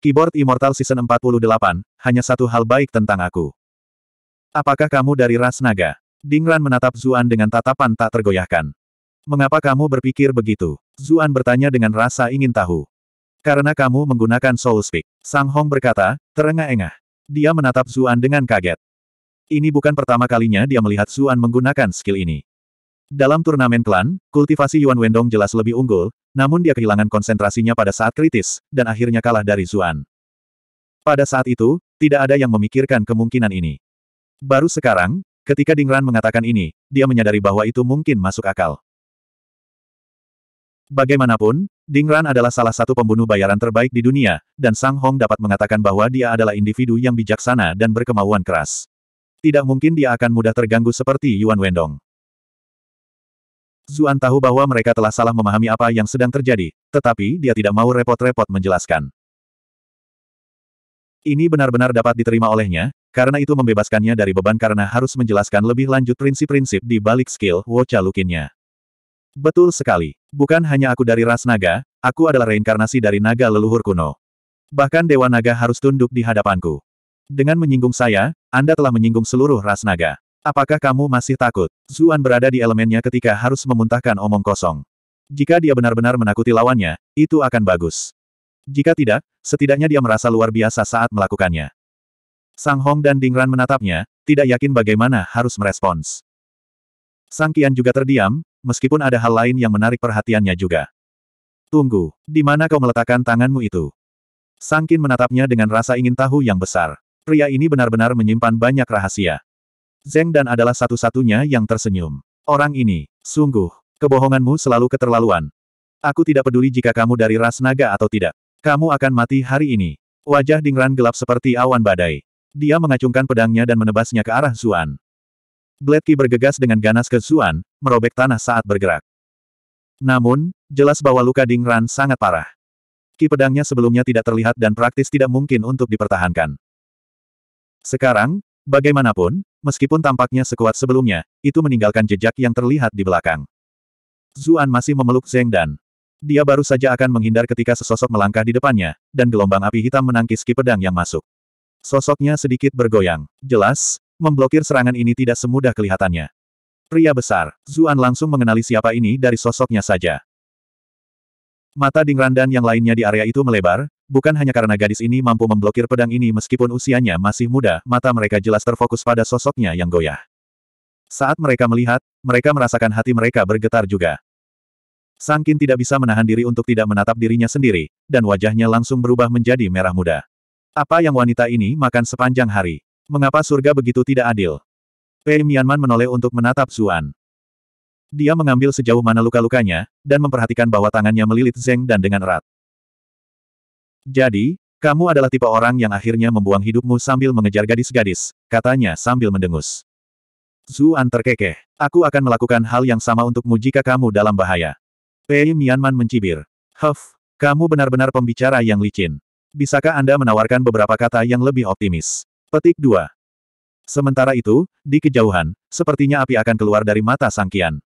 Keyboard Immortal Season 48, hanya satu hal baik tentang aku. Apakah kamu dari ras naga? Dingran menatap Zuan dengan tatapan tak tergoyahkan. Mengapa kamu berpikir begitu? Zuan bertanya dengan rasa ingin tahu. Karena kamu menggunakan Soul Speak. Sang Hong berkata, terengah-engah. Dia menatap Zuan dengan kaget. Ini bukan pertama kalinya dia melihat Zuan menggunakan skill ini. Dalam turnamen klan, kultivasi Yuan Wendong jelas lebih unggul, namun dia kehilangan konsentrasinya pada saat kritis, dan akhirnya kalah dari Zuan. Pada saat itu, tidak ada yang memikirkan kemungkinan ini. Baru sekarang, ketika Dingran mengatakan ini, dia menyadari bahwa itu mungkin masuk akal. Bagaimanapun, Dingran adalah salah satu pembunuh bayaran terbaik di dunia, dan Sang Hong dapat mengatakan bahwa dia adalah individu yang bijaksana dan berkemauan keras. Tidak mungkin dia akan mudah terganggu seperti Yuan Wendong. Zuan tahu bahwa mereka telah salah memahami apa yang sedang terjadi, tetapi dia tidak mau repot-repot menjelaskan. Ini benar-benar dapat diterima olehnya, karena itu membebaskannya dari beban karena harus menjelaskan lebih lanjut prinsip-prinsip di balik skill Wocha Lukinnya. Betul sekali. Bukan hanya aku dari ras naga, aku adalah reinkarnasi dari naga leluhur kuno. Bahkan Dewa Naga harus tunduk di hadapanku. Dengan menyinggung saya, Anda telah menyinggung seluruh ras naga. Apakah kamu masih takut? Zuan berada di elemennya ketika harus memuntahkan omong kosong. Jika dia benar-benar menakuti lawannya, itu akan bagus. Jika tidak, setidaknya dia merasa luar biasa saat melakukannya. Sang Hong dan Dingran menatapnya, tidak yakin bagaimana harus merespons. Sang Qian juga terdiam, meskipun ada hal lain yang menarik perhatiannya juga. Tunggu, di mana kau meletakkan tanganmu itu? Sang Qin menatapnya dengan rasa ingin tahu yang besar. Pria ini benar-benar menyimpan banyak rahasia. Zeng Dan adalah satu-satunya yang tersenyum. Orang ini, sungguh, kebohonganmu selalu keterlaluan. Aku tidak peduli jika kamu dari ras naga atau tidak. Kamu akan mati hari ini. Wajah Dingran gelap seperti awan badai. Dia mengacungkan pedangnya dan menebasnya ke arah Zuan. Blade bergegas dengan ganas ke Zuan, merobek tanah saat bergerak. Namun, jelas bahwa luka Dingran sangat parah. Ki pedangnya sebelumnya tidak terlihat dan praktis tidak mungkin untuk dipertahankan. Sekarang, Bagaimanapun, meskipun tampaknya sekuat sebelumnya, itu meninggalkan jejak yang terlihat di belakang. Zuan masih memeluk Zeng Dan. Dia baru saja akan menghindar ketika sesosok melangkah di depannya, dan gelombang api hitam menangkis ki pedang yang masuk. Sosoknya sedikit bergoyang. Jelas, memblokir serangan ini tidak semudah kelihatannya. Pria besar, Zuan langsung mengenali siapa ini dari sosoknya saja. Mata Dingrandan yang lainnya di area itu melebar, Bukan hanya karena gadis ini mampu memblokir pedang ini meskipun usianya masih muda, mata mereka jelas terfokus pada sosoknya yang goyah. Saat mereka melihat, mereka merasakan hati mereka bergetar juga. Sangkin tidak bisa menahan diri untuk tidak menatap dirinya sendiri, dan wajahnya langsung berubah menjadi merah muda. Apa yang wanita ini makan sepanjang hari? Mengapa surga begitu tidak adil? Pei Mianman menoleh untuk menatap Zuan. Dia mengambil sejauh mana luka-lukanya, dan memperhatikan bahwa tangannya melilit Zeng dan dengan erat. Jadi, kamu adalah tipe orang yang akhirnya membuang hidupmu sambil mengejar gadis-gadis, katanya sambil mendengus. Zuan terkekeh. Aku akan melakukan hal yang sama untukmu jika kamu dalam bahaya. Pei Mianman mencibir. Huff, kamu benar-benar pembicara yang licin. Bisakah Anda menawarkan beberapa kata yang lebih optimis? Petik 2. Sementara itu, di kejauhan, sepertinya api akan keluar dari mata Sangkian.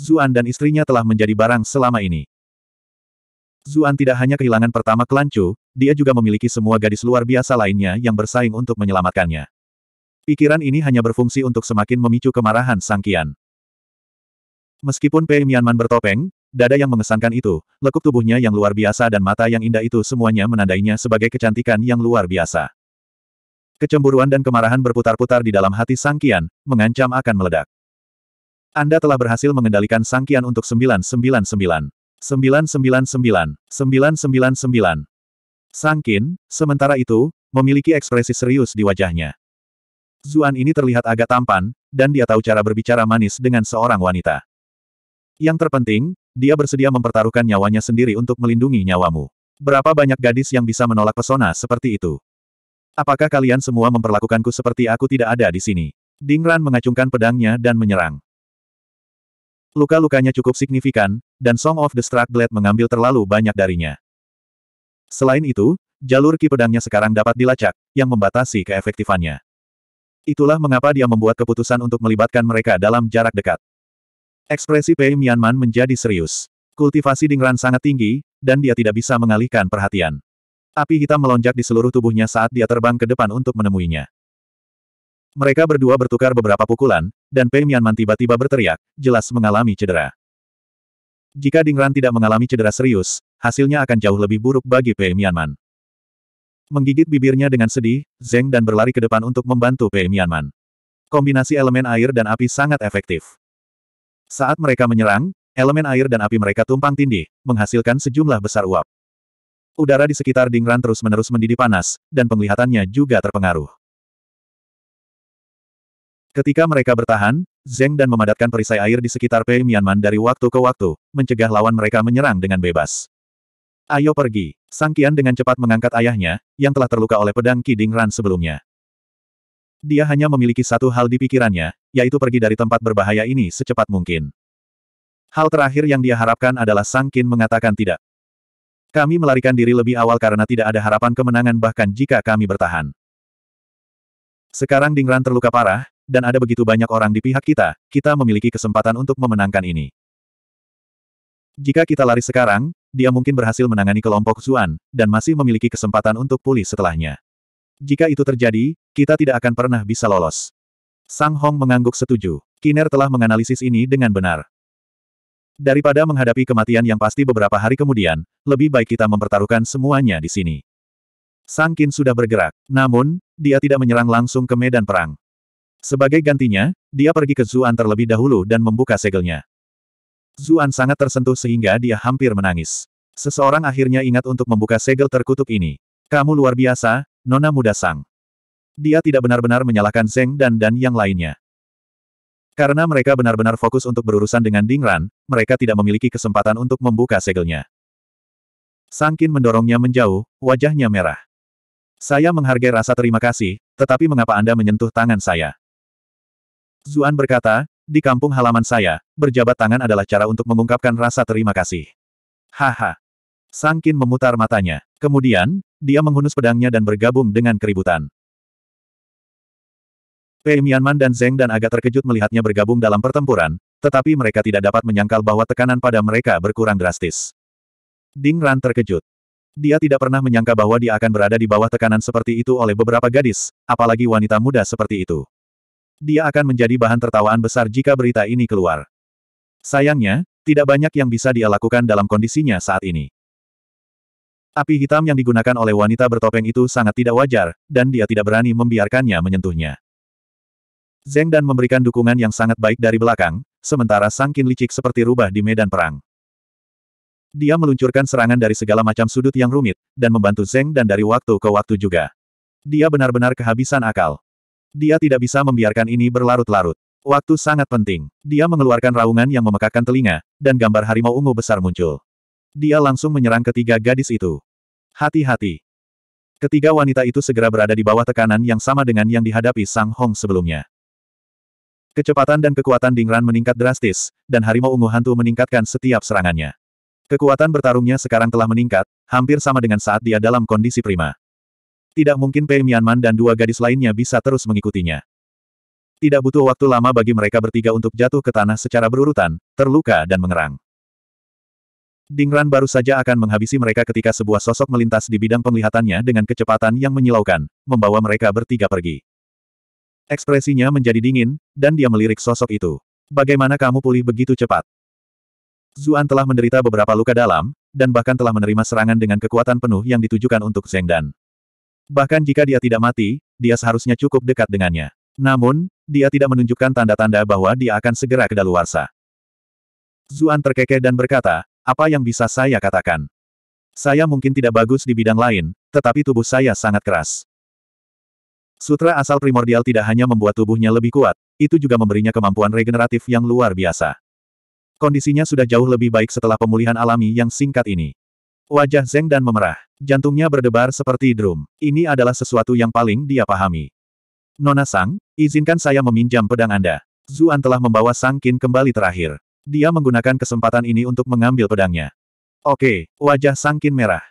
Zuan dan istrinya telah menjadi barang selama ini. Zuan tidak hanya kehilangan pertama klan Chu, dia juga memiliki semua gadis luar biasa lainnya yang bersaing untuk menyelamatkannya. Pikiran ini hanya berfungsi untuk semakin memicu kemarahan Sang Kian. Meskipun Pei Mianman bertopeng, dada yang mengesankan itu, lekuk tubuhnya yang luar biasa dan mata yang indah itu semuanya menandainya sebagai kecantikan yang luar biasa. Kecemburuan dan kemarahan berputar-putar di dalam hati Sang Kian, mengancam akan meledak. Anda telah berhasil mengendalikan Sang Kian untuk 999. 999, 999. Sangkin, sementara itu, memiliki ekspresi serius di wajahnya. Zuan ini terlihat agak tampan, dan dia tahu cara berbicara manis dengan seorang wanita. Yang terpenting, dia bersedia mempertaruhkan nyawanya sendiri untuk melindungi nyawamu. Berapa banyak gadis yang bisa menolak pesona seperti itu? Apakah kalian semua memperlakukanku seperti aku tidak ada di sini? Dingran mengacungkan pedangnya dan menyerang. Luka-lukanya cukup signifikan, dan Song of the Struck Blade mengambil terlalu banyak darinya. Selain itu, jalur ki pedangnya sekarang dapat dilacak, yang membatasi keefektifannya. Itulah mengapa dia membuat keputusan untuk melibatkan mereka dalam jarak dekat. Ekspresi Pei Mianman menjadi serius. Kultivasi Dingran sangat tinggi, dan dia tidak bisa mengalihkan perhatian. Api hitam melonjak di seluruh tubuhnya saat dia terbang ke depan untuk menemuinya. Mereka berdua bertukar beberapa pukulan, dan Pei Mianman tiba-tiba berteriak, jelas mengalami cedera. Jika Ding Ran tidak mengalami cedera serius, hasilnya akan jauh lebih buruk bagi Pei Mianman. Menggigit bibirnya dengan sedih, Zeng dan berlari ke depan untuk membantu Pei Mianman. Kombinasi elemen air dan api sangat efektif. Saat mereka menyerang, elemen air dan api mereka tumpang tindih, menghasilkan sejumlah besar uap. Udara di sekitar Ding Ran terus-menerus mendidih panas, dan penglihatannya juga terpengaruh. Ketika mereka bertahan, Zeng dan memadatkan perisai air di sekitar Pei Mianman dari waktu ke waktu, mencegah lawan mereka menyerang dengan bebas. Ayo pergi. Sang Qian dengan cepat mengangkat ayahnya, yang telah terluka oleh pedang Kiding Ran sebelumnya. Dia hanya memiliki satu hal di pikirannya, yaitu pergi dari tempat berbahaya ini secepat mungkin. Hal terakhir yang dia harapkan adalah Sang Qin mengatakan tidak. Kami melarikan diri lebih awal karena tidak ada harapan kemenangan bahkan jika kami bertahan. Sekarang Dingran terluka parah, dan ada begitu banyak orang di pihak kita, kita memiliki kesempatan untuk memenangkan ini. Jika kita lari sekarang, dia mungkin berhasil menangani kelompok Zuan, dan masih memiliki kesempatan untuk pulih setelahnya. Jika itu terjadi, kita tidak akan pernah bisa lolos. Sang Hong mengangguk setuju. Kiner telah menganalisis ini dengan benar. Daripada menghadapi kematian yang pasti beberapa hari kemudian, lebih baik kita mempertaruhkan semuanya di sini. Sang Qin sudah bergerak, namun, dia tidak menyerang langsung ke medan perang. Sebagai gantinya, dia pergi ke Zuan terlebih dahulu dan membuka segelnya. Zuan sangat tersentuh sehingga dia hampir menangis. Seseorang akhirnya ingat untuk membuka segel terkutuk ini. Kamu luar biasa, Nona Muda Sang. Dia tidak benar-benar menyalahkan Zeng dan Dan yang lainnya. Karena mereka benar-benar fokus untuk berurusan dengan Dingran, mereka tidak memiliki kesempatan untuk membuka segelnya. Sangkin mendorongnya menjauh, wajahnya merah. Saya menghargai rasa terima kasih, tetapi mengapa Anda menyentuh tangan saya? Zuan berkata, di kampung halaman saya, berjabat tangan adalah cara untuk mengungkapkan rasa terima kasih. Haha. Sangkin memutar matanya. Kemudian, dia menghunus pedangnya dan bergabung dengan keributan. Pei Mianman dan Zeng dan agak terkejut melihatnya bergabung dalam pertempuran, tetapi mereka tidak dapat menyangkal bahwa tekanan pada mereka berkurang drastis. Ding Ran terkejut. Dia tidak pernah menyangka bahwa dia akan berada di bawah tekanan seperti itu oleh beberapa gadis, apalagi wanita muda seperti itu. Dia akan menjadi bahan tertawaan besar jika berita ini keluar. Sayangnya, tidak banyak yang bisa dia lakukan dalam kondisinya saat ini. Api hitam yang digunakan oleh wanita bertopeng itu sangat tidak wajar, dan dia tidak berani membiarkannya menyentuhnya. Zeng Dan memberikan dukungan yang sangat baik dari belakang, sementara sangkin licik seperti rubah di medan perang. Dia meluncurkan serangan dari segala macam sudut yang rumit, dan membantu Zeng Dan dari waktu ke waktu juga. Dia benar-benar kehabisan akal. Dia tidak bisa membiarkan ini berlarut-larut. Waktu sangat penting. Dia mengeluarkan raungan yang memekakkan telinga, dan gambar harimau ungu besar muncul. Dia langsung menyerang ketiga gadis itu. Hati-hati. Ketiga wanita itu segera berada di bawah tekanan yang sama dengan yang dihadapi Sang Hong sebelumnya. Kecepatan dan kekuatan Dingran meningkat drastis, dan harimau ungu hantu meningkatkan setiap serangannya. Kekuatan bertarungnya sekarang telah meningkat, hampir sama dengan saat dia dalam kondisi prima. Tidak mungkin Pei Mianman dan dua gadis lainnya bisa terus mengikutinya. Tidak butuh waktu lama bagi mereka bertiga untuk jatuh ke tanah secara berurutan, terluka dan mengerang. Dingran baru saja akan menghabisi mereka ketika sebuah sosok melintas di bidang penglihatannya dengan kecepatan yang menyilaukan, membawa mereka bertiga pergi. Ekspresinya menjadi dingin, dan dia melirik sosok itu. Bagaimana kamu pulih begitu cepat? Zuan telah menderita beberapa luka dalam, dan bahkan telah menerima serangan dengan kekuatan penuh yang ditujukan untuk Zeng Dan. Bahkan jika dia tidak mati, dia seharusnya cukup dekat dengannya. Namun, dia tidak menunjukkan tanda-tanda bahwa dia akan segera kedaluarsa. Zuan terkekeh dan berkata, apa yang bisa saya katakan? Saya mungkin tidak bagus di bidang lain, tetapi tubuh saya sangat keras. Sutra asal primordial tidak hanya membuat tubuhnya lebih kuat, itu juga memberinya kemampuan regeneratif yang luar biasa. Kondisinya sudah jauh lebih baik setelah pemulihan alami yang singkat ini. Wajah Zeng dan memerah. Jantungnya berdebar seperti drum. Ini adalah sesuatu yang paling dia pahami. Nona Sang, izinkan saya meminjam pedang Anda. Zuan telah membawa Sang Qin kembali terakhir. Dia menggunakan kesempatan ini untuk mengambil pedangnya. Oke, wajah Sang Qin merah.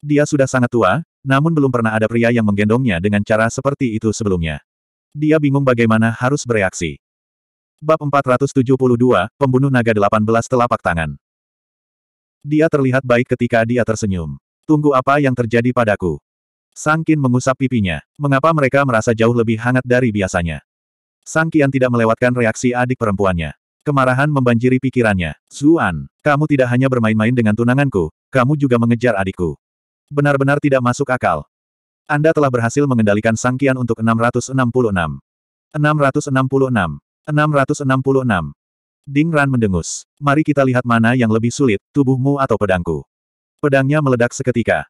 Dia sudah sangat tua, namun belum pernah ada pria yang menggendongnya dengan cara seperti itu sebelumnya. Dia bingung bagaimana harus bereaksi. Bab 472, Pembunuh Naga 18 Telapak Tangan dia terlihat baik ketika dia tersenyum. Tunggu apa yang terjadi padaku. Sangkin mengusap pipinya. Mengapa mereka merasa jauh lebih hangat dari biasanya? Sangkian tidak melewatkan reaksi adik perempuannya. Kemarahan membanjiri pikirannya. Zuan, kamu tidak hanya bermain-main dengan tunanganku, kamu juga mengejar adikku. Benar-benar tidak masuk akal. Anda telah berhasil mengendalikan Sangkian untuk 666. 666. 666. Ding Ran mendengus. Mari kita lihat mana yang lebih sulit, tubuhmu atau pedangku. Pedangnya meledak seketika.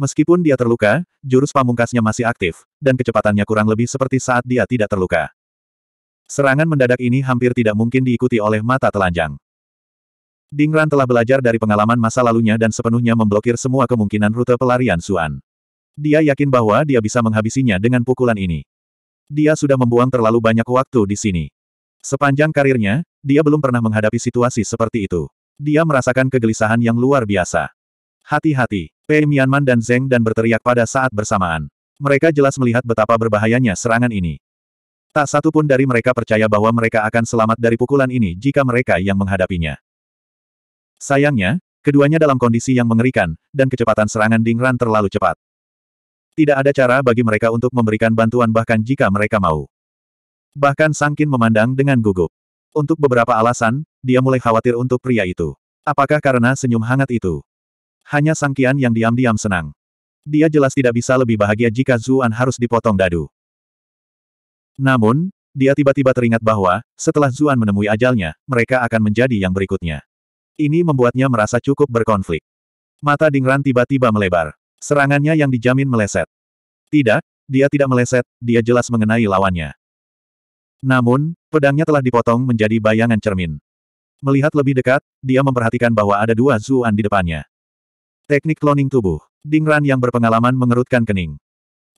Meskipun dia terluka, jurus pamungkasnya masih aktif, dan kecepatannya kurang lebih seperti saat dia tidak terluka. Serangan mendadak ini hampir tidak mungkin diikuti oleh mata telanjang. Ding Ran telah belajar dari pengalaman masa lalunya dan sepenuhnya memblokir semua kemungkinan rute pelarian Suan. Dia yakin bahwa dia bisa menghabisinya dengan pukulan ini. Dia sudah membuang terlalu banyak waktu di sini. Sepanjang karirnya, dia belum pernah menghadapi situasi seperti itu. Dia merasakan kegelisahan yang luar biasa. Hati-hati, Pei Mianman dan Zeng dan berteriak pada saat bersamaan. Mereka jelas melihat betapa berbahayanya serangan ini. Tak satu pun dari mereka percaya bahwa mereka akan selamat dari pukulan ini jika mereka yang menghadapinya. Sayangnya, keduanya dalam kondisi yang mengerikan, dan kecepatan serangan Dingran terlalu cepat. Tidak ada cara bagi mereka untuk memberikan bantuan bahkan jika mereka mau. Bahkan Sangkin memandang dengan gugup. Untuk beberapa alasan, dia mulai khawatir untuk pria itu. Apakah karena senyum hangat itu? Hanya Sangkian yang diam-diam senang. Dia jelas tidak bisa lebih bahagia jika Zuan harus dipotong dadu. Namun, dia tiba-tiba teringat bahwa, setelah Zuan menemui ajalnya, mereka akan menjadi yang berikutnya. Ini membuatnya merasa cukup berkonflik. Mata Dingran tiba-tiba melebar. Serangannya yang dijamin meleset. Tidak, dia tidak meleset, dia jelas mengenai lawannya. Namun, pedangnya telah dipotong menjadi bayangan cermin. Melihat lebih dekat, dia memperhatikan bahwa ada dua Zuan di depannya. Teknik cloning tubuh. Dingran yang berpengalaman mengerutkan kening.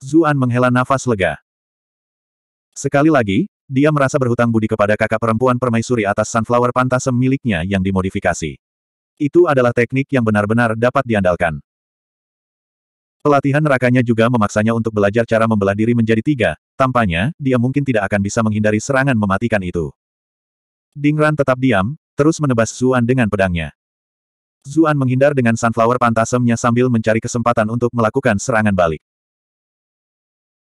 Zuan menghela nafas lega. Sekali lagi, dia merasa berhutang budi kepada kakak perempuan permaisuri atas sunflower pantasem miliknya yang dimodifikasi. Itu adalah teknik yang benar-benar dapat diandalkan. Pelatihan rakanya juga memaksanya untuk belajar cara membelah diri menjadi tiga, tampaknya, dia mungkin tidak akan bisa menghindari serangan mematikan itu. Dingran tetap diam, terus menebas Zuan dengan pedangnya. Zuan menghindar dengan sunflower pantasemnya sambil mencari kesempatan untuk melakukan serangan balik.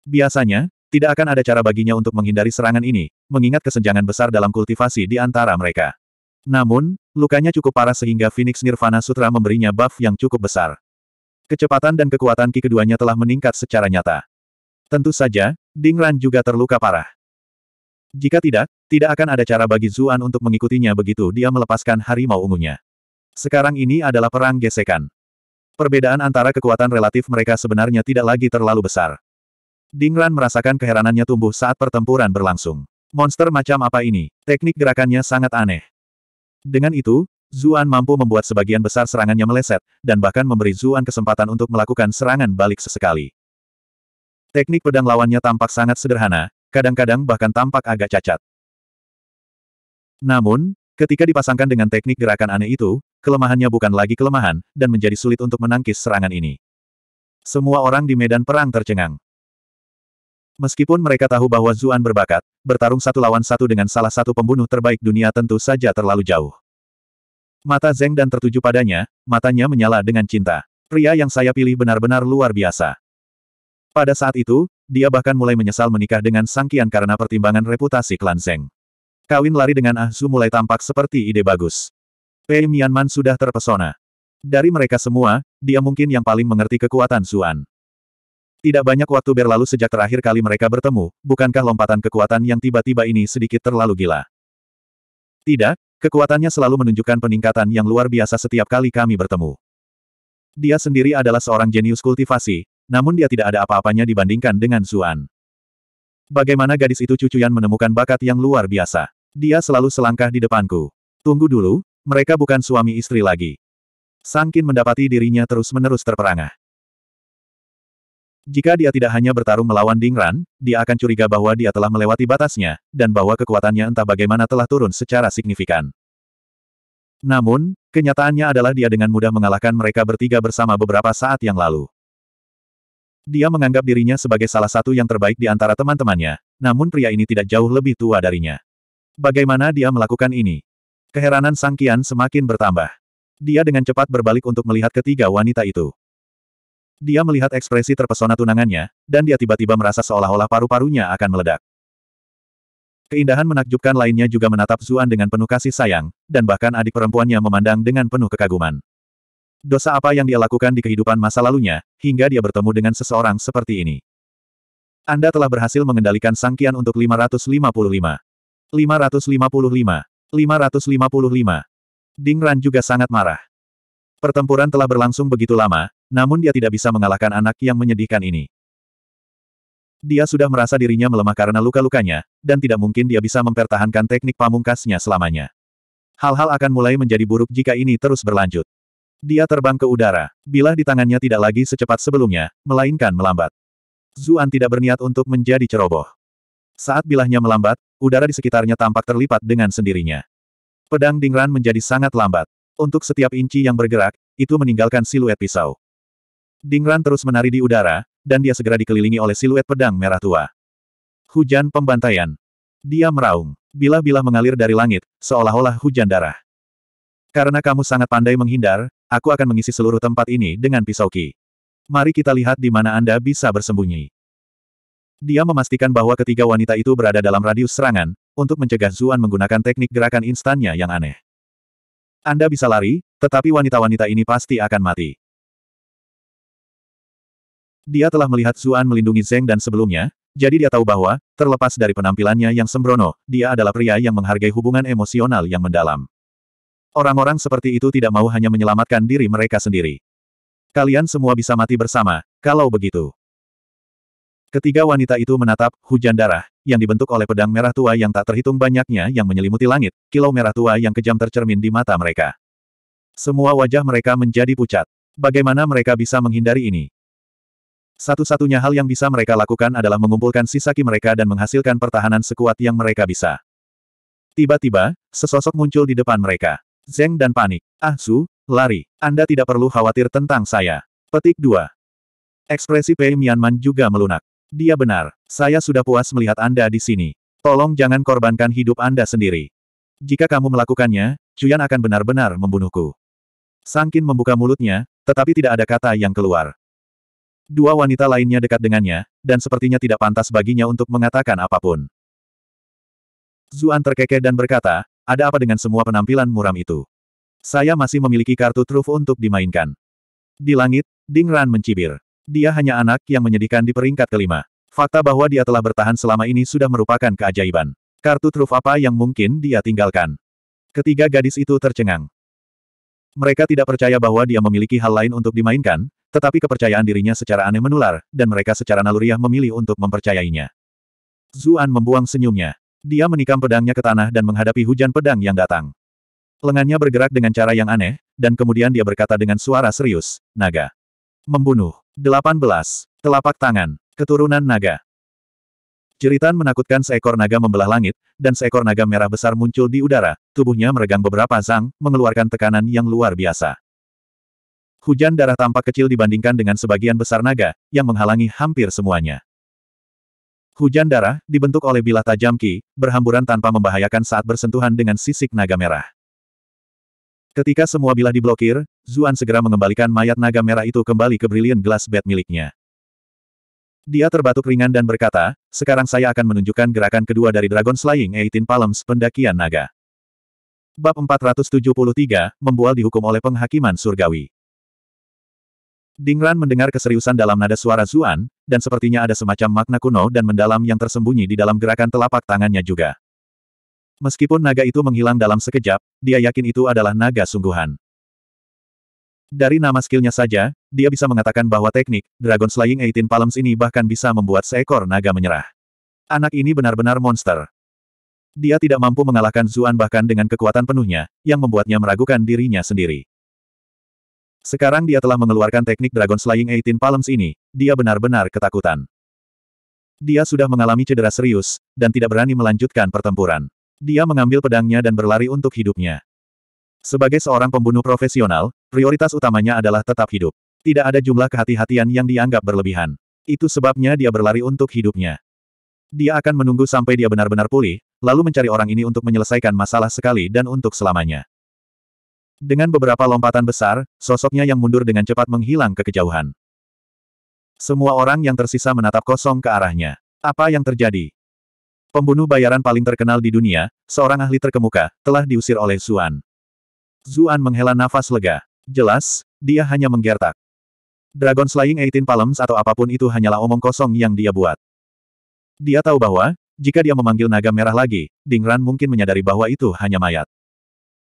Biasanya, tidak akan ada cara baginya untuk menghindari serangan ini, mengingat kesenjangan besar dalam kultivasi di antara mereka. Namun, lukanya cukup parah sehingga Phoenix Nirvana Sutra memberinya buff yang cukup besar. Kecepatan dan kekuatan ki keduanya telah meningkat secara nyata. Tentu saja, Ding Ran juga terluka parah. Jika tidak, tidak akan ada cara bagi Zuan untuk mengikutinya begitu dia melepaskan harimau ungunya. Sekarang ini adalah perang gesekan. Perbedaan antara kekuatan relatif mereka sebenarnya tidak lagi terlalu besar. Ding Ran merasakan keheranannya tumbuh saat pertempuran berlangsung. Monster macam apa ini? Teknik gerakannya sangat aneh. Dengan itu, Zuan mampu membuat sebagian besar serangannya meleset, dan bahkan memberi Zuan kesempatan untuk melakukan serangan balik sesekali. Teknik pedang lawannya tampak sangat sederhana, kadang-kadang bahkan tampak agak cacat. Namun, ketika dipasangkan dengan teknik gerakan aneh itu, kelemahannya bukan lagi kelemahan, dan menjadi sulit untuk menangkis serangan ini. Semua orang di medan perang tercengang. Meskipun mereka tahu bahwa Zuan berbakat, bertarung satu lawan satu dengan salah satu pembunuh terbaik dunia tentu saja terlalu jauh. Mata Zeng dan tertuju padanya, matanya menyala dengan cinta. Pria yang saya pilih benar-benar luar biasa. Pada saat itu, dia bahkan mulai menyesal menikah dengan Sang Kian karena pertimbangan reputasi klan Zeng. Kawin lari dengan Ah Su mulai tampak seperti ide bagus. Pei Mianman sudah terpesona. Dari mereka semua, dia mungkin yang paling mengerti kekuatan Suan. Tidak banyak waktu berlalu sejak terakhir kali mereka bertemu, bukankah lompatan kekuatan yang tiba-tiba ini sedikit terlalu gila? Tidak, Kekuatannya selalu menunjukkan peningkatan yang luar biasa setiap kali kami bertemu. Dia sendiri adalah seorang jenius kultivasi, namun dia tidak ada apa-apanya dibandingkan dengan Zuan. Bagaimana gadis itu cucuyan menemukan bakat yang luar biasa. Dia selalu selangkah di depanku. Tunggu dulu, mereka bukan suami istri lagi. Sangkin mendapati dirinya terus-menerus terperangah. Jika dia tidak hanya bertarung melawan Ding Ran, dia akan curiga bahwa dia telah melewati batasnya, dan bahwa kekuatannya entah bagaimana telah turun secara signifikan. Namun, kenyataannya adalah dia dengan mudah mengalahkan mereka bertiga bersama beberapa saat yang lalu. Dia menganggap dirinya sebagai salah satu yang terbaik di antara teman-temannya, namun pria ini tidak jauh lebih tua darinya. Bagaimana dia melakukan ini? Keheranan Sang Kian semakin bertambah. Dia dengan cepat berbalik untuk melihat ketiga wanita itu. Dia melihat ekspresi terpesona tunangannya, dan dia tiba-tiba merasa seolah-olah paru-parunya akan meledak. Keindahan menakjubkan lainnya juga menatap Zuan dengan penuh kasih sayang, dan bahkan adik perempuannya memandang dengan penuh kekaguman. Dosa apa yang dia lakukan di kehidupan masa lalunya, hingga dia bertemu dengan seseorang seperti ini. Anda telah berhasil mengendalikan sangkian untuk 555. 555. 555. Ding Ran juga sangat marah. Pertempuran telah berlangsung begitu lama, namun dia tidak bisa mengalahkan anak yang menyedihkan ini. Dia sudah merasa dirinya melemah karena luka-lukanya, dan tidak mungkin dia bisa mempertahankan teknik pamungkasnya selamanya. Hal-hal akan mulai menjadi buruk jika ini terus berlanjut. Dia terbang ke udara, bila di tangannya tidak lagi secepat sebelumnya, melainkan melambat. Zuan tidak berniat untuk menjadi ceroboh. Saat bilahnya melambat, udara di sekitarnya tampak terlipat dengan sendirinya. Pedang Dingran menjadi sangat lambat. Untuk setiap inci yang bergerak, itu meninggalkan siluet pisau. Dingran terus menari di udara, dan dia segera dikelilingi oleh siluet pedang merah tua. Hujan pembantaian. Dia meraung. Bila-bila mengalir dari langit, seolah-olah hujan darah. Karena kamu sangat pandai menghindar, aku akan mengisi seluruh tempat ini dengan pisau ki. Mari kita lihat di mana Anda bisa bersembunyi. Dia memastikan bahwa ketiga wanita itu berada dalam radius serangan, untuk mencegah Zuan menggunakan teknik gerakan instannya yang aneh. Anda bisa lari, tetapi wanita-wanita ini pasti akan mati. Dia telah melihat Zuan melindungi Zeng dan sebelumnya, jadi dia tahu bahwa, terlepas dari penampilannya yang sembrono, dia adalah pria yang menghargai hubungan emosional yang mendalam. Orang-orang seperti itu tidak mau hanya menyelamatkan diri mereka sendiri. Kalian semua bisa mati bersama, kalau begitu. Ketiga wanita itu menatap hujan darah, yang dibentuk oleh pedang merah tua yang tak terhitung banyaknya yang menyelimuti langit, kilau merah tua yang kejam tercermin di mata mereka. Semua wajah mereka menjadi pucat. Bagaimana mereka bisa menghindari ini? Satu-satunya hal yang bisa mereka lakukan adalah mengumpulkan sisa ki mereka dan menghasilkan pertahanan sekuat yang mereka bisa. Tiba-tiba, sesosok muncul di depan mereka. Zeng dan panik. Ah Su, lari. Anda tidak perlu khawatir tentang saya. Petik 2. Ekspresi Pei Mianman juga melunak. Dia benar. Saya sudah puas melihat Anda di sini. Tolong jangan korbankan hidup Anda sendiri. Jika kamu melakukannya, Cuyan akan benar-benar membunuhku. Sangkin membuka mulutnya, tetapi tidak ada kata yang keluar dua wanita lainnya dekat dengannya, dan sepertinya tidak pantas baginya untuk mengatakan apapun. Zuan terkekeh dan berkata, ada apa dengan semua penampilan muram itu? Saya masih memiliki kartu truf untuk dimainkan. Di langit, Ding Ran mencibir. Dia hanya anak yang menyedihkan di peringkat kelima. Fakta bahwa dia telah bertahan selama ini sudah merupakan keajaiban. Kartu truf apa yang mungkin dia tinggalkan? Ketiga gadis itu tercengang. Mereka tidak percaya bahwa dia memiliki hal lain untuk dimainkan, tetapi kepercayaan dirinya secara aneh menular, dan mereka secara naluriah memilih untuk mempercayainya. Zuan membuang senyumnya. Dia menikam pedangnya ke tanah dan menghadapi hujan pedang yang datang. Lengannya bergerak dengan cara yang aneh, dan kemudian dia berkata dengan suara serius, Naga. Membunuh. 18. Telapak tangan. Keturunan naga. Jeritan menakutkan seekor naga membelah langit, dan seekor naga merah besar muncul di udara, tubuhnya meregang beberapa zang, mengeluarkan tekanan yang luar biasa. Hujan darah tampak kecil dibandingkan dengan sebagian besar naga, yang menghalangi hampir semuanya. Hujan darah, dibentuk oleh bilah tajam ki, berhamburan tanpa membahayakan saat bersentuhan dengan sisik naga merah. Ketika semua bilah diblokir, Zuan segera mengembalikan mayat naga merah itu kembali ke Brilliant Glass Bed miliknya. Dia terbatuk ringan dan berkata, sekarang saya akan menunjukkan gerakan kedua dari Dragon Slaying Eighteen Palms Pendakian Naga. Bab 473, Membual dihukum oleh penghakiman surgawi. Dingran mendengar keseriusan dalam nada suara Zuan, dan sepertinya ada semacam makna kuno dan mendalam yang tersembunyi di dalam gerakan telapak tangannya juga. Meskipun naga itu menghilang dalam sekejap, dia yakin itu adalah naga sungguhan. Dari nama skillnya saja, dia bisa mengatakan bahwa teknik Dragon Slaying 18 Palms ini bahkan bisa membuat seekor naga menyerah. Anak ini benar-benar monster. Dia tidak mampu mengalahkan Zuan bahkan dengan kekuatan penuhnya, yang membuatnya meragukan dirinya sendiri. Sekarang dia telah mengeluarkan teknik Dragon Slaying 18 Palms ini, dia benar-benar ketakutan. Dia sudah mengalami cedera serius, dan tidak berani melanjutkan pertempuran. Dia mengambil pedangnya dan berlari untuk hidupnya. Sebagai seorang pembunuh profesional, prioritas utamanya adalah tetap hidup. Tidak ada jumlah kehati-hatian yang dianggap berlebihan. Itu sebabnya dia berlari untuk hidupnya. Dia akan menunggu sampai dia benar-benar pulih, lalu mencari orang ini untuk menyelesaikan masalah sekali dan untuk selamanya. Dengan beberapa lompatan besar, sosoknya yang mundur dengan cepat menghilang ke kejauhan. Semua orang yang tersisa menatap kosong ke arahnya. Apa yang terjadi? Pembunuh bayaran paling terkenal di dunia, seorang ahli terkemuka, telah diusir oleh Zuan. Zuan menghela nafas lega. Jelas, dia hanya menggertak. Dragon Slaying 18 Palms atau apapun itu hanyalah omong kosong yang dia buat. Dia tahu bahwa, jika dia memanggil naga merah lagi, Dingran mungkin menyadari bahwa itu hanya mayat.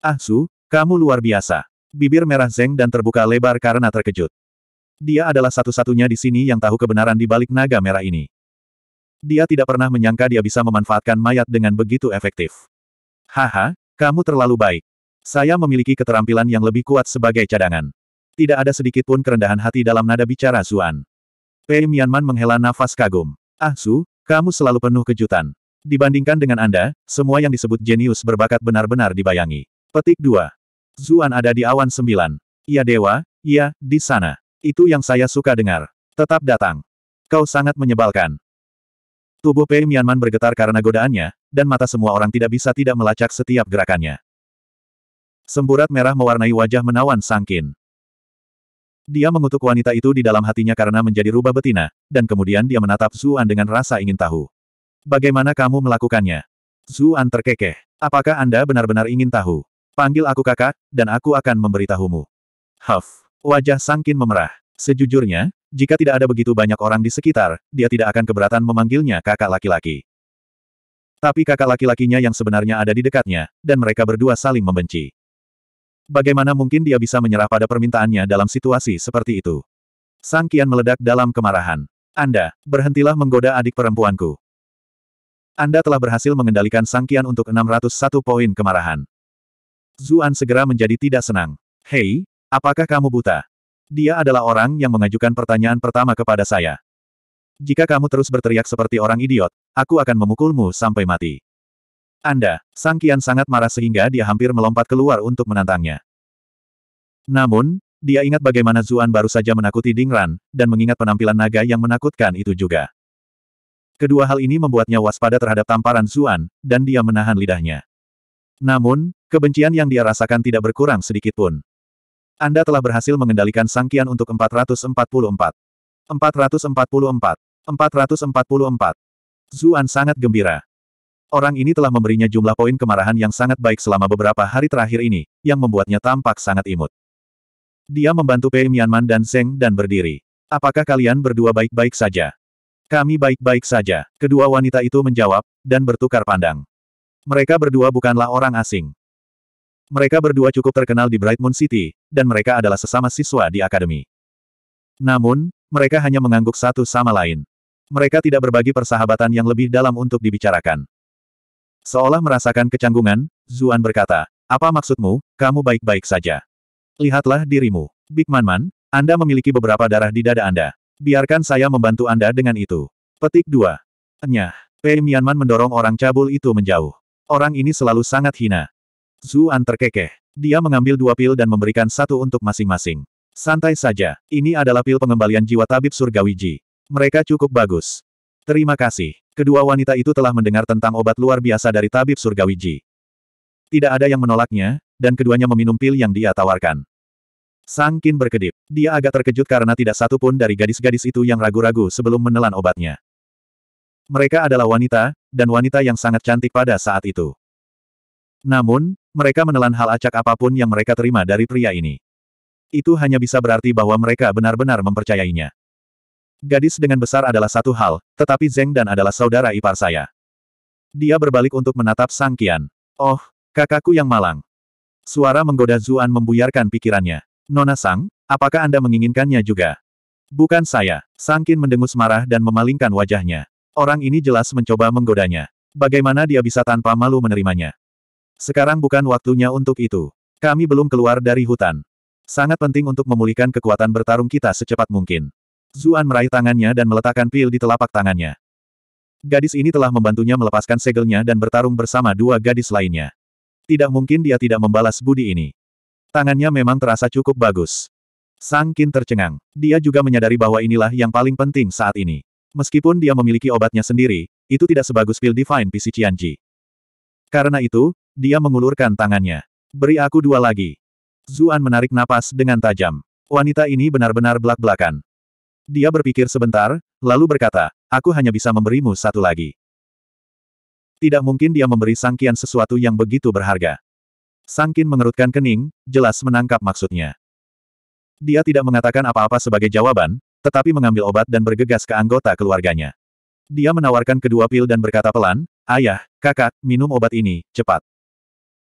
Ah Su, kamu luar biasa. Bibir merah Zeng dan terbuka lebar karena terkejut. Dia adalah satu-satunya di sini yang tahu kebenaran di balik naga merah ini. Dia tidak pernah menyangka dia bisa memanfaatkan mayat dengan begitu efektif. Haha, kamu terlalu baik. Saya memiliki keterampilan yang lebih kuat sebagai cadangan. Tidak ada sedikit pun kerendahan hati dalam nada bicara Zuan. Pei Mianman menghela nafas kagum. Ah Su, kamu selalu penuh kejutan. Dibandingkan dengan Anda, semua yang disebut jenius berbakat benar-benar dibayangi. Petik 2. Zuan ada di awan sembilan. Ia dewa, ia di sana. Itu yang saya suka dengar. Tetap datang. Kau sangat menyebalkan. Tubuh Pei Mianman bergetar karena godaannya, dan mata semua orang tidak bisa tidak melacak setiap gerakannya. Semburat merah mewarnai wajah menawan Sangkin. Dia mengutuk wanita itu di dalam hatinya karena menjadi rubah betina, dan kemudian dia menatap Zuan dengan rasa ingin tahu. Bagaimana kamu melakukannya? Zuan terkekeh. Apakah Anda benar-benar ingin tahu? Panggil aku kakak, dan aku akan memberitahumu. Huff. Wajah Sangkin memerah. Sejujurnya, jika tidak ada begitu banyak orang di sekitar, dia tidak akan keberatan memanggilnya kakak laki-laki. Tapi kakak laki-lakinya yang sebenarnya ada di dekatnya, dan mereka berdua saling membenci. Bagaimana mungkin dia bisa menyerah pada permintaannya dalam situasi seperti itu? Sang Kian meledak dalam kemarahan. Anda, berhentilah menggoda adik perempuanku. Anda telah berhasil mengendalikan Sang Kian untuk 601 poin kemarahan. Zuan segera menjadi tidak senang. Hei, apakah kamu buta? Dia adalah orang yang mengajukan pertanyaan pertama kepada saya. Jika kamu terus berteriak seperti orang idiot, aku akan memukulmu sampai mati. Anda, Sang Kian sangat marah sehingga dia hampir melompat keluar untuk menantangnya. Namun, dia ingat bagaimana Zuan baru saja menakuti Dingran, dan mengingat penampilan naga yang menakutkan itu juga. Kedua hal ini membuatnya waspada terhadap tamparan Zuan, dan dia menahan lidahnya. Namun, kebencian yang dia rasakan tidak berkurang sedikit pun. Anda telah berhasil mengendalikan sangkian untuk 444. 444. 444. Zuan sangat gembira. Orang ini telah memberinya jumlah poin kemarahan yang sangat baik selama beberapa hari terakhir ini, yang membuatnya tampak sangat imut. Dia membantu Pei Mianman dan Zeng dan berdiri. Apakah kalian berdua baik-baik saja? Kami baik-baik saja. Kedua wanita itu menjawab, dan bertukar pandang. Mereka berdua bukanlah orang asing. Mereka berdua cukup terkenal di Bright Moon City, dan mereka adalah sesama siswa di akademi. Namun, mereka hanya mengangguk satu sama lain. Mereka tidak berbagi persahabatan yang lebih dalam untuk dibicarakan. Seolah merasakan kecanggungan, Zuan berkata, apa maksudmu, kamu baik-baik saja. Lihatlah dirimu. Big Man Man, Anda memiliki beberapa darah di dada Anda. Biarkan saya membantu Anda dengan itu. Petik 2. Pei Pei Mianman mendorong orang cabul itu menjauh. Orang ini selalu sangat hina. Zuan terkekeh. Dia mengambil dua pil dan memberikan satu untuk masing-masing. Santai saja, ini adalah pil pengembalian jiwa tabib surgawi Ji. Mereka cukup bagus. Terima kasih. Kedua wanita itu telah mendengar tentang obat luar biasa dari tabib surgawi Ji. Tidak ada yang menolaknya, dan keduanya meminum pil yang dia tawarkan. Sangkin berkedip, dia agak terkejut karena tidak satu pun dari gadis-gadis itu yang ragu-ragu sebelum menelan obatnya. Mereka adalah wanita, dan wanita yang sangat cantik pada saat itu. Namun, mereka menelan hal acak apapun yang mereka terima dari pria ini. Itu hanya bisa berarti bahwa mereka benar-benar mempercayainya. Gadis dengan besar adalah satu hal, tetapi Zeng Dan adalah saudara ipar saya. Dia berbalik untuk menatap Sang Kian. Oh, kakakku yang malang. Suara menggoda Zuan membuyarkan pikirannya. Nona Sang, apakah Anda menginginkannya juga? Bukan saya. Sang Kian mendengus marah dan memalingkan wajahnya. Orang ini jelas mencoba menggodanya. Bagaimana dia bisa tanpa malu menerimanya? Sekarang bukan waktunya untuk itu. Kami belum keluar dari hutan. Sangat penting untuk memulihkan kekuatan bertarung kita secepat mungkin. Zuan meraih tangannya dan meletakkan pil di telapak tangannya. Gadis ini telah membantunya melepaskan segelnya dan bertarung bersama dua gadis lainnya. Tidak mungkin dia tidak membalas budi ini. Tangannya memang terasa cukup bagus. Sang Kin tercengang. Dia juga menyadari bahwa inilah yang paling penting saat ini. Meskipun dia memiliki obatnya sendiri, itu tidak sebagus pil Divine PC Qianji. Karena itu, dia mengulurkan tangannya. Beri aku dua lagi. Zuan menarik napas dengan tajam. Wanita ini benar-benar belak-belakan. Dia berpikir sebentar, lalu berkata, aku hanya bisa memberimu satu lagi. Tidak mungkin dia memberi Sangkian sesuatu yang begitu berharga. Sangkin mengerutkan kening, jelas menangkap maksudnya. Dia tidak mengatakan apa-apa sebagai jawaban, tetapi mengambil obat dan bergegas ke anggota keluarganya. Dia menawarkan kedua pil dan berkata pelan, Ayah, kakak, minum obat ini, cepat.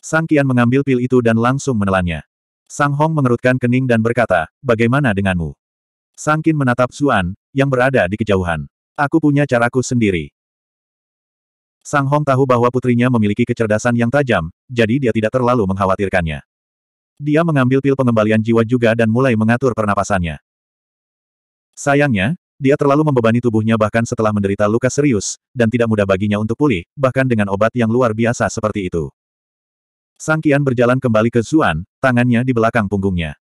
Sang Kian mengambil pil itu dan langsung menelannya. Sang Hong mengerutkan kening dan berkata, Bagaimana denganmu? Sang Kin menatap Zuan, yang berada di kejauhan. Aku punya caraku sendiri. Sang Hong tahu bahwa putrinya memiliki kecerdasan yang tajam, jadi dia tidak terlalu mengkhawatirkannya. Dia mengambil pil pengembalian jiwa juga dan mulai mengatur pernapasannya. Sayangnya, dia terlalu membebani tubuhnya bahkan setelah menderita luka serius, dan tidak mudah baginya untuk pulih, bahkan dengan obat yang luar biasa seperti itu. Sang Kian berjalan kembali ke Zuan, tangannya di belakang punggungnya.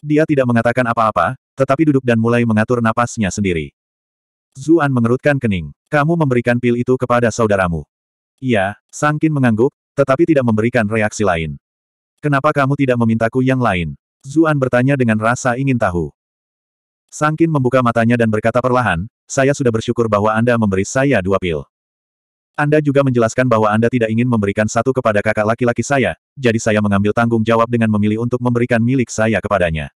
Dia tidak mengatakan apa-apa, tetapi duduk dan mulai mengatur napasnya sendiri. Zuan mengerutkan kening. Kamu memberikan pil itu kepada saudaramu. Iya, Sangkin mengangguk, tetapi tidak memberikan reaksi lain. Kenapa kamu tidak memintaku yang lain? Zuan bertanya dengan rasa ingin tahu. Sangkin membuka matanya dan berkata perlahan, saya sudah bersyukur bahwa Anda memberi saya dua pil. Anda juga menjelaskan bahwa Anda tidak ingin memberikan satu kepada kakak laki-laki saya, jadi saya mengambil tanggung jawab dengan memilih untuk memberikan milik saya kepadanya.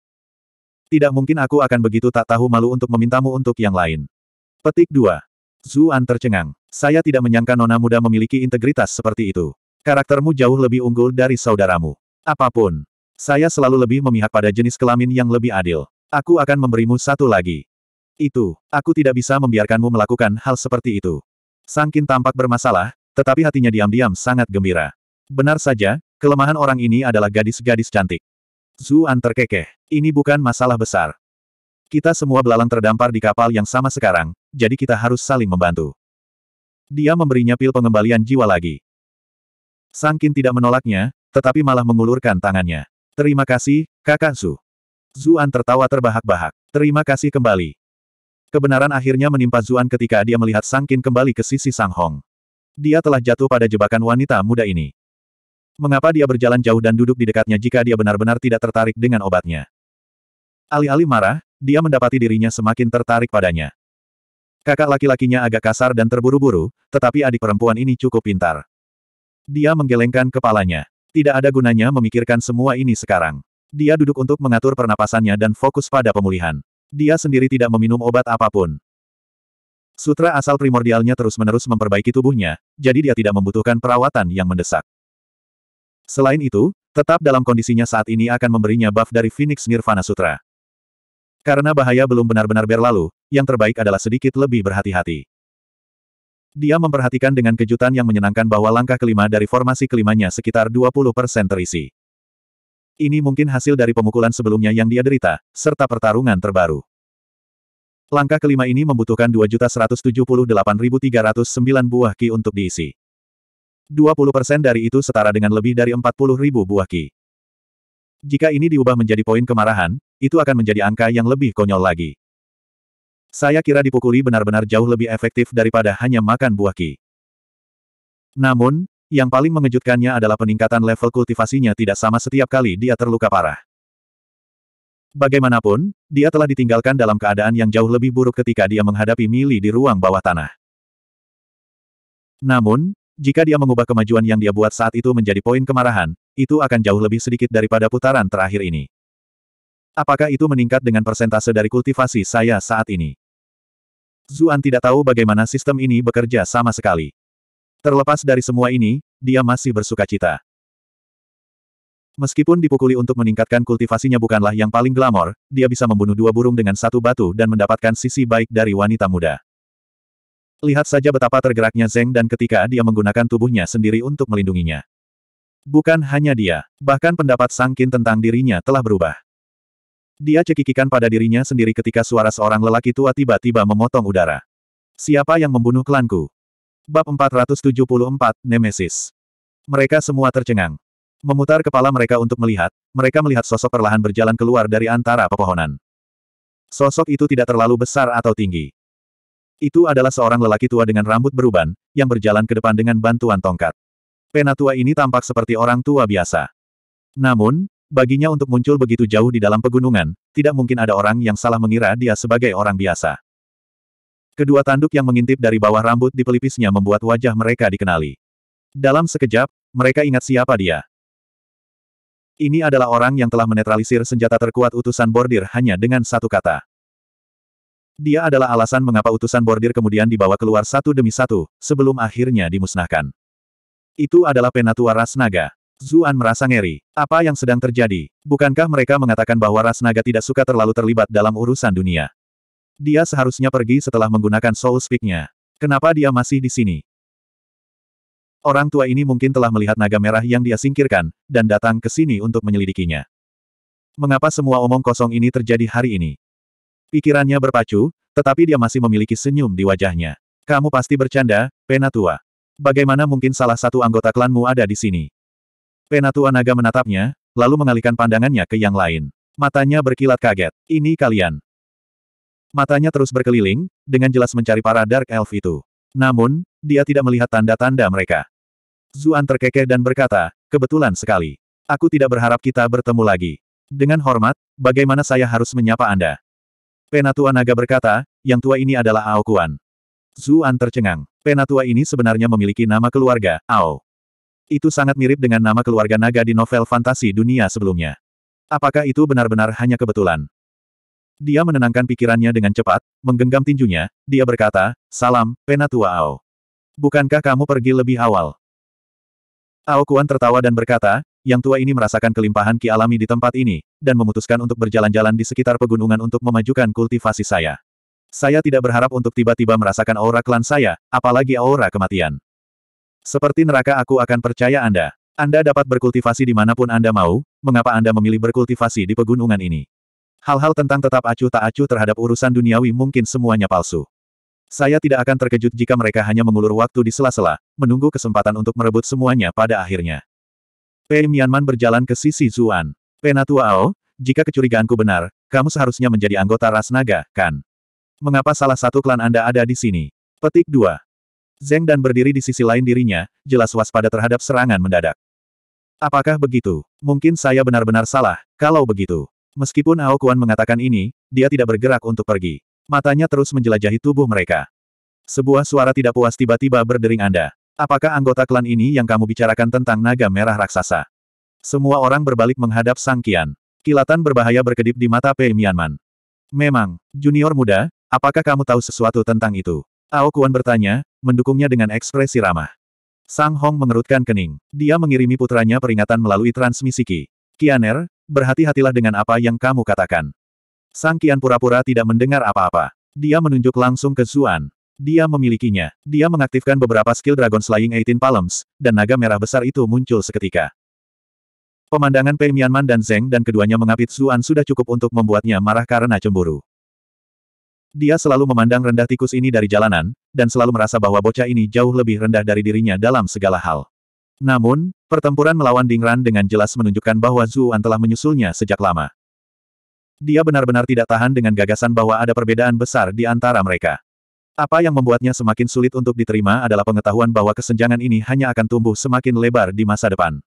Tidak mungkin aku akan begitu tak tahu malu untuk memintamu untuk yang lain. Petik 2. Zuan tercengang. Saya tidak menyangka nona muda memiliki integritas seperti itu. Karaktermu jauh lebih unggul dari saudaramu. Apapun. Saya selalu lebih memihak pada jenis kelamin yang lebih adil. Aku akan memberimu satu lagi. Itu, aku tidak bisa membiarkanmu melakukan hal seperti itu. Sangkin tampak bermasalah, tetapi hatinya diam-diam sangat gembira. Benar saja, kelemahan orang ini adalah gadis-gadis cantik. Zuan terkekeh. Ini bukan masalah besar. Kita semua belalang terdampar di kapal yang sama sekarang, jadi kita harus saling membantu. Dia memberinya pil pengembalian jiwa lagi. Sangkin tidak menolaknya, tetapi malah mengulurkan tangannya. Terima kasih, kakak Su. Zuan tertawa terbahak-bahak. Terima kasih kembali. Kebenaran akhirnya menimpa Zuan ketika dia melihat Sangkin kembali ke sisi Sang Hong. Dia telah jatuh pada jebakan wanita muda ini. Mengapa dia berjalan jauh dan duduk di dekatnya jika dia benar-benar tidak tertarik dengan obatnya? Alih-alih marah, dia mendapati dirinya semakin tertarik padanya. Kakak laki-lakinya agak kasar dan terburu-buru, tetapi adik perempuan ini cukup pintar. Dia menggelengkan kepalanya. Tidak ada gunanya memikirkan semua ini sekarang. Dia duduk untuk mengatur pernapasannya dan fokus pada pemulihan. Dia sendiri tidak meminum obat apapun. Sutra asal primordialnya terus-menerus memperbaiki tubuhnya, jadi dia tidak membutuhkan perawatan yang mendesak. Selain itu, tetap dalam kondisinya saat ini akan memberinya buff dari Phoenix Nirvana Sutra. Karena bahaya belum benar-benar berlalu, yang terbaik adalah sedikit lebih berhati-hati. Dia memperhatikan dengan kejutan yang menyenangkan bahwa langkah kelima dari formasi kelimanya sekitar 20% terisi. Ini mungkin hasil dari pemukulan sebelumnya yang dia derita, serta pertarungan terbaru. Langkah kelima ini membutuhkan 2.178.309 buah ki untuk diisi. 20% dari itu setara dengan lebih dari 40.000 buah ki. Jika ini diubah menjadi poin kemarahan, itu akan menjadi angka yang lebih konyol lagi. Saya kira dipukuli benar-benar jauh lebih efektif daripada hanya makan buah ki. Namun, yang paling mengejutkannya adalah peningkatan level kultivasinya tidak sama setiap kali dia terluka parah. Bagaimanapun, dia telah ditinggalkan dalam keadaan yang jauh lebih buruk ketika dia menghadapi Mili di ruang bawah tanah. Namun, jika dia mengubah kemajuan yang dia buat saat itu menjadi poin kemarahan, itu akan jauh lebih sedikit daripada putaran terakhir ini. Apakah itu meningkat dengan persentase dari kultivasi saya saat ini? Zuan tidak tahu bagaimana sistem ini bekerja sama sekali. Terlepas dari semua ini, dia masih bersuka cita. Meskipun dipukuli untuk meningkatkan kultivasinya bukanlah yang paling glamor, dia bisa membunuh dua burung dengan satu batu dan mendapatkan sisi baik dari wanita muda. Lihat saja betapa tergeraknya Zeng dan ketika dia menggunakan tubuhnya sendiri untuk melindunginya. Bukan hanya dia, bahkan pendapat Sangkin tentang dirinya telah berubah. Dia cekikikan pada dirinya sendiri ketika suara seorang lelaki tua tiba-tiba memotong udara. Siapa yang membunuh klanku? Bab 474, Nemesis. Mereka semua tercengang. Memutar kepala mereka untuk melihat, mereka melihat sosok perlahan berjalan keluar dari antara pepohonan. Sosok itu tidak terlalu besar atau tinggi. Itu adalah seorang lelaki tua dengan rambut beruban, yang berjalan ke depan dengan bantuan tongkat. Penatua ini tampak seperti orang tua biasa. Namun, baginya untuk muncul begitu jauh di dalam pegunungan, tidak mungkin ada orang yang salah mengira dia sebagai orang biasa. Kedua tanduk yang mengintip dari bawah rambut di pelipisnya membuat wajah mereka dikenali. Dalam sekejap, mereka ingat siapa dia. Ini adalah orang yang telah menetralisir senjata terkuat utusan bordir hanya dengan satu kata. Dia adalah alasan mengapa utusan bordir kemudian dibawa keluar satu demi satu, sebelum akhirnya dimusnahkan. Itu adalah penatua ras naga. Zuan merasa ngeri. Apa yang sedang terjadi? Bukankah mereka mengatakan bahwa ras naga tidak suka terlalu terlibat dalam urusan dunia? Dia seharusnya pergi setelah menggunakan soul speak-nya. Kenapa dia masih di sini? Orang tua ini mungkin telah melihat naga merah yang dia singkirkan, dan datang ke sini untuk menyelidikinya. Mengapa semua omong kosong ini terjadi hari ini? Pikirannya berpacu, tetapi dia masih memiliki senyum di wajahnya. Kamu pasti bercanda, Penatua. Bagaimana mungkin salah satu anggota klanmu ada di sini? Penatua naga menatapnya, lalu mengalihkan pandangannya ke yang lain. Matanya berkilat kaget. Ini kalian. Matanya terus berkeliling, dengan jelas mencari para Dark Elf itu. Namun, dia tidak melihat tanda-tanda mereka. Zuan terkekeh dan berkata, kebetulan sekali. Aku tidak berharap kita bertemu lagi. Dengan hormat, bagaimana saya harus menyapa Anda? Penatua Naga berkata, yang tua ini adalah Ao Kuan. Zuan tercengang. Penatua ini sebenarnya memiliki nama keluarga, Ao. Itu sangat mirip dengan nama keluarga naga di novel fantasi dunia sebelumnya. Apakah itu benar-benar hanya kebetulan? Dia menenangkan pikirannya dengan cepat, menggenggam tinjunya, dia berkata, Salam, Penatua Ao. Bukankah kamu pergi lebih awal? Ao Kuan tertawa dan berkata, yang tua ini merasakan kelimpahan ki alami di tempat ini, dan memutuskan untuk berjalan-jalan di sekitar pegunungan untuk memajukan kultivasi saya. Saya tidak berharap untuk tiba-tiba merasakan aura klan saya, apalagi aura kematian. Seperti neraka aku akan percaya Anda. Anda dapat berkultivasi di manapun Anda mau, mengapa Anda memilih berkultivasi di pegunungan ini? Hal-hal tentang tetap acuh tak acuh terhadap urusan duniawi mungkin semuanya palsu. Saya tidak akan terkejut jika mereka hanya mengulur waktu di sela-sela, menunggu kesempatan untuk merebut semuanya pada akhirnya. Pei Mianman berjalan ke sisi Zuan. Penatua Ao, jika kecurigaanku benar, kamu seharusnya menjadi anggota ras naga, kan? Mengapa salah satu klan Anda ada di sini? Petik 2. Zeng dan berdiri di sisi lain dirinya, jelas waspada terhadap serangan mendadak. Apakah begitu? Mungkin saya benar-benar salah, kalau begitu. Meskipun Ao Kuan mengatakan ini, dia tidak bergerak untuk pergi. Matanya terus menjelajahi tubuh mereka. Sebuah suara tidak puas tiba-tiba berdering Anda. Apakah anggota klan ini yang kamu bicarakan tentang naga merah raksasa? Semua orang berbalik menghadap Sang Kian. Kilatan berbahaya berkedip di mata Pei Mianman. Memang, junior muda, apakah kamu tahu sesuatu tentang itu? Ao Kuan bertanya, mendukungnya dengan ekspresi ramah. Sang Hong mengerutkan kening. Dia mengirimi putranya peringatan melalui transmisi Ki. Kianer, berhati-hatilah dengan apa yang kamu katakan. Sang Kian pura-pura tidak mendengar apa-apa. Dia menunjuk langsung ke Zuan. Dia memilikinya. Dia mengaktifkan beberapa skill Dragon Slaying 18 Palms, dan naga merah besar itu muncul seketika. Pemandangan Pei Mianman dan Zeng dan keduanya mengapit Zuan sudah cukup untuk membuatnya marah karena cemburu. Dia selalu memandang rendah tikus ini dari jalanan, dan selalu merasa bahwa bocah ini jauh lebih rendah dari dirinya dalam segala hal. Namun, pertempuran melawan Dingran dengan jelas menunjukkan bahwa Zuan telah menyusulnya sejak lama. Dia benar-benar tidak tahan dengan gagasan bahwa ada perbedaan besar di antara mereka. Apa yang membuatnya semakin sulit untuk diterima adalah pengetahuan bahwa kesenjangan ini hanya akan tumbuh semakin lebar di masa depan.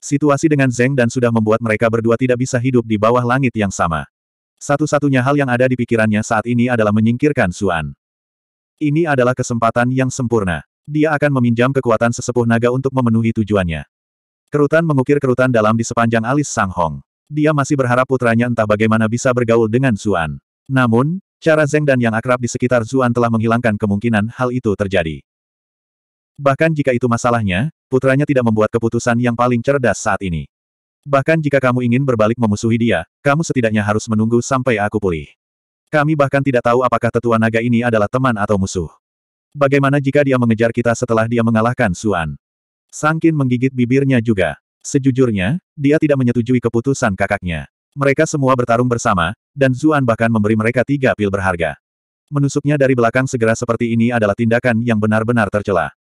Situasi dengan Zeng dan sudah membuat mereka berdua tidak bisa hidup di bawah langit yang sama. Satu-satunya hal yang ada di pikirannya saat ini adalah menyingkirkan Suan. Ini adalah kesempatan yang sempurna. Dia akan meminjam kekuatan sesepuh naga untuk memenuhi tujuannya. Kerutan mengukir kerutan dalam di sepanjang alis Sang Hong. Dia masih berharap putranya entah bagaimana bisa bergaul dengan Zuan. Namun, cara Zeng dan yang akrab di sekitar Zuan telah menghilangkan kemungkinan hal itu terjadi. Bahkan jika itu masalahnya, putranya tidak membuat keputusan yang paling cerdas saat ini. Bahkan jika kamu ingin berbalik memusuhi dia, kamu setidaknya harus menunggu sampai aku pulih. Kami bahkan tidak tahu apakah tetua naga ini adalah teman atau musuh. Bagaimana jika dia mengejar kita setelah dia mengalahkan Suan? Sangkin menggigit bibirnya juga. Sejujurnya, dia tidak menyetujui keputusan kakaknya. Mereka semua bertarung bersama, dan Zuan bahkan memberi mereka tiga pil berharga. Menusuknya dari belakang segera seperti ini adalah tindakan yang benar-benar tercela.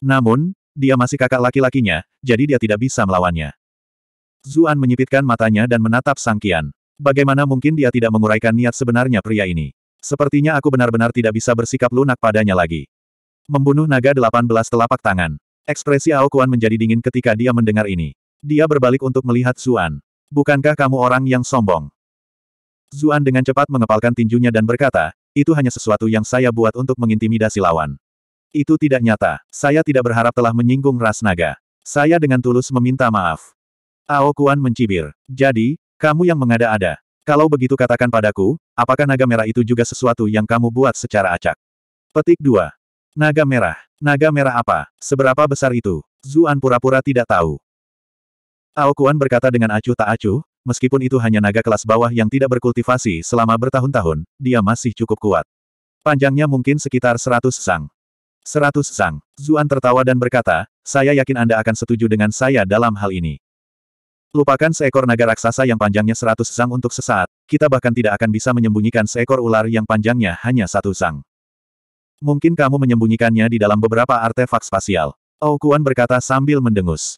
Namun, dia masih kakak laki-lakinya, jadi dia tidak bisa melawannya. Zuan menyipitkan matanya dan menatap Sangkian. Bagaimana mungkin dia tidak menguraikan niat sebenarnya pria ini? Sepertinya aku benar-benar tidak bisa bersikap lunak padanya lagi. Membunuh naga 18 telapak tangan. Ekspresi Ao Kuan menjadi dingin ketika dia mendengar ini. Dia berbalik untuk melihat Zuan. Bukankah kamu orang yang sombong? Zuan dengan cepat mengepalkan tinjunya dan berkata, itu hanya sesuatu yang saya buat untuk mengintimidasi lawan. Itu tidak nyata. Saya tidak berharap telah menyinggung ras naga. Saya dengan tulus meminta maaf. Ao Kuan mencibir. Jadi, kamu yang mengada-ada. Kalau begitu katakan padaku, apakah naga merah itu juga sesuatu yang kamu buat secara acak? Petik 2. Naga merah. Naga merah apa? Seberapa besar itu? Zuan pura-pura tidak tahu. Aokuan berkata dengan acuh tak acuh, meskipun itu hanya naga kelas bawah yang tidak berkultivasi selama bertahun-tahun, dia masih cukup kuat. Panjangnya mungkin sekitar 100 sang. 100 sang. Zuan tertawa dan berkata, saya yakin Anda akan setuju dengan saya dalam hal ini. Lupakan seekor naga raksasa yang panjangnya seratus sang untuk sesaat, kita bahkan tidak akan bisa menyembunyikan seekor ular yang panjangnya hanya satu sang. Mungkin kamu menyembunyikannya di dalam beberapa artefak spasial. Aukuan oh, berkata sambil mendengus.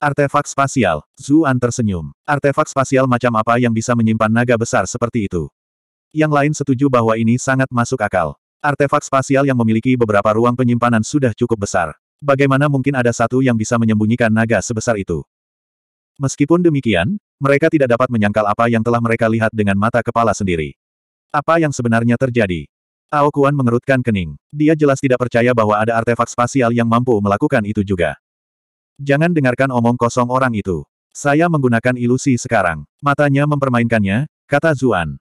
Artefak spasial, Zuan tersenyum. Artefak spasial macam apa yang bisa menyimpan naga besar seperti itu? Yang lain setuju bahwa ini sangat masuk akal. Artefak spasial yang memiliki beberapa ruang penyimpanan sudah cukup besar. Bagaimana mungkin ada satu yang bisa menyembunyikan naga sebesar itu? Meskipun demikian, mereka tidak dapat menyangkal apa yang telah mereka lihat dengan mata kepala sendiri. Apa yang sebenarnya terjadi? Ao Kuan mengerutkan kening. Dia jelas tidak percaya bahwa ada artefak spasial yang mampu melakukan itu juga. Jangan dengarkan omong kosong orang itu. Saya menggunakan ilusi sekarang. Matanya mempermainkannya, kata Zuan.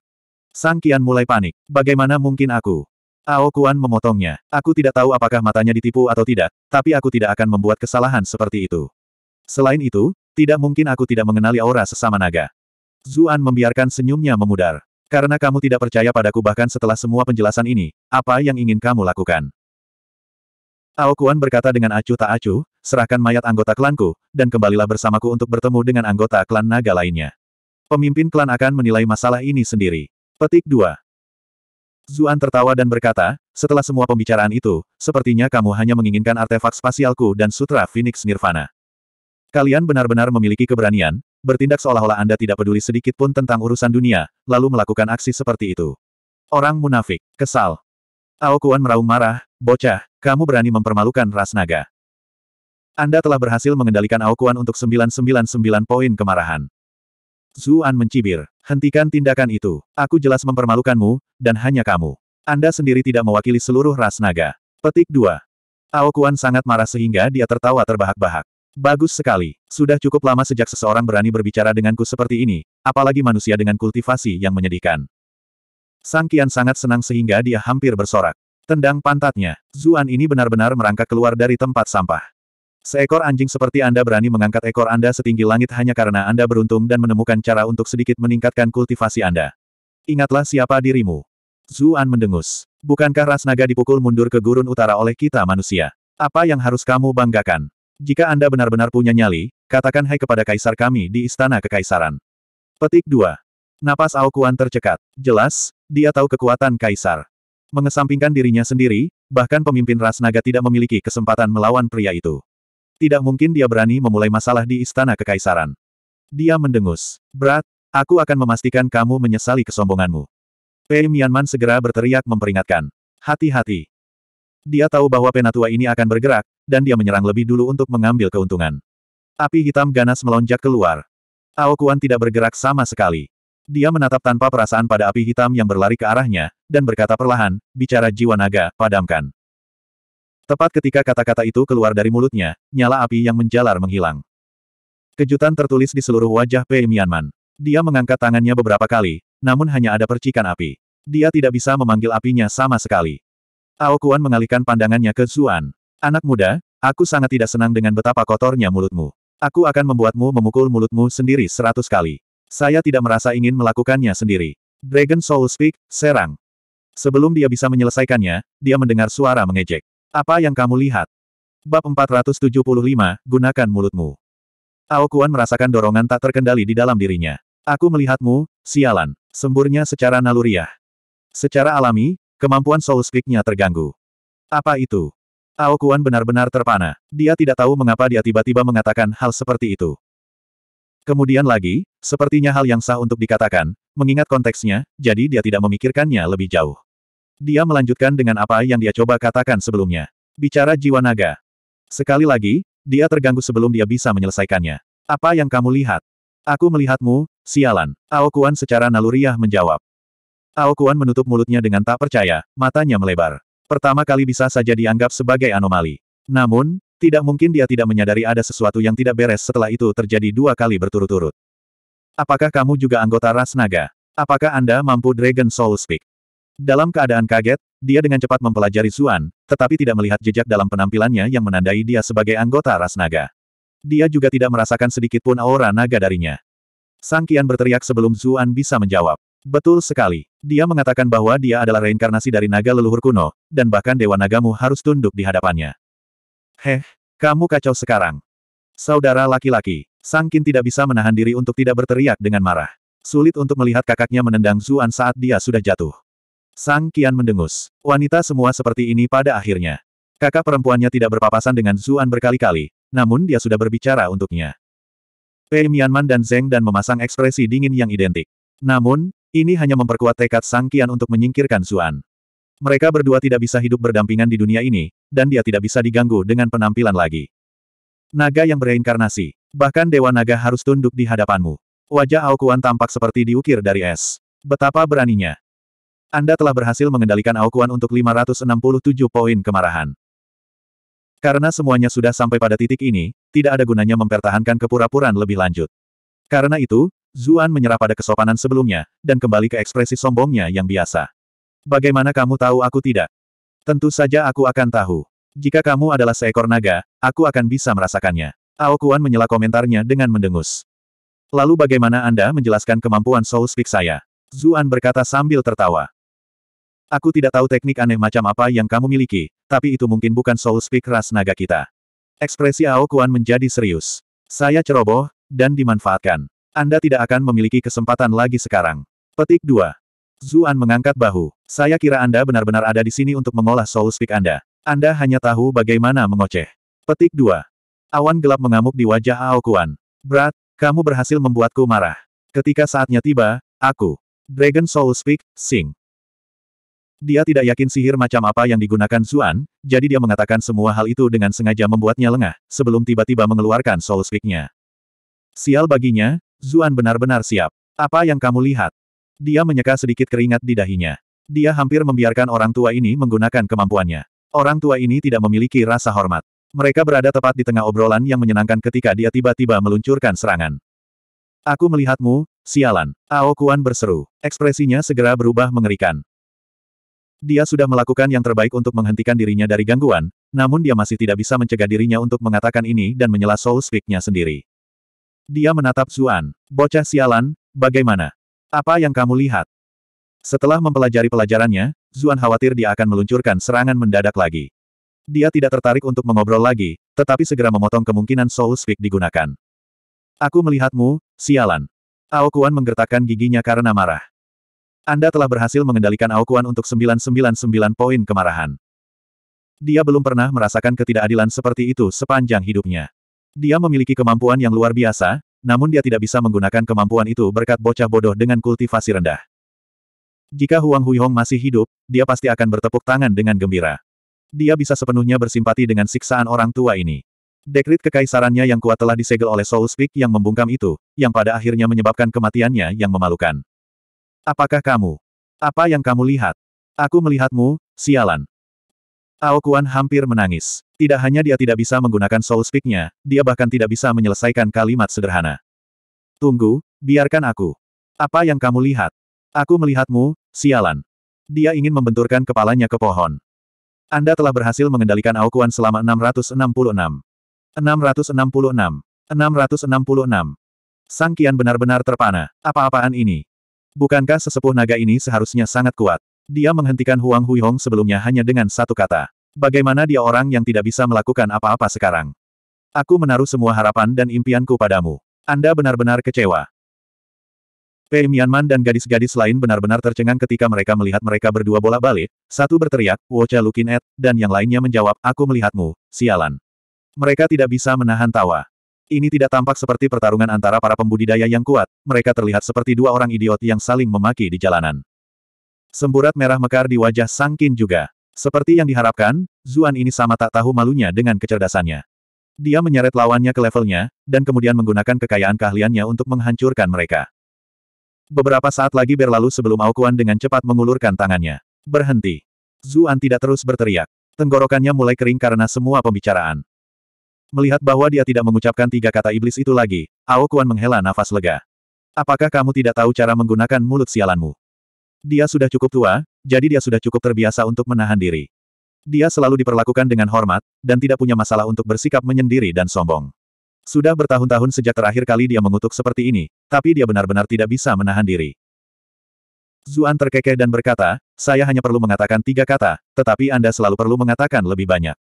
Sang Kian mulai panik. Bagaimana mungkin aku? Ao Kuan memotongnya. Aku tidak tahu apakah matanya ditipu atau tidak, tapi aku tidak akan membuat kesalahan seperti itu. Selain itu, tidak mungkin aku tidak mengenali aura sesama naga. Zuan membiarkan senyumnya memudar. Karena kamu tidak percaya padaku bahkan setelah semua penjelasan ini, apa yang ingin kamu lakukan? Aokuan berkata dengan acuh tak acuh, serahkan mayat anggota klanku, dan kembalilah bersamaku untuk bertemu dengan anggota klan naga lainnya. Pemimpin klan akan menilai masalah ini sendiri. Petik 2. Zuan tertawa dan berkata, setelah semua pembicaraan itu, sepertinya kamu hanya menginginkan artefak spasialku dan sutra Phoenix Nirvana. Kalian benar-benar memiliki keberanian, bertindak seolah-olah Anda tidak peduli sedikit pun tentang urusan dunia, lalu melakukan aksi seperti itu. Orang munafik, kesal. Aokuan meraung marah, bocah, kamu berani mempermalukan ras naga. Anda telah berhasil mengendalikan untuk sembilan untuk 999 poin kemarahan. Zuan mencibir, hentikan tindakan itu. Aku jelas mempermalukanmu, dan hanya kamu. Anda sendiri tidak mewakili seluruh ras naga. Petik 2. Aokuan sangat marah sehingga dia tertawa terbahak-bahak. Bagus sekali. Sudah cukup lama sejak seseorang berani berbicara denganku seperti ini, apalagi manusia dengan kultivasi yang menyedihkan. Sang Kian sangat senang sehingga dia hampir bersorak. Tendang pantatnya, Zuan ini benar-benar merangkak keluar dari tempat sampah. Seekor anjing seperti Anda berani mengangkat ekor Anda setinggi langit hanya karena Anda beruntung dan menemukan cara untuk sedikit meningkatkan kultivasi Anda. Ingatlah siapa dirimu. Zuan mendengus. Bukankah ras naga dipukul mundur ke gurun utara oleh kita manusia? Apa yang harus kamu banggakan? Jika Anda benar-benar punya nyali, katakan hai kepada kaisar kami di istana kekaisaran. Petik 2. Napas Ao tercekat. Jelas, dia tahu kekuatan kaisar. Mengesampingkan dirinya sendiri, bahkan pemimpin ras naga tidak memiliki kesempatan melawan pria itu. Tidak mungkin dia berani memulai masalah di istana kekaisaran. Dia mendengus. Berat, aku akan memastikan kamu menyesali kesombonganmu. Pei Mianman segera berteriak memperingatkan. Hati-hati. Dia tahu bahwa penatua ini akan bergerak, dan dia menyerang lebih dulu untuk mengambil keuntungan. Api hitam ganas melonjak keluar. Aokuan tidak bergerak sama sekali. Dia menatap tanpa perasaan pada api hitam yang berlari ke arahnya, dan berkata perlahan, bicara jiwa naga, padamkan. Tepat ketika kata-kata itu keluar dari mulutnya, nyala api yang menjalar menghilang. Kejutan tertulis di seluruh wajah Pei Mianman. Dia mengangkat tangannya beberapa kali, namun hanya ada percikan api. Dia tidak bisa memanggil apinya sama sekali. Ao Kuan mengalihkan pandangannya ke Zuan. Anak muda, aku sangat tidak senang dengan betapa kotornya mulutmu. Aku akan membuatmu memukul mulutmu sendiri seratus kali. Saya tidak merasa ingin melakukannya sendiri. Dragon Soul Speak, serang. Sebelum dia bisa menyelesaikannya, dia mendengar suara mengejek. Apa yang kamu lihat? Bab 475, gunakan mulutmu. Ao Kuan merasakan dorongan tak terkendali di dalam dirinya. Aku melihatmu, sialan. Semburnya secara naluriah. Secara alami, Kemampuan soul speak-nya terganggu. Apa itu? Ao Kuan benar-benar terpana. Dia tidak tahu mengapa dia tiba-tiba mengatakan hal seperti itu. Kemudian lagi, sepertinya hal yang sah untuk dikatakan, mengingat konteksnya, jadi dia tidak memikirkannya lebih jauh. Dia melanjutkan dengan apa yang dia coba katakan sebelumnya. Bicara jiwa naga. Sekali lagi, dia terganggu sebelum dia bisa menyelesaikannya. Apa yang kamu lihat? Aku melihatmu, sialan. Ao Kuan secara naluriah menjawab. Aokuan menutup mulutnya dengan tak percaya, matanya melebar. Pertama kali bisa saja dianggap sebagai anomali. Namun, tidak mungkin dia tidak menyadari ada sesuatu yang tidak beres setelah itu terjadi dua kali berturut-turut. Apakah kamu juga anggota ras naga? Apakah Anda mampu Dragon Soul Speak? Dalam keadaan kaget, dia dengan cepat mempelajari Zuan, tetapi tidak melihat jejak dalam penampilannya yang menandai dia sebagai anggota ras naga. Dia juga tidak merasakan sedikit pun aura naga darinya. Sang Kian berteriak sebelum Zuan bisa menjawab. Betul sekali. Dia mengatakan bahwa dia adalah reinkarnasi dari naga leluhur kuno, dan bahkan dewa nagamu harus tunduk di hadapannya. Heh, kamu kacau sekarang. Saudara laki-laki, Sangkin tidak bisa menahan diri untuk tidak berteriak dengan marah. Sulit untuk melihat kakaknya menendang Zuan saat dia sudah jatuh. Sang Qian mendengus. Wanita semua seperti ini pada akhirnya. Kakak perempuannya tidak berpapasan dengan Zuan berkali-kali, namun dia sudah berbicara untuknya. Pei Mianman dan Zeng dan memasang ekspresi dingin yang identik. Namun, ini hanya memperkuat tekad Sang kian untuk menyingkirkan Zuan. Mereka berdua tidak bisa hidup berdampingan di dunia ini, dan dia tidak bisa diganggu dengan penampilan lagi. Naga yang bereinkarnasi. Bahkan Dewa Naga harus tunduk di hadapanmu. Wajah Aokuan tampak seperti diukir dari es. Betapa beraninya. Anda telah berhasil mengendalikan Aokuan untuk 567 poin kemarahan. Karena semuanya sudah sampai pada titik ini, tidak ada gunanya mempertahankan kepura-puraan lebih lanjut. Karena itu, Zuan menyerah pada kesopanan sebelumnya, dan kembali ke ekspresi sombongnya yang biasa. Bagaimana kamu tahu aku tidak? Tentu saja aku akan tahu. Jika kamu adalah seekor naga, aku akan bisa merasakannya. Ao Kuan menyela komentarnya dengan mendengus. Lalu bagaimana Anda menjelaskan kemampuan Soul Speak saya? Zuan berkata sambil tertawa. Aku tidak tahu teknik aneh macam apa yang kamu miliki, tapi itu mungkin bukan Soul Speak ras naga kita. Ekspresi Ao Kuan menjadi serius. Saya ceroboh, dan dimanfaatkan. Anda tidak akan memiliki kesempatan lagi sekarang. Petik 2. Zuan mengangkat bahu. Saya kira Anda benar-benar ada di sini untuk mengolah soul speak Anda. Anda hanya tahu bagaimana mengoceh. Petik 2. Awan gelap mengamuk di wajah Aokuan. Brat, kamu berhasil membuatku marah. Ketika saatnya tiba, aku. Dragon Soul Speak, Sing. Dia tidak yakin sihir macam apa yang digunakan Zuan, jadi dia mengatakan semua hal itu dengan sengaja membuatnya lengah, sebelum tiba-tiba mengeluarkan soul speak-nya. Sial baginya, Zuan benar-benar siap. Apa yang kamu lihat? Dia menyeka sedikit keringat di dahinya. Dia hampir membiarkan orang tua ini menggunakan kemampuannya. Orang tua ini tidak memiliki rasa hormat. Mereka berada tepat di tengah obrolan yang menyenangkan ketika dia tiba-tiba meluncurkan serangan. Aku melihatmu, sialan. Ao Kuan berseru. Ekspresinya segera berubah mengerikan. Dia sudah melakukan yang terbaik untuk menghentikan dirinya dari gangguan, namun dia masih tidak bisa mencegah dirinya untuk mengatakan ini dan menyela soul speak-nya sendiri. Dia menatap Zuan. Bocah sialan, bagaimana? Apa yang kamu lihat? Setelah mempelajari pelajarannya, Zuan khawatir dia akan meluncurkan serangan mendadak lagi. Dia tidak tertarik untuk mengobrol lagi, tetapi segera memotong kemungkinan Soul Speak digunakan. Aku melihatmu, sialan. Aokuan menggertakkan giginya karena marah. Anda telah berhasil mengendalikan Aokuan untuk 999 poin kemarahan. Dia belum pernah merasakan ketidakadilan seperti itu sepanjang hidupnya. Dia memiliki kemampuan yang luar biasa, namun dia tidak bisa menggunakan kemampuan itu berkat bocah bodoh dengan kultivasi rendah. Jika Huang Huihong masih hidup, dia pasti akan bertepuk tangan dengan gembira. Dia bisa sepenuhnya bersimpati dengan siksaan orang tua ini. Dekrit kekaisarannya yang kuat telah disegel oleh Soul Speak yang membungkam itu, yang pada akhirnya menyebabkan kematiannya yang memalukan. Apakah kamu? Apa yang kamu lihat? Aku melihatmu, sialan. Ao Kuan hampir menangis. Tidak hanya dia tidak bisa menggunakan soul speak nya dia bahkan tidak bisa menyelesaikan kalimat sederhana. Tunggu, biarkan aku. Apa yang kamu lihat? Aku melihatmu, sialan. Dia ingin membenturkan kepalanya ke pohon. Anda telah berhasil mengendalikan Aokuan selama 666. 666. 666. Sang Kian benar-benar terpana. Apa-apaan ini? Bukankah sesepuh naga ini seharusnya sangat kuat? Dia menghentikan Huang Huihong sebelumnya hanya dengan satu kata. Bagaimana dia orang yang tidak bisa melakukan apa-apa sekarang? Aku menaruh semua harapan dan impianku padamu. Anda benar-benar kecewa. Pei Mianman dan gadis-gadis lain benar-benar tercengang ketika mereka melihat mereka berdua bola balik, satu berteriak, Wocha Lukin Ed, dan yang lainnya menjawab, aku melihatmu, sialan. Mereka tidak bisa menahan tawa. Ini tidak tampak seperti pertarungan antara para pembudidaya yang kuat, mereka terlihat seperti dua orang idiot yang saling memaki di jalanan. Semburat merah mekar di wajah sangkin juga. Seperti yang diharapkan, Zuan ini sama tak tahu malunya dengan kecerdasannya. Dia menyeret lawannya ke levelnya, dan kemudian menggunakan kekayaan keahliannya untuk menghancurkan mereka. Beberapa saat lagi berlalu sebelum Aokuan dengan cepat mengulurkan tangannya. Berhenti. Zuan tidak terus berteriak. Tenggorokannya mulai kering karena semua pembicaraan. Melihat bahwa dia tidak mengucapkan tiga kata iblis itu lagi, Aokuan menghela nafas lega. Apakah kamu tidak tahu cara menggunakan mulut sialanmu? Dia sudah cukup tua, jadi dia sudah cukup terbiasa untuk menahan diri. Dia selalu diperlakukan dengan hormat, dan tidak punya masalah untuk bersikap menyendiri dan sombong. Sudah bertahun-tahun sejak terakhir kali dia mengutuk seperti ini, tapi dia benar-benar tidak bisa menahan diri. Zuan terkekeh dan berkata, saya hanya perlu mengatakan tiga kata, tetapi Anda selalu perlu mengatakan lebih banyak.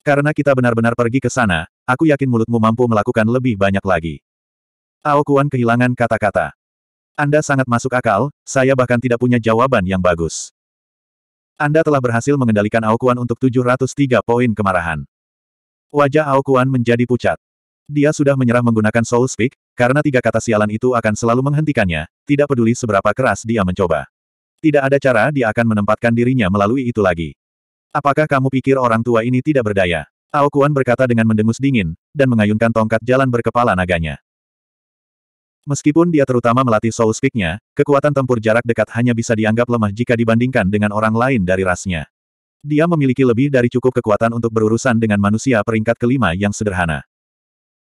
Karena kita benar-benar pergi ke sana, aku yakin mulutmu mampu melakukan lebih banyak lagi. Aokuan kehilangan kata-kata. Anda sangat masuk akal, saya bahkan tidak punya jawaban yang bagus. Anda telah berhasil mengendalikan Aokuan untuk 703 poin kemarahan. Wajah Aokuan menjadi pucat. Dia sudah menyerah menggunakan soul speak, karena tiga kata sialan itu akan selalu menghentikannya, tidak peduli seberapa keras dia mencoba. Tidak ada cara dia akan menempatkan dirinya melalui itu lagi. Apakah kamu pikir orang tua ini tidak berdaya? Aokuan berkata dengan mendengus dingin, dan mengayunkan tongkat jalan berkepala naganya. Meskipun dia terutama melatih soul speak nya kekuatan tempur jarak dekat hanya bisa dianggap lemah jika dibandingkan dengan orang lain dari rasnya. Dia memiliki lebih dari cukup kekuatan untuk berurusan dengan manusia peringkat kelima yang sederhana.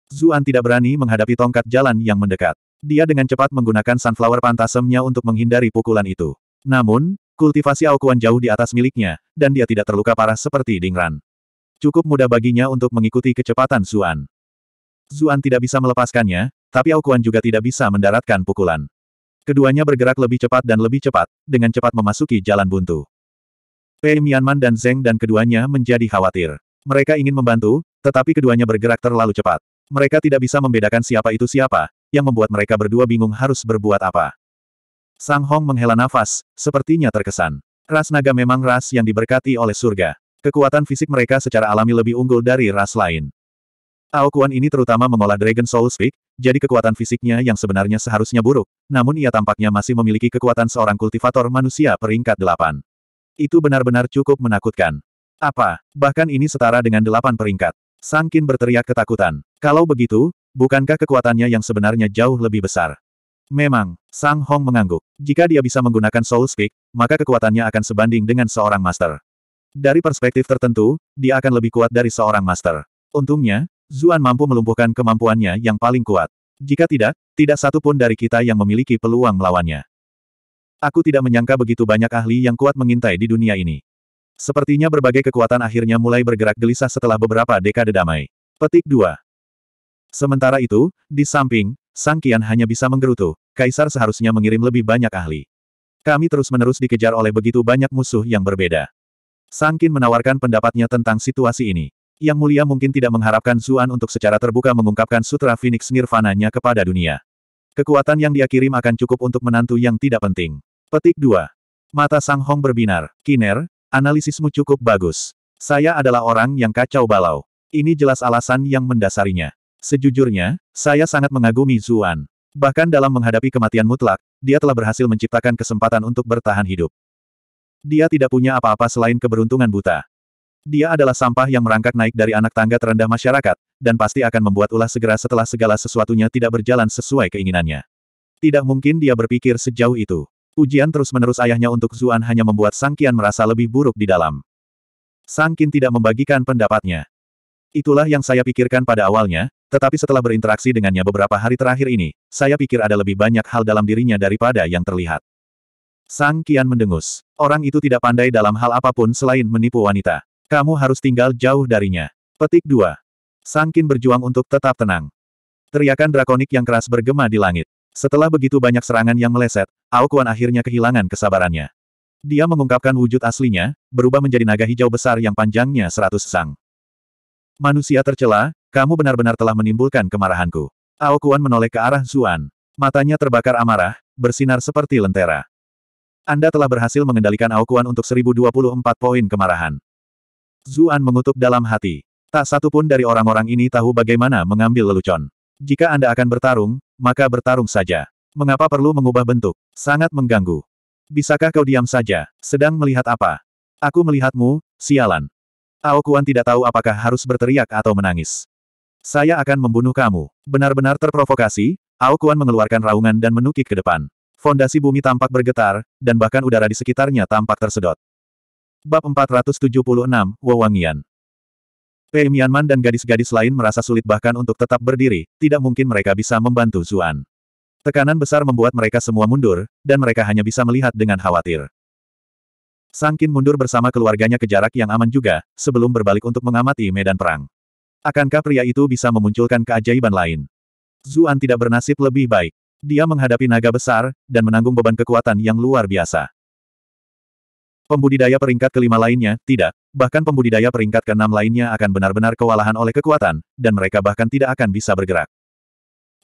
Zuan tidak berani menghadapi tongkat jalan yang mendekat. Dia dengan cepat menggunakan sunflower pantasemnya untuk menghindari pukulan itu. Namun, kultivasi aukuan jauh di atas miliknya, dan dia tidak terluka parah seperti Dingran. Cukup mudah baginya untuk mengikuti kecepatan Zuan. Zuan tidak bisa melepaskannya, tapi Aukuan juga tidak bisa mendaratkan pukulan. Keduanya bergerak lebih cepat dan lebih cepat, dengan cepat memasuki jalan buntu. Pei Mianman dan Zeng dan keduanya menjadi khawatir. Mereka ingin membantu, tetapi keduanya bergerak terlalu cepat. Mereka tidak bisa membedakan siapa itu siapa, yang membuat mereka berdua bingung harus berbuat apa. Sang Hong menghela nafas, sepertinya terkesan. Ras naga memang ras yang diberkati oleh surga. Kekuatan fisik mereka secara alami lebih unggul dari ras lain. Tao Kuan ini terutama mengolah Dragon Soul Speak, jadi kekuatan fisiknya yang sebenarnya seharusnya buruk, namun ia tampaknya masih memiliki kekuatan seorang kultivator manusia peringkat delapan. Itu benar-benar cukup menakutkan. Apa? Bahkan ini setara dengan delapan peringkat. Sangkin berteriak ketakutan. Kalau begitu, bukankah kekuatannya yang sebenarnya jauh lebih besar? Memang, Sang Hong mengangguk. Jika dia bisa menggunakan Soul Speak, maka kekuatannya akan sebanding dengan seorang master. Dari perspektif tertentu, dia akan lebih kuat dari seorang master. Untungnya, Zuan mampu melumpuhkan kemampuannya yang paling kuat. Jika tidak, tidak satu pun dari kita yang memiliki peluang melawannya. Aku tidak menyangka begitu banyak ahli yang kuat mengintai di dunia ini. Sepertinya berbagai kekuatan akhirnya mulai bergerak gelisah setelah beberapa dekade damai. Petik 2. Sementara itu, di samping, Sang Kian hanya bisa menggerutu, Kaisar seharusnya mengirim lebih banyak ahli. Kami terus-menerus dikejar oleh begitu banyak musuh yang berbeda. Sang Kian menawarkan pendapatnya tentang situasi ini. Yang mulia mungkin tidak mengharapkan Zuan untuk secara terbuka mengungkapkan sutra Phoenix Nirvana-nya kepada dunia. Kekuatan yang dia kirim akan cukup untuk menantu yang tidak penting. Petik 2. Mata Sang Hong berbinar. Kiner, analisismu cukup bagus. Saya adalah orang yang kacau balau. Ini jelas alasan yang mendasarinya. Sejujurnya, saya sangat mengagumi Zuan. Bahkan dalam menghadapi kematian mutlak, dia telah berhasil menciptakan kesempatan untuk bertahan hidup. Dia tidak punya apa-apa selain keberuntungan buta. Dia adalah sampah yang merangkak naik dari anak tangga terendah masyarakat, dan pasti akan membuat ulah segera setelah segala sesuatunya tidak berjalan sesuai keinginannya. Tidak mungkin dia berpikir sejauh itu. Ujian terus-menerus ayahnya untuk Zuan hanya membuat Sang Kian merasa lebih buruk di dalam. Sang Kian tidak membagikan pendapatnya. Itulah yang saya pikirkan pada awalnya, tetapi setelah berinteraksi dengannya beberapa hari terakhir ini, saya pikir ada lebih banyak hal dalam dirinya daripada yang terlihat. Sang Kian mendengus. Orang itu tidak pandai dalam hal apapun selain menipu wanita. Kamu harus tinggal jauh darinya. Petik 2. Sangkin berjuang untuk tetap tenang. Teriakan drakonik yang keras bergema di langit. Setelah begitu banyak serangan yang meleset, Aokuan akhirnya kehilangan kesabarannya. Dia mengungkapkan wujud aslinya, berubah menjadi naga hijau besar yang panjangnya seratus sang. Manusia tercela, kamu benar-benar telah menimbulkan kemarahanku. Aokuan menoleh ke arah Zuan. Matanya terbakar amarah, bersinar seperti lentera. Anda telah berhasil mengendalikan Aokuan untuk 1024 poin kemarahan. Zuan mengutuk dalam hati. Tak satu pun dari orang-orang ini tahu bagaimana mengambil lelucon. Jika Anda akan bertarung, maka bertarung saja. Mengapa perlu mengubah bentuk? Sangat mengganggu. Bisakah kau diam saja? Sedang melihat apa? Aku melihatmu, sialan. Ao Kuan tidak tahu apakah harus berteriak atau menangis. Saya akan membunuh kamu. Benar-benar terprovokasi, Ao Kuan mengeluarkan raungan dan menukik ke depan. Fondasi bumi tampak bergetar, dan bahkan udara di sekitarnya tampak tersedot. Bab 476, Wewangian. Pei Mianman dan gadis-gadis lain merasa sulit bahkan untuk tetap berdiri, tidak mungkin mereka bisa membantu Zuan. Tekanan besar membuat mereka semua mundur, dan mereka hanya bisa melihat dengan khawatir. Sangkin mundur bersama keluarganya ke jarak yang aman juga, sebelum berbalik untuk mengamati medan perang. Akankah pria itu bisa memunculkan keajaiban lain? Zuan tidak bernasib lebih baik. Dia menghadapi naga besar, dan menanggung beban kekuatan yang luar biasa. Pembudidaya peringkat kelima lainnya, tidak. Bahkan pembudidaya peringkat keenam lainnya akan benar-benar kewalahan oleh kekuatan, dan mereka bahkan tidak akan bisa bergerak.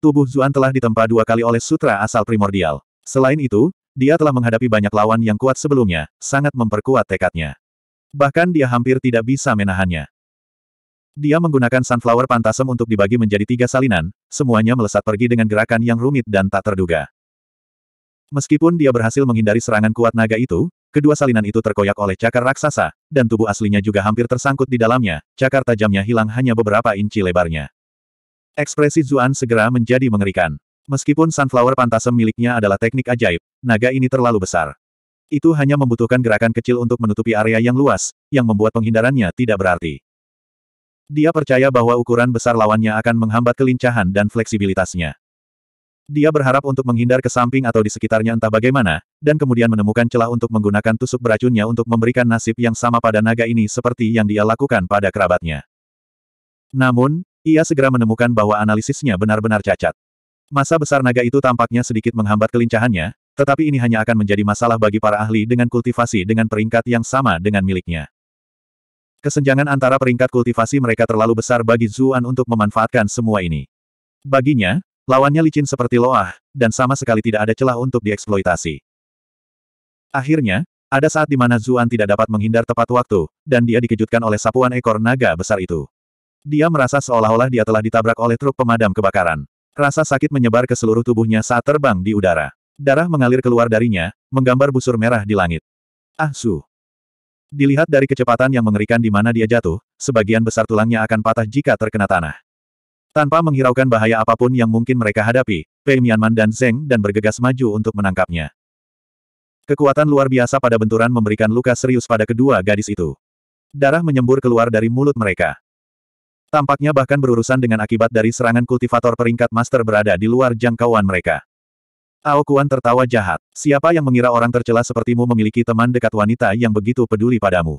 Tubuh Zuan telah ditempa dua kali oleh sutra asal primordial. Selain itu, dia telah menghadapi banyak lawan yang kuat sebelumnya, sangat memperkuat tekadnya. Bahkan dia hampir tidak bisa menahannya. Dia menggunakan sunflower pantasem untuk dibagi menjadi tiga salinan, semuanya melesat pergi dengan gerakan yang rumit dan tak terduga. Meskipun dia berhasil menghindari serangan kuat naga itu, Kedua salinan itu terkoyak oleh cakar raksasa, dan tubuh aslinya juga hampir tersangkut di dalamnya, cakar tajamnya hilang hanya beberapa inci lebarnya. Ekspresi Zuan segera menjadi mengerikan. Meskipun Sunflower Pantasem miliknya adalah teknik ajaib, naga ini terlalu besar. Itu hanya membutuhkan gerakan kecil untuk menutupi area yang luas, yang membuat penghindarannya tidak berarti. Dia percaya bahwa ukuran besar lawannya akan menghambat kelincahan dan fleksibilitasnya. Dia berharap untuk menghindar ke samping atau di sekitarnya entah bagaimana, dan kemudian menemukan celah untuk menggunakan tusuk beracunnya untuk memberikan nasib yang sama pada naga ini seperti yang dia lakukan pada kerabatnya. Namun, ia segera menemukan bahwa analisisnya benar-benar cacat. Masa besar naga itu tampaknya sedikit menghambat kelincahannya, tetapi ini hanya akan menjadi masalah bagi para ahli dengan kultivasi dengan peringkat yang sama dengan miliknya. Kesenjangan antara peringkat kultivasi mereka terlalu besar bagi Zuan untuk memanfaatkan semua ini. Baginya, Lawannya licin seperti loah, dan sama sekali tidak ada celah untuk dieksploitasi. Akhirnya, ada saat di mana Zuan tidak dapat menghindar tepat waktu, dan dia dikejutkan oleh sapuan ekor naga besar itu. Dia merasa seolah-olah dia telah ditabrak oleh truk pemadam kebakaran. Rasa sakit menyebar ke seluruh tubuhnya saat terbang di udara. Darah mengalir keluar darinya, menggambar busur merah di langit. Ah Su, Dilihat dari kecepatan yang mengerikan di mana dia jatuh, sebagian besar tulangnya akan patah jika terkena tanah. Tanpa menghiraukan bahaya apapun yang mungkin mereka hadapi, Pei Mianman dan Zeng dan bergegas maju untuk menangkapnya. Kekuatan luar biasa pada benturan memberikan luka serius pada kedua gadis itu. Darah menyembur keluar dari mulut mereka. Tampaknya bahkan berurusan dengan akibat dari serangan kultivator peringkat master berada di luar jangkauan mereka. Ao Kuan tertawa jahat. Siapa yang mengira orang tercela sepertimu memiliki teman dekat wanita yang begitu peduli padamu?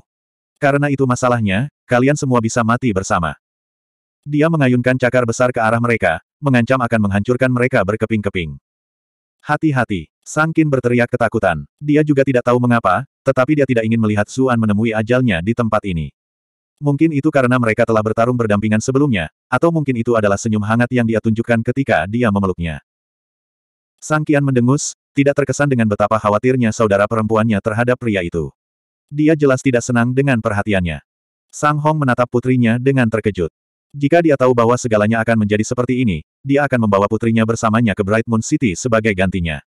Karena itu masalahnya, kalian semua bisa mati bersama. Dia mengayunkan cakar besar ke arah mereka, mengancam akan menghancurkan mereka berkeping-keping. Hati-hati, Sangkin berteriak ketakutan. Dia juga tidak tahu mengapa, tetapi dia tidak ingin melihat Suan menemui ajalnya di tempat ini. Mungkin itu karena mereka telah bertarung berdampingan sebelumnya, atau mungkin itu adalah senyum hangat yang dia tunjukkan ketika dia memeluknya. Sangkian mendengus, tidak terkesan dengan betapa khawatirnya saudara perempuannya terhadap pria itu. Dia jelas tidak senang dengan perhatiannya. Sang Hong menatap putrinya dengan terkejut. Jika dia tahu bahwa segalanya akan menjadi seperti ini, dia akan membawa putrinya bersamanya ke Bright Moon City sebagai gantinya.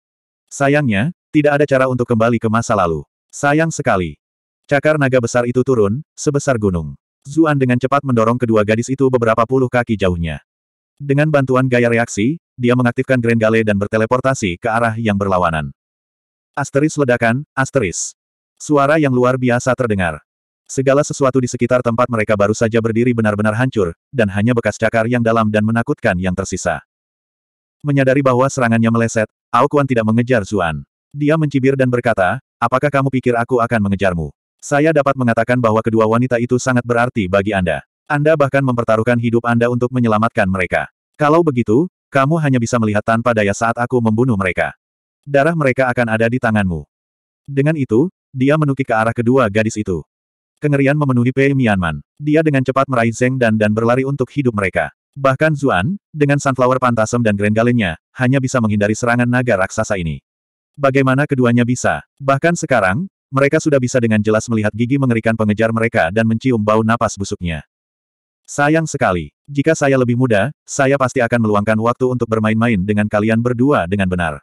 Sayangnya, tidak ada cara untuk kembali ke masa lalu. Sayang sekali. Cakar naga besar itu turun, sebesar gunung. Zuan dengan cepat mendorong kedua gadis itu beberapa puluh kaki jauhnya. Dengan bantuan gaya reaksi, dia mengaktifkan Grand Gale dan berteleportasi ke arah yang berlawanan. Asteris ledakan, asteris. Suara yang luar biasa terdengar. Segala sesuatu di sekitar tempat mereka baru saja berdiri benar-benar hancur, dan hanya bekas cakar yang dalam dan menakutkan yang tersisa. Menyadari bahwa serangannya meleset, Ao Kuan tidak mengejar Zuan. Dia mencibir dan berkata, apakah kamu pikir aku akan mengejarmu? Saya dapat mengatakan bahwa kedua wanita itu sangat berarti bagi Anda. Anda bahkan mempertaruhkan hidup Anda untuk menyelamatkan mereka. Kalau begitu, kamu hanya bisa melihat tanpa daya saat aku membunuh mereka. Darah mereka akan ada di tanganmu. Dengan itu, dia menukik ke arah kedua gadis itu. Kengerian memenuhi Pei Mianman. Dia dengan cepat meraih Zeng dan dan berlari untuk hidup mereka. Bahkan Zuan, dengan Sunflower Pantasem dan Grand galenya, hanya bisa menghindari serangan naga raksasa ini. Bagaimana keduanya bisa? Bahkan sekarang, mereka sudah bisa dengan jelas melihat gigi mengerikan pengejar mereka dan mencium bau napas busuknya. Sayang sekali. Jika saya lebih muda, saya pasti akan meluangkan waktu untuk bermain-main dengan kalian berdua dengan benar.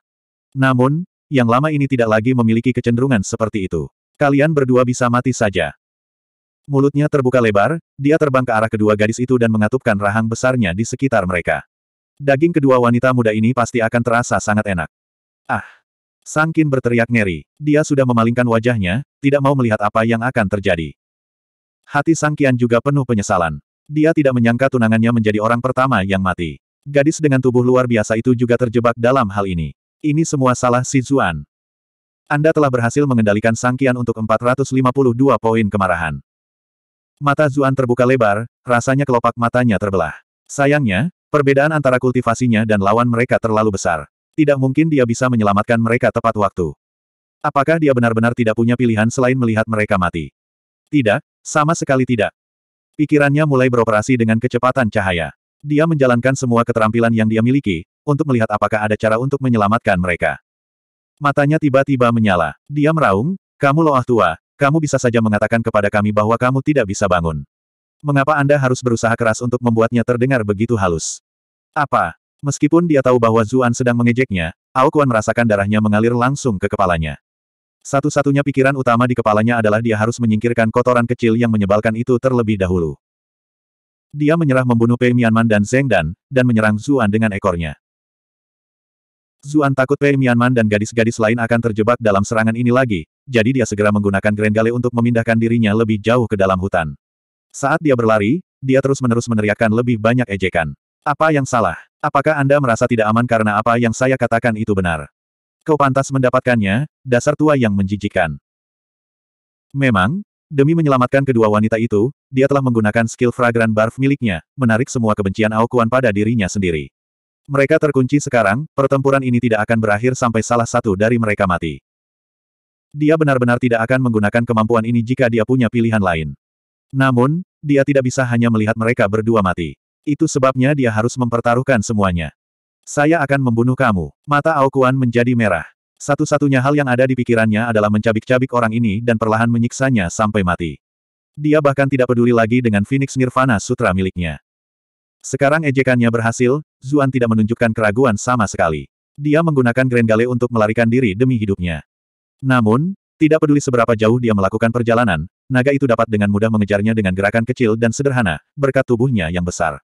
Namun, yang lama ini tidak lagi memiliki kecenderungan seperti itu. Kalian berdua bisa mati saja. Mulutnya terbuka lebar, dia terbang ke arah kedua gadis itu dan mengatupkan rahang besarnya di sekitar mereka. Daging kedua wanita muda ini pasti akan terasa sangat enak. Ah! Sangkin berteriak ngeri. Dia sudah memalingkan wajahnya, tidak mau melihat apa yang akan terjadi. Hati Sangkian juga penuh penyesalan. Dia tidak menyangka tunangannya menjadi orang pertama yang mati. Gadis dengan tubuh luar biasa itu juga terjebak dalam hal ini. Ini semua salah si Zuan. Anda telah berhasil mengendalikan sangkian untuk 452 poin kemarahan. Mata Zuan terbuka lebar, rasanya kelopak matanya terbelah. Sayangnya, perbedaan antara kultivasinya dan lawan mereka terlalu besar. Tidak mungkin dia bisa menyelamatkan mereka tepat waktu. Apakah dia benar-benar tidak punya pilihan selain melihat mereka mati? Tidak, sama sekali tidak. Pikirannya mulai beroperasi dengan kecepatan cahaya. Dia menjalankan semua keterampilan yang dia miliki, untuk melihat apakah ada cara untuk menyelamatkan mereka. Matanya tiba-tiba menyala. Dia meraung, kamu loah tua, kamu bisa saja mengatakan kepada kami bahwa kamu tidak bisa bangun. Mengapa Anda harus berusaha keras untuk membuatnya terdengar begitu halus? Apa? Meskipun dia tahu bahwa Zuan sedang mengejeknya, Ao Kuan merasakan darahnya mengalir langsung ke kepalanya. Satu-satunya pikiran utama di kepalanya adalah dia harus menyingkirkan kotoran kecil yang menyebalkan itu terlebih dahulu. Dia menyerah membunuh Pei Mianman dan Zeng Dan, dan menyerang Zuan dengan ekornya. Zuan takut Pei Mianman dan gadis-gadis lain akan terjebak dalam serangan ini lagi, jadi dia segera menggunakan Gale untuk memindahkan dirinya lebih jauh ke dalam hutan. Saat dia berlari, dia terus-menerus meneriakkan lebih banyak ejekan. Apa yang salah? Apakah Anda merasa tidak aman karena apa yang saya katakan itu benar? Kau pantas mendapatkannya, dasar tua yang menjijikan. Memang, demi menyelamatkan kedua wanita itu, dia telah menggunakan skill fragran barf miliknya, menarik semua kebencian Aokuan pada dirinya sendiri. Mereka terkunci sekarang, pertempuran ini tidak akan berakhir sampai salah satu dari mereka mati. Dia benar-benar tidak akan menggunakan kemampuan ini jika dia punya pilihan lain. Namun, dia tidak bisa hanya melihat mereka berdua mati. Itu sebabnya dia harus mempertaruhkan semuanya. Saya akan membunuh kamu. Mata Aokuan menjadi merah. Satu-satunya hal yang ada di pikirannya adalah mencabik-cabik orang ini dan perlahan menyiksanya sampai mati. Dia bahkan tidak peduli lagi dengan Phoenix Nirvana Sutra miliknya. Sekarang ejekannya berhasil, Zuan tidak menunjukkan keraguan sama sekali. Dia menggunakan Grand Gale untuk melarikan diri demi hidupnya. Namun, tidak peduli seberapa jauh dia melakukan perjalanan, naga itu dapat dengan mudah mengejarnya dengan gerakan kecil dan sederhana, berkat tubuhnya yang besar.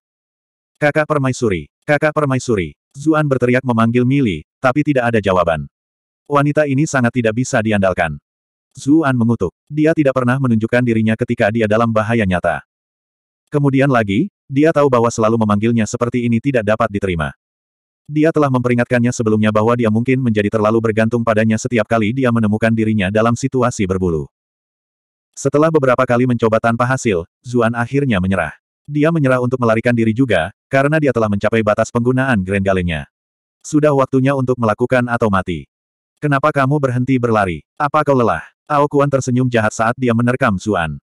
Kakak permaisuri, kakak permaisuri, Zuan berteriak memanggil Mili, tapi tidak ada jawaban. Wanita ini sangat tidak bisa diandalkan. Zuan mengutuk, dia tidak pernah menunjukkan dirinya ketika dia dalam bahaya nyata. Kemudian lagi, dia tahu bahwa selalu memanggilnya seperti ini tidak dapat diterima. Dia telah memperingatkannya sebelumnya bahwa dia mungkin menjadi terlalu bergantung padanya setiap kali dia menemukan dirinya dalam situasi berbulu. Setelah beberapa kali mencoba tanpa hasil, Zuan akhirnya menyerah. Dia menyerah untuk melarikan diri juga, karena dia telah mencapai batas penggunaan Galenya. Sudah waktunya untuk melakukan atau mati. Kenapa kamu berhenti berlari? Apa kau lelah? Aokuan tersenyum jahat saat dia menerkam Zuan.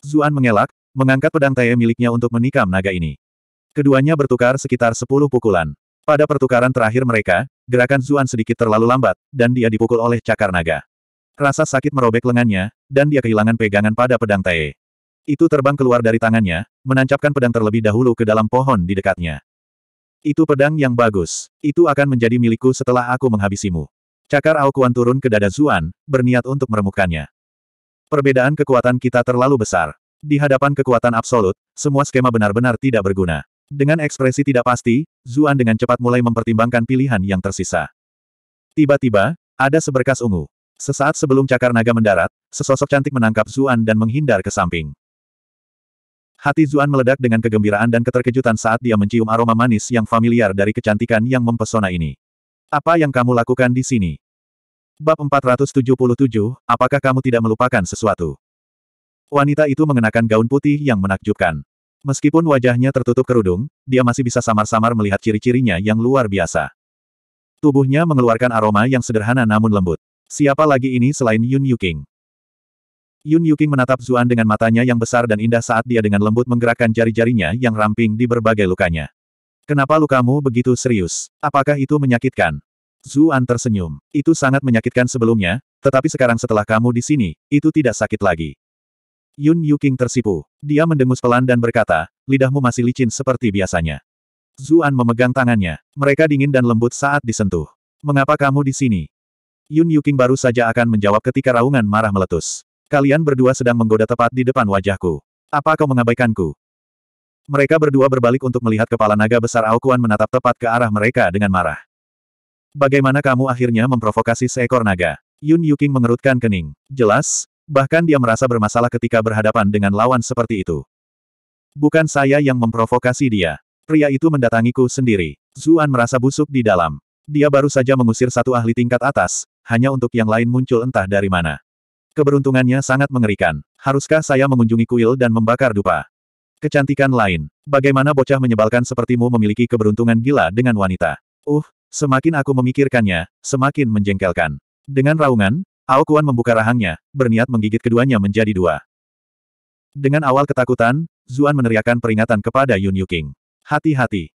Zuan mengelak, mengangkat pedang Tae miliknya untuk menikam naga ini. Keduanya bertukar sekitar sepuluh pukulan. Pada pertukaran terakhir mereka, gerakan Zuan sedikit terlalu lambat, dan dia dipukul oleh cakar naga. Rasa sakit merobek lengannya, dan dia kehilangan pegangan pada pedang Tae. Itu terbang keluar dari tangannya, menancapkan pedang terlebih dahulu ke dalam pohon di dekatnya. Itu pedang yang bagus. Itu akan menjadi milikku setelah aku menghabisimu. Cakar Aokuan turun ke dada Zuan, berniat untuk meremukannya. Perbedaan kekuatan kita terlalu besar. Di hadapan kekuatan absolut, semua skema benar-benar tidak berguna. Dengan ekspresi tidak pasti, Zuan dengan cepat mulai mempertimbangkan pilihan yang tersisa. Tiba-tiba, ada seberkas ungu. Sesaat sebelum cakar naga mendarat, sesosok cantik menangkap Zuan dan menghindar ke samping. Hati Zuan meledak dengan kegembiraan dan keterkejutan saat dia mencium aroma manis yang familiar dari kecantikan yang mempesona ini. Apa yang kamu lakukan di sini? Bab 477, apakah kamu tidak melupakan sesuatu? Wanita itu mengenakan gaun putih yang menakjubkan. Meskipun wajahnya tertutup kerudung, dia masih bisa samar-samar melihat ciri-cirinya yang luar biasa. Tubuhnya mengeluarkan aroma yang sederhana namun lembut. Siapa lagi ini selain Yun Yuking? Yun Yuking menatap Zuan dengan matanya yang besar dan indah saat dia dengan lembut menggerakkan jari-jarinya yang ramping di berbagai lukanya. Kenapa lukamu begitu serius? Apakah itu menyakitkan? Zuan tersenyum. Itu sangat menyakitkan sebelumnya, tetapi sekarang setelah kamu di sini, itu tidak sakit lagi. Yun Yuking tersipu. Dia mendengus pelan dan berkata, lidahmu masih licin seperti biasanya. Zuan memegang tangannya. Mereka dingin dan lembut saat disentuh. Mengapa kamu di sini? Yun Yuking baru saja akan menjawab ketika raungan marah meletus. Kalian berdua sedang menggoda tepat di depan wajahku. Apa kau mengabaikanku? Mereka berdua berbalik untuk melihat kepala naga besar Aokuan menatap tepat ke arah mereka dengan marah. Bagaimana kamu akhirnya memprovokasi seekor naga? Yun Yuking mengerutkan kening. Jelas, Bahkan dia merasa bermasalah ketika berhadapan dengan lawan seperti itu. Bukan saya yang memprovokasi dia. Pria itu mendatangiku sendiri. Zuan merasa busuk di dalam. Dia baru saja mengusir satu ahli tingkat atas, hanya untuk yang lain muncul entah dari mana. Keberuntungannya sangat mengerikan. Haruskah saya mengunjungi kuil dan membakar dupa? Kecantikan lain. Bagaimana bocah menyebalkan sepertimu memiliki keberuntungan gila dengan wanita? Uh, semakin aku memikirkannya, semakin menjengkelkan. Dengan raungan, Aokuan membuka rahangnya, berniat menggigit keduanya menjadi dua. Dengan awal ketakutan, Zuan meneriakkan peringatan kepada Yun Yuking. Hati-hati.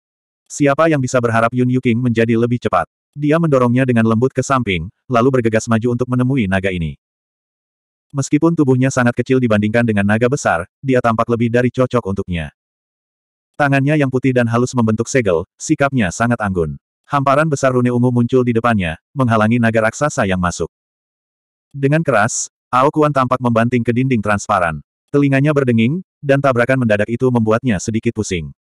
Siapa yang bisa berharap Yun Yuking menjadi lebih cepat? Dia mendorongnya dengan lembut ke samping, lalu bergegas maju untuk menemui naga ini. Meskipun tubuhnya sangat kecil dibandingkan dengan naga besar, dia tampak lebih dari cocok untuknya. Tangannya yang putih dan halus membentuk segel, sikapnya sangat anggun. Hamparan besar rune ungu muncul di depannya, menghalangi naga raksasa yang masuk. Dengan keras, Ao Kuan tampak membanting ke dinding transparan. Telinganya berdenging, dan tabrakan mendadak itu membuatnya sedikit pusing.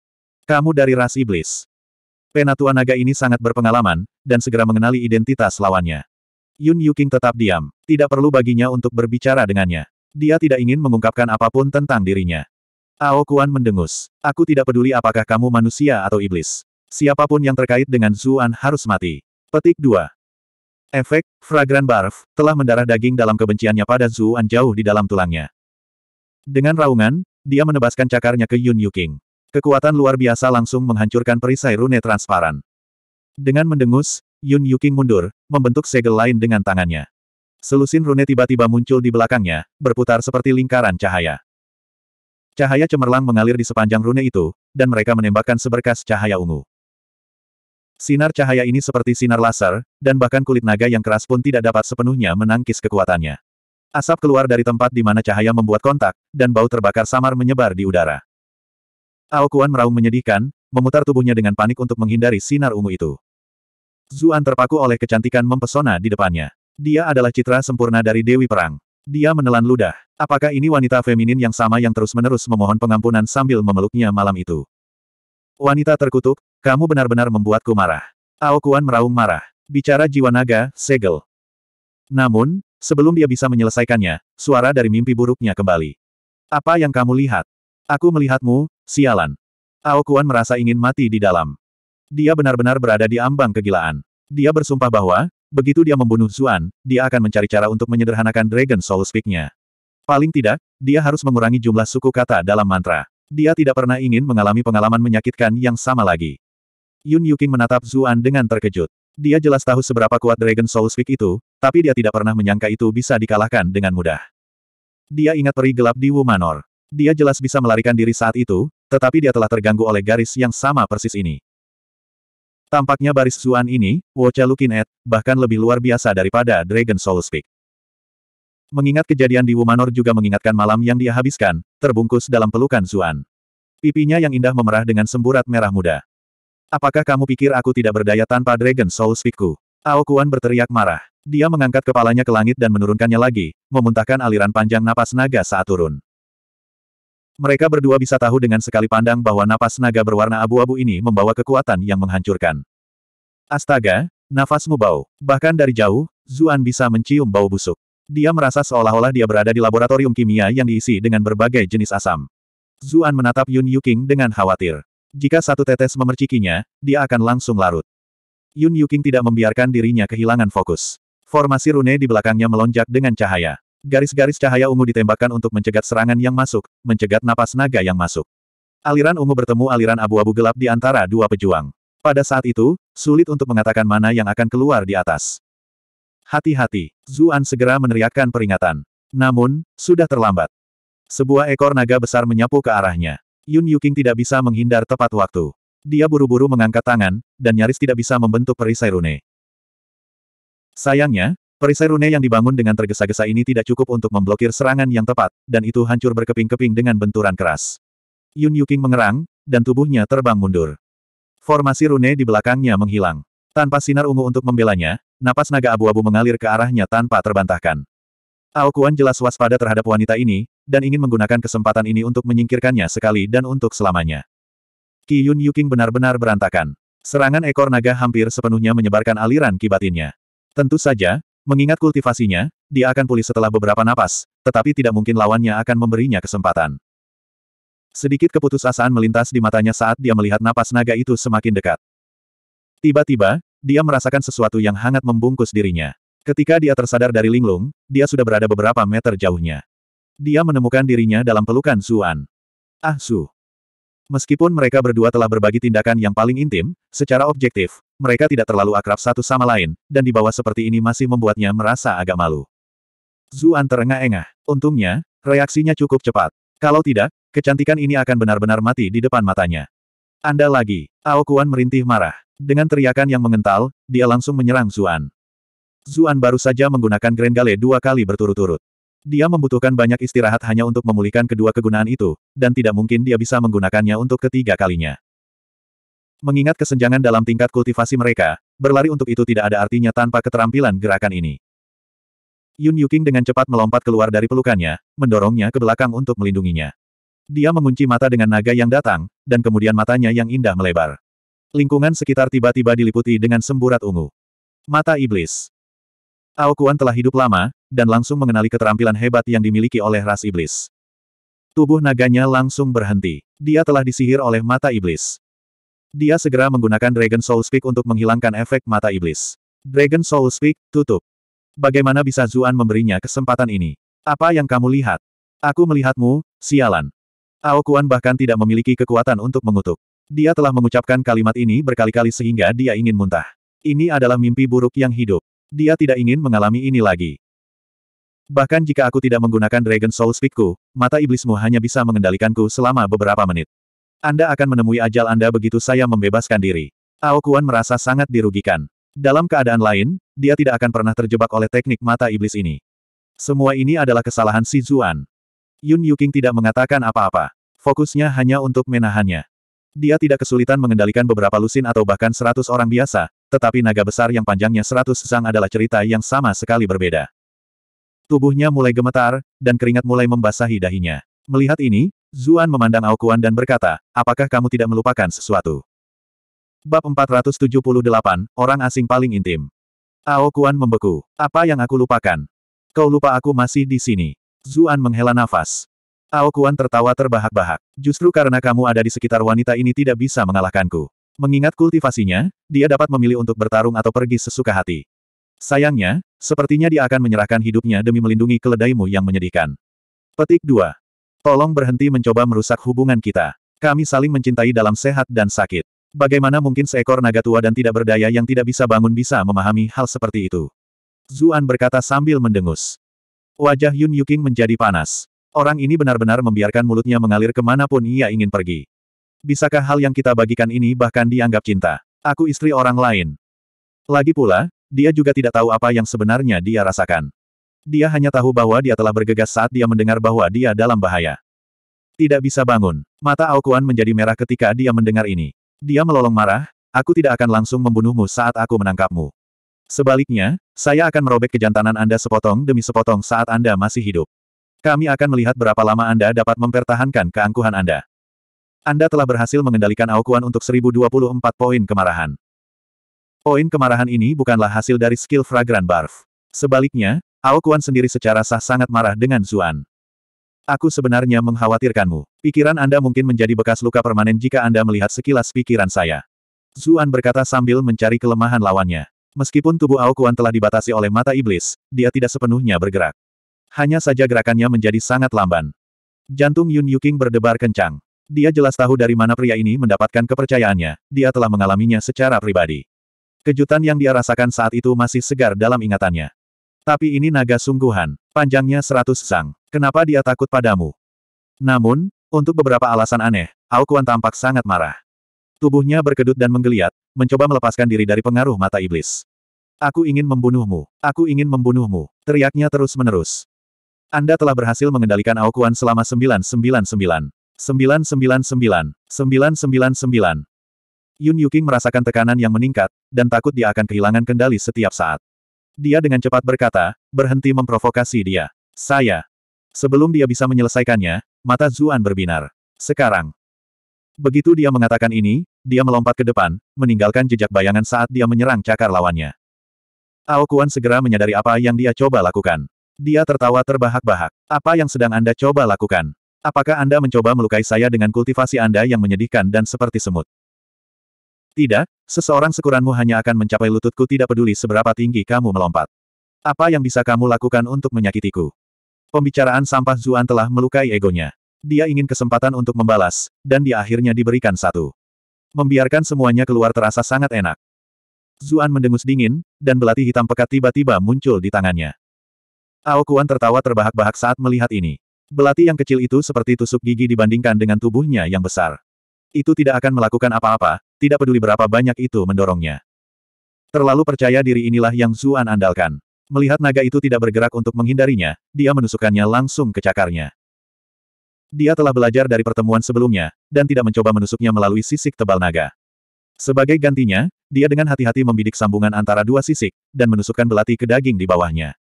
Kamu dari ras iblis. Penatua naga ini sangat berpengalaman, dan segera mengenali identitas lawannya. Yun Yuking tetap diam. Tidak perlu baginya untuk berbicara dengannya. Dia tidak ingin mengungkapkan apapun tentang dirinya. Ao Kuan mendengus. Aku tidak peduli apakah kamu manusia atau iblis. Siapapun yang terkait dengan Zuan harus mati. Petik 2. Efek, fragran barf, telah mendarah daging dalam kebenciannya pada Zuan jauh di dalam tulangnya. Dengan raungan, dia menebaskan cakarnya ke Yun Yuking. Kekuatan luar biasa langsung menghancurkan perisai rune transparan. Dengan mendengus, Yun Yuking mundur, membentuk segel lain dengan tangannya. Selusin rune tiba-tiba muncul di belakangnya, berputar seperti lingkaran cahaya. Cahaya cemerlang mengalir di sepanjang rune itu, dan mereka menembakkan seberkas cahaya ungu. Sinar cahaya ini seperti sinar laser, dan bahkan kulit naga yang keras pun tidak dapat sepenuhnya menangkis kekuatannya. Asap keluar dari tempat di mana cahaya membuat kontak, dan bau terbakar samar menyebar di udara. Aokuan meraung menyedihkan, memutar tubuhnya dengan panik untuk menghindari sinar ungu itu. Zuan terpaku oleh kecantikan mempesona di depannya. Dia adalah citra sempurna dari Dewi Perang. Dia menelan ludah. Apakah ini wanita feminin yang sama yang terus-menerus memohon pengampunan sambil memeluknya malam itu? Wanita terkutuk, kamu benar-benar membuatku marah. Aokuan meraung marah. Bicara jiwa naga, segel. Namun, sebelum dia bisa menyelesaikannya, suara dari mimpi buruknya kembali. Apa yang kamu lihat? Aku melihatmu, sialan. Aokuan merasa ingin mati di dalam. Dia benar-benar berada di ambang kegilaan. Dia bersumpah bahwa, begitu dia membunuh Zuan, dia akan mencari cara untuk menyederhanakan Dragon Soul Speak-nya. Paling tidak, dia harus mengurangi jumlah suku kata dalam mantra. Dia tidak pernah ingin mengalami pengalaman menyakitkan yang sama lagi. Yun Yuking menatap Zuan dengan terkejut. Dia jelas tahu seberapa kuat Dragon Soul Speak itu, tapi dia tidak pernah menyangka itu bisa dikalahkan dengan mudah. Dia ingat peri gelap di Wu Manor. Dia jelas bisa melarikan diri saat itu, tetapi dia telah terganggu oleh garis yang sama persis ini. Tampaknya baris Zuan ini, Wocha Ed, bahkan lebih luar biasa daripada Dragon Soul Speak. Mengingat kejadian di Wu Manor juga mengingatkan malam yang dia habiskan, terbungkus dalam pelukan Zuan. Pipinya yang indah memerah dengan semburat merah muda. Apakah kamu pikir aku tidak berdaya tanpa Dragon Soul Speakku? Ao Kuan berteriak marah. Dia mengangkat kepalanya ke langit dan menurunkannya lagi, memuntahkan aliran panjang napas naga saat turun. Mereka berdua bisa tahu dengan sekali pandang bahwa napas naga berwarna abu-abu ini membawa kekuatan yang menghancurkan. Astaga, nafasmu bau. Bahkan dari jauh, Zuan bisa mencium bau busuk. Dia merasa seolah-olah dia berada di laboratorium kimia yang diisi dengan berbagai jenis asam. Zuan menatap Yun Yuking dengan khawatir. Jika satu tetes memercikinya, dia akan langsung larut. Yun Yuking tidak membiarkan dirinya kehilangan fokus. Formasi rune di belakangnya melonjak dengan cahaya. Garis-garis cahaya ungu ditembakkan untuk mencegat serangan yang masuk, mencegat napas naga yang masuk. Aliran ungu bertemu aliran abu-abu gelap di antara dua pejuang. Pada saat itu, sulit untuk mengatakan mana yang akan keluar di atas. Hati-hati. Zuan segera meneriakkan peringatan. Namun, sudah terlambat. Sebuah ekor naga besar menyapu ke arahnya. Yun Yuking tidak bisa menghindar tepat waktu. Dia buru-buru mengangkat tangan, dan nyaris tidak bisa membentuk perisai rune. Sayangnya, perisai rune yang dibangun dengan tergesa-gesa ini tidak cukup untuk memblokir serangan yang tepat, dan itu hancur berkeping-keping dengan benturan keras. Yun Yuking mengerang, dan tubuhnya terbang mundur. Formasi rune di belakangnya menghilang. Tanpa sinar ungu untuk membelanya, Napas naga abu-abu mengalir ke arahnya tanpa terbantahkan. Ao Kuan jelas waspada terhadap wanita ini, dan ingin menggunakan kesempatan ini untuk menyingkirkannya sekali dan untuk selamanya. Ki Yun Yuking benar-benar berantakan. Serangan ekor naga hampir sepenuhnya menyebarkan aliran kibatinnya. Tentu saja, mengingat kultivasinya, dia akan pulih setelah beberapa napas, tetapi tidak mungkin lawannya akan memberinya kesempatan. Sedikit keputusasaan melintas di matanya saat dia melihat napas naga itu semakin dekat. Tiba-tiba, dia merasakan sesuatu yang hangat membungkus dirinya. Ketika dia tersadar dari linglung, dia sudah berada beberapa meter jauhnya. Dia menemukan dirinya dalam pelukan Zuan. Ah Su. Meskipun mereka berdua telah berbagi tindakan yang paling intim, secara objektif, mereka tidak terlalu akrab satu sama lain, dan di bawah seperti ini masih membuatnya merasa agak malu. Zuan terengah-engah. Untungnya, reaksinya cukup cepat. Kalau tidak, kecantikan ini akan benar-benar mati di depan matanya. Anda lagi, Aokuan merintih marah. Dengan teriakan yang mengental, dia langsung menyerang Zuan. Zuan baru saja menggunakan Grand Gale dua kali berturut-turut. Dia membutuhkan banyak istirahat hanya untuk memulihkan kedua kegunaan itu, dan tidak mungkin dia bisa menggunakannya untuk ketiga kalinya. Mengingat kesenjangan dalam tingkat kultivasi mereka, berlari untuk itu tidak ada artinya tanpa keterampilan gerakan ini. Yun Yuking dengan cepat melompat keluar dari pelukannya, mendorongnya ke belakang untuk melindunginya. Dia mengunci mata dengan naga yang datang, dan kemudian matanya yang indah melebar. Lingkungan sekitar tiba-tiba diliputi dengan semburat ungu. Mata Iblis Ao Kuan telah hidup lama, dan langsung mengenali keterampilan hebat yang dimiliki oleh ras iblis. Tubuh naganya langsung berhenti. Dia telah disihir oleh mata iblis. Dia segera menggunakan Dragon Soul Speak untuk menghilangkan efek mata iblis. Dragon Soul Speak, tutup. Bagaimana bisa Zuan memberinya kesempatan ini? Apa yang kamu lihat? Aku melihatmu, sialan. Ao Kuan bahkan tidak memiliki kekuatan untuk mengutuk. Dia telah mengucapkan kalimat ini berkali-kali sehingga dia ingin muntah. Ini adalah mimpi buruk yang hidup. Dia tidak ingin mengalami ini lagi. Bahkan jika aku tidak menggunakan Dragon Soul Speakku, mata iblismu hanya bisa mengendalikanku selama beberapa menit. Anda akan menemui ajal Anda begitu saya membebaskan diri. Ao Kuan merasa sangat dirugikan. Dalam keadaan lain, dia tidak akan pernah terjebak oleh teknik mata iblis ini. Semua ini adalah kesalahan si Zuan. Yun Yuking tidak mengatakan apa-apa. Fokusnya hanya untuk menahannya. Dia tidak kesulitan mengendalikan beberapa lusin atau bahkan seratus orang biasa, tetapi naga besar yang panjangnya seratus sang adalah cerita yang sama sekali berbeda. Tubuhnya mulai gemetar, dan keringat mulai membasahi dahinya. Melihat ini, Zuan memandang Aokuan dan berkata, apakah kamu tidak melupakan sesuatu? Bab 478, Orang Asing Paling Intim Aokuan membeku. Apa yang aku lupakan? Kau lupa aku masih di sini. Zuan menghela nafas. Ao Kuan tertawa terbahak-bahak. Justru karena kamu ada di sekitar wanita ini tidak bisa mengalahkanku. Mengingat kultivasinya, dia dapat memilih untuk bertarung atau pergi sesuka hati. Sayangnya, sepertinya dia akan menyerahkan hidupnya demi melindungi keledaimu yang menyedihkan. Petik 2. Tolong berhenti mencoba merusak hubungan kita. Kami saling mencintai dalam sehat dan sakit. Bagaimana mungkin seekor naga tua dan tidak berdaya yang tidak bisa bangun bisa memahami hal seperti itu? Zuan berkata sambil mendengus. Wajah Yun Yuking menjadi panas. Orang ini benar-benar membiarkan mulutnya mengalir kemanapun ia ingin pergi. Bisakah hal yang kita bagikan ini bahkan dianggap cinta? Aku istri orang lain. Lagi pula, dia juga tidak tahu apa yang sebenarnya dia rasakan. Dia hanya tahu bahwa dia telah bergegas saat dia mendengar bahwa dia dalam bahaya. Tidak bisa bangun. Mata Aokuan menjadi merah ketika dia mendengar ini. Dia melolong marah, aku tidak akan langsung membunuhmu saat aku menangkapmu. Sebaliknya, saya akan merobek kejantanan Anda sepotong demi sepotong saat Anda masih hidup. Kami akan melihat berapa lama Anda dapat mempertahankan keangkuhan Anda. Anda telah berhasil mengendalikan Aokuan untuk 1024 poin kemarahan. Poin kemarahan ini bukanlah hasil dari skill Fragrant Barf. Sebaliknya, Aokuan sendiri secara sah sangat marah dengan Zuan. Aku sebenarnya mengkhawatirkanmu. Pikiran Anda mungkin menjadi bekas luka permanen jika Anda melihat sekilas pikiran saya. Zuan berkata sambil mencari kelemahan lawannya. Meskipun tubuh Aokuan telah dibatasi oleh mata iblis, dia tidak sepenuhnya bergerak. Hanya saja gerakannya menjadi sangat lamban. Jantung Yun Yuking berdebar kencang. Dia jelas tahu dari mana pria ini mendapatkan kepercayaannya, dia telah mengalaminya secara pribadi. Kejutan yang dia rasakan saat itu masih segar dalam ingatannya. Tapi ini naga sungguhan, panjangnya seratus sang. Kenapa dia takut padamu? Namun, untuk beberapa alasan aneh, Ao Kuan tampak sangat marah. Tubuhnya berkedut dan menggeliat, mencoba melepaskan diri dari pengaruh mata iblis. Aku ingin membunuhmu, aku ingin membunuhmu, teriaknya terus-menerus. Anda telah berhasil mengendalikan Aokuan selama 999. 999. 999. Yun Yuking merasakan tekanan yang meningkat, dan takut dia akan kehilangan kendali setiap saat. Dia dengan cepat berkata, berhenti memprovokasi dia. Saya. Sebelum dia bisa menyelesaikannya, mata Zuan berbinar. Sekarang. Begitu dia mengatakan ini, dia melompat ke depan, meninggalkan jejak bayangan saat dia menyerang cakar lawannya. Aokuan segera menyadari apa yang dia coba lakukan. Dia tertawa terbahak-bahak. Apa yang sedang Anda coba lakukan? Apakah Anda mencoba melukai saya dengan kultivasi Anda yang menyedihkan dan seperti semut? Tidak, seseorang sekuranmu hanya akan mencapai lututku tidak peduli seberapa tinggi kamu melompat. Apa yang bisa kamu lakukan untuk menyakitiku? Pembicaraan sampah Zuan telah melukai egonya. Dia ingin kesempatan untuk membalas, dan dia akhirnya diberikan satu. Membiarkan semuanya keluar terasa sangat enak. Zuan mendengus dingin, dan belati hitam pekat tiba-tiba muncul di tangannya. Ao Kuan tertawa terbahak-bahak saat melihat ini. Belati yang kecil itu seperti tusuk gigi dibandingkan dengan tubuhnya yang besar. Itu tidak akan melakukan apa-apa, tidak peduli berapa banyak itu mendorongnya. Terlalu percaya diri inilah yang Zuan andalkan. Melihat naga itu tidak bergerak untuk menghindarinya, dia menusukkannya langsung ke cakarnya. Dia telah belajar dari pertemuan sebelumnya, dan tidak mencoba menusuknya melalui sisik tebal naga. Sebagai gantinya, dia dengan hati-hati membidik sambungan antara dua sisik, dan menusukkan belati ke daging di bawahnya.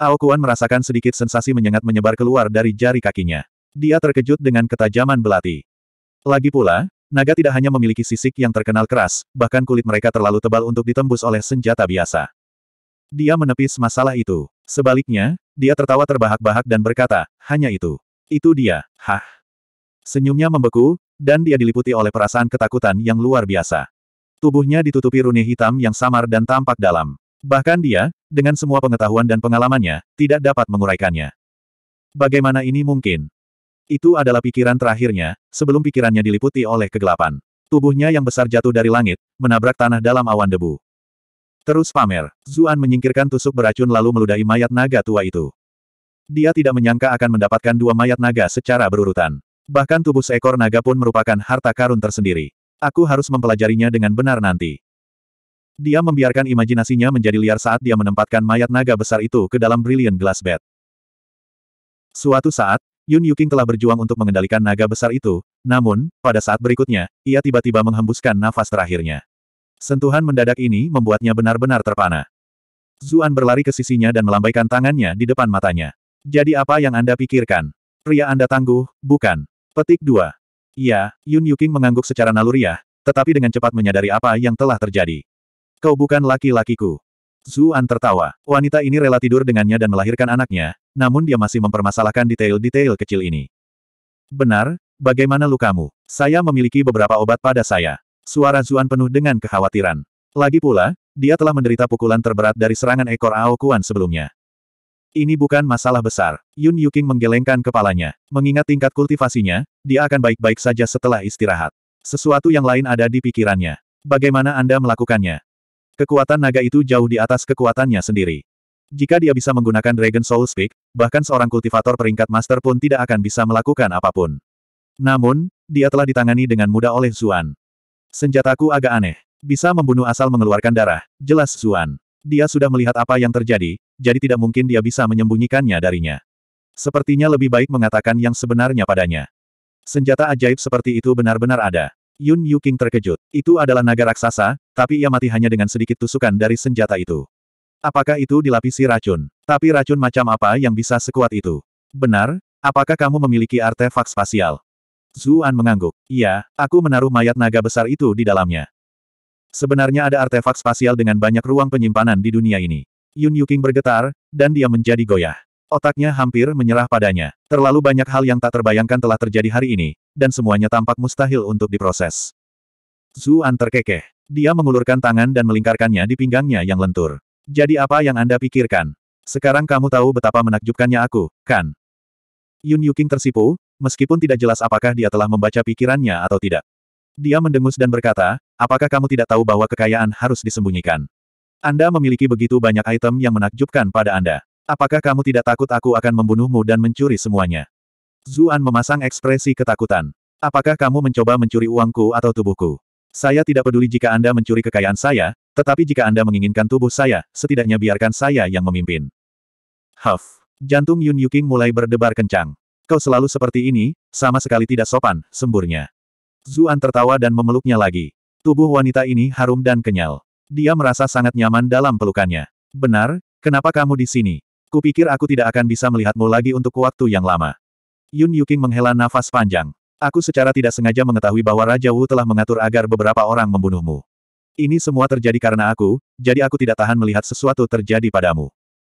Aokuan merasakan sedikit sensasi menyengat menyebar keluar dari jari kakinya. Dia terkejut dengan ketajaman belati. Lagi pula, naga tidak hanya memiliki sisik yang terkenal keras, bahkan kulit mereka terlalu tebal untuk ditembus oleh senjata biasa. Dia menepis masalah itu. Sebaliknya, dia tertawa terbahak-bahak dan berkata, hanya itu. Itu dia, hah. Senyumnya membeku, dan dia diliputi oleh perasaan ketakutan yang luar biasa. Tubuhnya ditutupi rune hitam yang samar dan tampak dalam. Bahkan dia, dengan semua pengetahuan dan pengalamannya, tidak dapat menguraikannya. Bagaimana ini mungkin? Itu adalah pikiran terakhirnya, sebelum pikirannya diliputi oleh kegelapan. Tubuhnya yang besar jatuh dari langit, menabrak tanah dalam awan debu. Terus pamer, Zuan menyingkirkan tusuk beracun lalu meludahi mayat naga tua itu. Dia tidak menyangka akan mendapatkan dua mayat naga secara berurutan. Bahkan tubuh seekor naga pun merupakan harta karun tersendiri. Aku harus mempelajarinya dengan benar nanti. Dia membiarkan imajinasinya menjadi liar saat dia menempatkan mayat naga besar itu ke dalam Brilliant Glass Bed. Suatu saat, Yun Yuking telah berjuang untuk mengendalikan naga besar itu, namun, pada saat berikutnya, ia tiba-tiba menghembuskan nafas terakhirnya. Sentuhan mendadak ini membuatnya benar-benar terpana. Zuan berlari ke sisinya dan melambaikan tangannya di depan matanya. Jadi apa yang Anda pikirkan? Pria Anda tangguh, bukan? Petik 2. Iya, Yun Yuking mengangguk secara naluriah, tetapi dengan cepat menyadari apa yang telah terjadi. Kau bukan laki-lakiku. Zuan tertawa. Wanita ini rela tidur dengannya dan melahirkan anaknya, namun dia masih mempermasalahkan detail-detail kecil ini. Benar, bagaimana lukamu? Saya memiliki beberapa obat pada saya. Suara Zuan penuh dengan kekhawatiran. Lagi pula, dia telah menderita pukulan terberat dari serangan ekor Ao Kuan sebelumnya. Ini bukan masalah besar. Yun Yuking menggelengkan kepalanya. Mengingat tingkat kultivasinya, dia akan baik-baik saja setelah istirahat. Sesuatu yang lain ada di pikirannya. Bagaimana Anda melakukannya? Kekuatan naga itu jauh di atas kekuatannya sendiri. Jika dia bisa menggunakan Dragon Soul Speak, bahkan seorang kultivator peringkat master pun tidak akan bisa melakukan apapun. Namun, dia telah ditangani dengan mudah oleh Zuan. Senjataku agak aneh. Bisa membunuh asal mengeluarkan darah, jelas Zuan. Dia sudah melihat apa yang terjadi, jadi tidak mungkin dia bisa menyembunyikannya darinya. Sepertinya lebih baik mengatakan yang sebenarnya padanya. Senjata ajaib seperti itu benar-benar ada. Yun Yuking terkejut. Itu adalah naga raksasa, tapi ia mati hanya dengan sedikit tusukan dari senjata itu. Apakah itu dilapisi racun? Tapi racun macam apa yang bisa sekuat itu? Benar, apakah kamu memiliki artefak spasial? Zuan mengangguk. Iya, aku menaruh mayat naga besar itu di dalamnya. Sebenarnya ada artefak spasial dengan banyak ruang penyimpanan di dunia ini. Yun Yuking bergetar, dan dia menjadi goyah. Otaknya hampir menyerah padanya. Terlalu banyak hal yang tak terbayangkan telah terjadi hari ini, dan semuanya tampak mustahil untuk diproses. Zuan terkekeh. Dia mengulurkan tangan dan melingkarkannya di pinggangnya yang lentur. Jadi apa yang Anda pikirkan? Sekarang kamu tahu betapa menakjubkannya aku, kan? Yun Yuking tersipu, meskipun tidak jelas apakah dia telah membaca pikirannya atau tidak. Dia mendengus dan berkata, apakah kamu tidak tahu bahwa kekayaan harus disembunyikan? Anda memiliki begitu banyak item yang menakjubkan pada Anda. Apakah kamu tidak takut aku akan membunuhmu dan mencuri semuanya? Zuan memasang ekspresi ketakutan. Apakah kamu mencoba mencuri uangku atau tubuhku? Saya tidak peduli jika Anda mencuri kekayaan saya, tetapi jika Anda menginginkan tubuh saya, setidaknya biarkan saya yang memimpin. Huff. Jantung Yun Yuking mulai berdebar kencang. Kau selalu seperti ini, sama sekali tidak sopan, semburnya. Zuan tertawa dan memeluknya lagi. Tubuh wanita ini harum dan kenyal. Dia merasa sangat nyaman dalam pelukannya. Benar, kenapa kamu di sini? Kupikir aku tidak akan bisa melihatmu lagi untuk waktu yang lama. Yun Yuking menghela nafas panjang. Aku secara tidak sengaja mengetahui bahwa Raja Wu telah mengatur agar beberapa orang membunuhmu. Ini semua terjadi karena aku, jadi aku tidak tahan melihat sesuatu terjadi padamu.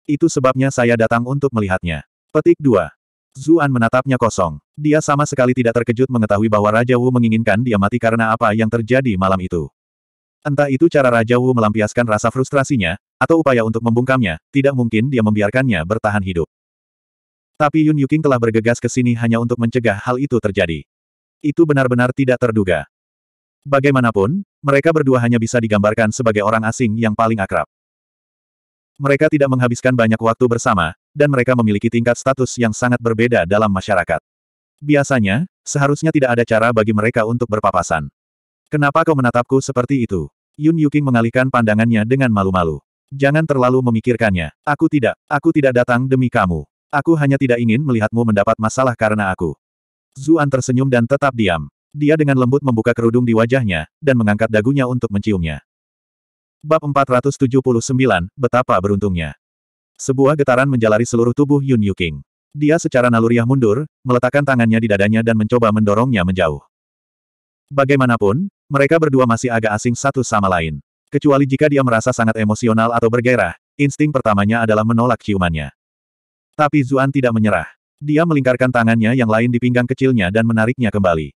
Itu sebabnya saya datang untuk melihatnya. Petik 2. Zuan menatapnya kosong. Dia sama sekali tidak terkejut mengetahui bahwa Raja Wu menginginkan dia mati karena apa yang terjadi malam itu. Entah itu cara Raja Wu melampiaskan rasa frustrasinya, atau upaya untuk membungkamnya, tidak mungkin dia membiarkannya bertahan hidup. Tapi Yun Yuking telah bergegas ke sini hanya untuk mencegah hal itu terjadi. Itu benar-benar tidak terduga. Bagaimanapun, mereka berdua hanya bisa digambarkan sebagai orang asing yang paling akrab. Mereka tidak menghabiskan banyak waktu bersama, dan mereka memiliki tingkat status yang sangat berbeda dalam masyarakat. Biasanya, seharusnya tidak ada cara bagi mereka untuk berpapasan. Kenapa kau menatapku seperti itu? Yun Yuking mengalihkan pandangannya dengan malu-malu. Jangan terlalu memikirkannya. Aku tidak, aku tidak datang demi kamu. Aku hanya tidak ingin melihatmu mendapat masalah karena aku. Zuan tersenyum dan tetap diam. Dia dengan lembut membuka kerudung di wajahnya, dan mengangkat dagunya untuk menciumnya. Bab 479, Betapa beruntungnya. Sebuah getaran menjalari seluruh tubuh Yun Yuking. Dia secara naluriah mundur, meletakkan tangannya di dadanya dan mencoba mendorongnya menjauh. Bagaimanapun, mereka berdua masih agak asing satu sama lain. Kecuali jika dia merasa sangat emosional atau bergairah, insting pertamanya adalah menolak ciumannya. Tapi Zuan tidak menyerah. Dia melingkarkan tangannya yang lain di pinggang kecilnya dan menariknya kembali.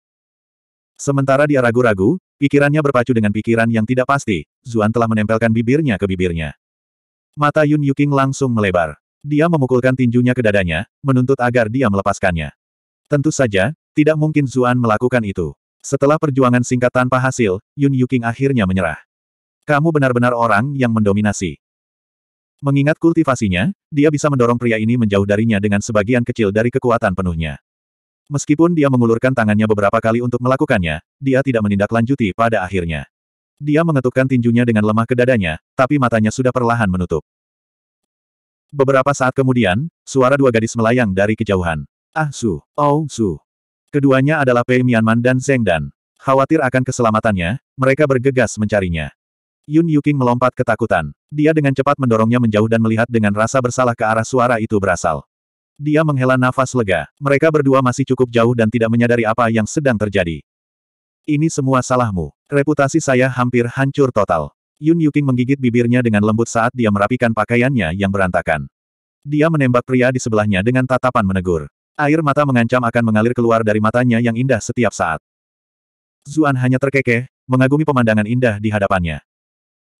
Sementara dia ragu-ragu, pikirannya berpacu dengan pikiran yang tidak pasti, Zuan telah menempelkan bibirnya ke bibirnya. Mata Yun Yuking langsung melebar. Dia memukulkan tinjunya ke dadanya, menuntut agar dia melepaskannya. Tentu saja, tidak mungkin Zuan melakukan itu. Setelah perjuangan singkat tanpa hasil, Yun Yuking akhirnya menyerah. Kamu benar-benar orang yang mendominasi. Mengingat kultivasinya, dia bisa mendorong pria ini menjauh darinya dengan sebagian kecil dari kekuatan penuhnya. Meskipun dia mengulurkan tangannya beberapa kali untuk melakukannya, dia tidak menindaklanjuti pada akhirnya. Dia mengetukkan tinjunya dengan lemah ke dadanya, tapi matanya sudah perlahan menutup. Beberapa saat kemudian, suara dua gadis melayang dari kejauhan. Ah Su, Oh Su. Keduanya adalah Pei Mianman dan Zeng Dan. Khawatir akan keselamatannya, mereka bergegas mencarinya. Yun Yuking melompat ketakutan. Dia dengan cepat mendorongnya menjauh dan melihat dengan rasa bersalah ke arah suara itu berasal. Dia menghela nafas lega. Mereka berdua masih cukup jauh dan tidak menyadari apa yang sedang terjadi. Ini semua salahmu. Reputasi saya hampir hancur total. Yun Yuking menggigit bibirnya dengan lembut saat dia merapikan pakaiannya yang berantakan. Dia menembak pria di sebelahnya dengan tatapan menegur. Air mata mengancam akan mengalir keluar dari matanya yang indah setiap saat. Zuan hanya terkekeh, mengagumi pemandangan indah di hadapannya.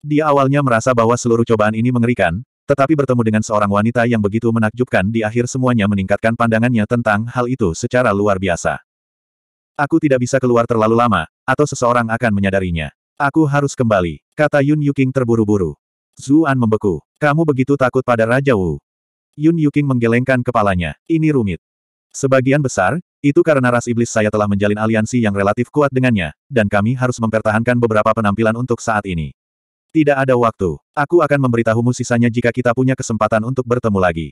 Dia awalnya merasa bahwa seluruh cobaan ini mengerikan, tetapi bertemu dengan seorang wanita yang begitu menakjubkan di akhir semuanya meningkatkan pandangannya tentang hal itu secara luar biasa. Aku tidak bisa keluar terlalu lama, atau seseorang akan menyadarinya. Aku harus kembali, kata Yun Yuking terburu-buru. Zuan membeku. Kamu begitu takut pada Raja Wu. Yun Yuking menggelengkan kepalanya. Ini rumit. Sebagian besar, itu karena ras iblis saya telah menjalin aliansi yang relatif kuat dengannya, dan kami harus mempertahankan beberapa penampilan untuk saat ini. Tidak ada waktu. Aku akan memberitahumu sisanya jika kita punya kesempatan untuk bertemu lagi.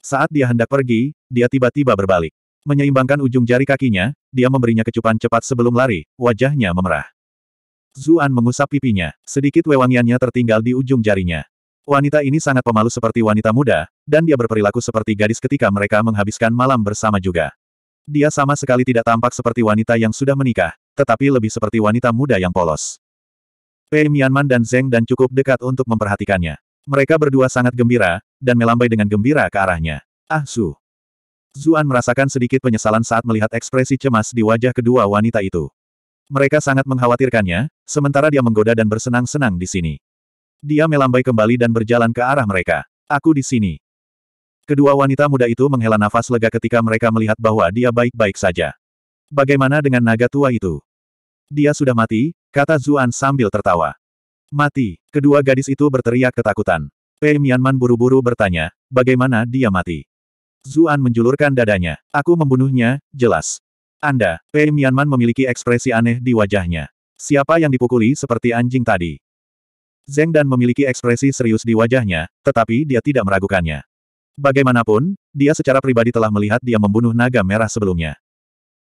Saat dia hendak pergi, dia tiba-tiba berbalik. Menyeimbangkan ujung jari kakinya, dia memberinya kecupan cepat sebelum lari, wajahnya memerah. Zuan mengusap pipinya, sedikit wewangiannya tertinggal di ujung jarinya. Wanita ini sangat pemalu seperti wanita muda, dan dia berperilaku seperti gadis ketika mereka menghabiskan malam bersama juga. Dia sama sekali tidak tampak seperti wanita yang sudah menikah, tetapi lebih seperti wanita muda yang polos. Pei Mianman dan Zeng dan cukup dekat untuk memperhatikannya. Mereka berdua sangat gembira, dan melambai dengan gembira ke arahnya. Ah Su. Zuan merasakan sedikit penyesalan saat melihat ekspresi cemas di wajah kedua wanita itu. Mereka sangat mengkhawatirkannya, sementara dia menggoda dan bersenang-senang di sini. Dia melambai kembali dan berjalan ke arah mereka. Aku di sini. Kedua wanita muda itu menghela nafas lega ketika mereka melihat bahwa dia baik-baik saja. Bagaimana dengan naga tua itu? Dia sudah mati, kata Zuan sambil tertawa. Mati, kedua gadis itu berteriak ketakutan. Pei Mianman buru-buru bertanya, bagaimana dia mati? Zuan menjulurkan dadanya. Aku membunuhnya, jelas. Anda, Pei Mianman memiliki ekspresi aneh di wajahnya. Siapa yang dipukuli seperti anjing tadi? Zeng Dan memiliki ekspresi serius di wajahnya, tetapi dia tidak meragukannya. Bagaimanapun, dia secara pribadi telah melihat dia membunuh naga merah sebelumnya.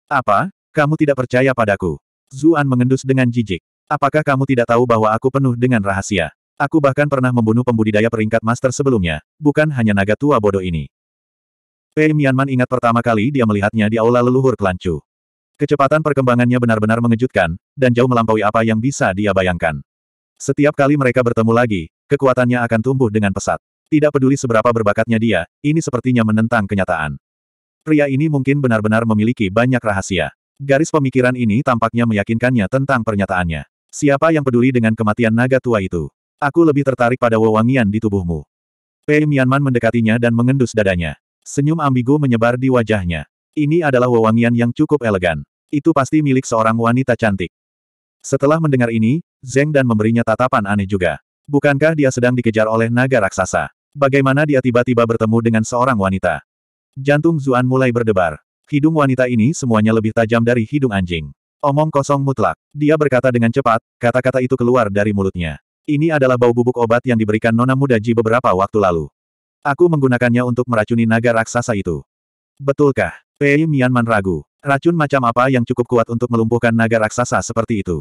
Apa? Kamu tidak percaya padaku? Zuan mengendus dengan jijik. Apakah kamu tidak tahu bahwa aku penuh dengan rahasia? Aku bahkan pernah membunuh pembudidaya peringkat master sebelumnya, bukan hanya naga tua bodoh ini. Pei Mianman ingat pertama kali dia melihatnya di aula leluhur kelancu. Kecepatan perkembangannya benar-benar mengejutkan, dan jauh melampaui apa yang bisa dia bayangkan. Setiap kali mereka bertemu lagi, kekuatannya akan tumbuh dengan pesat. Tidak peduli seberapa berbakatnya dia, ini sepertinya menentang kenyataan. Pria ini mungkin benar-benar memiliki banyak rahasia. Garis pemikiran ini tampaknya meyakinkannya tentang pernyataannya. Siapa yang peduli dengan kematian naga tua itu? Aku lebih tertarik pada wewangian di tubuhmu. Pei Mianman mendekatinya dan mengendus dadanya. Senyum ambigu menyebar di wajahnya. Ini adalah wewangian yang cukup elegan. Itu pasti milik seorang wanita cantik. Setelah mendengar ini, Zeng dan memberinya tatapan aneh juga. Bukankah dia sedang dikejar oleh naga raksasa? Bagaimana dia tiba-tiba bertemu dengan seorang wanita? Jantung Zuan mulai berdebar. Hidung wanita ini semuanya lebih tajam dari hidung anjing. Omong kosong mutlak. Dia berkata dengan cepat, kata-kata itu keluar dari mulutnya. Ini adalah bau bubuk obat yang diberikan Nona Muda Ji beberapa waktu lalu. Aku menggunakannya untuk meracuni naga raksasa itu. Betulkah? Pei Mianman ragu. Racun macam apa yang cukup kuat untuk melumpuhkan naga raksasa seperti itu?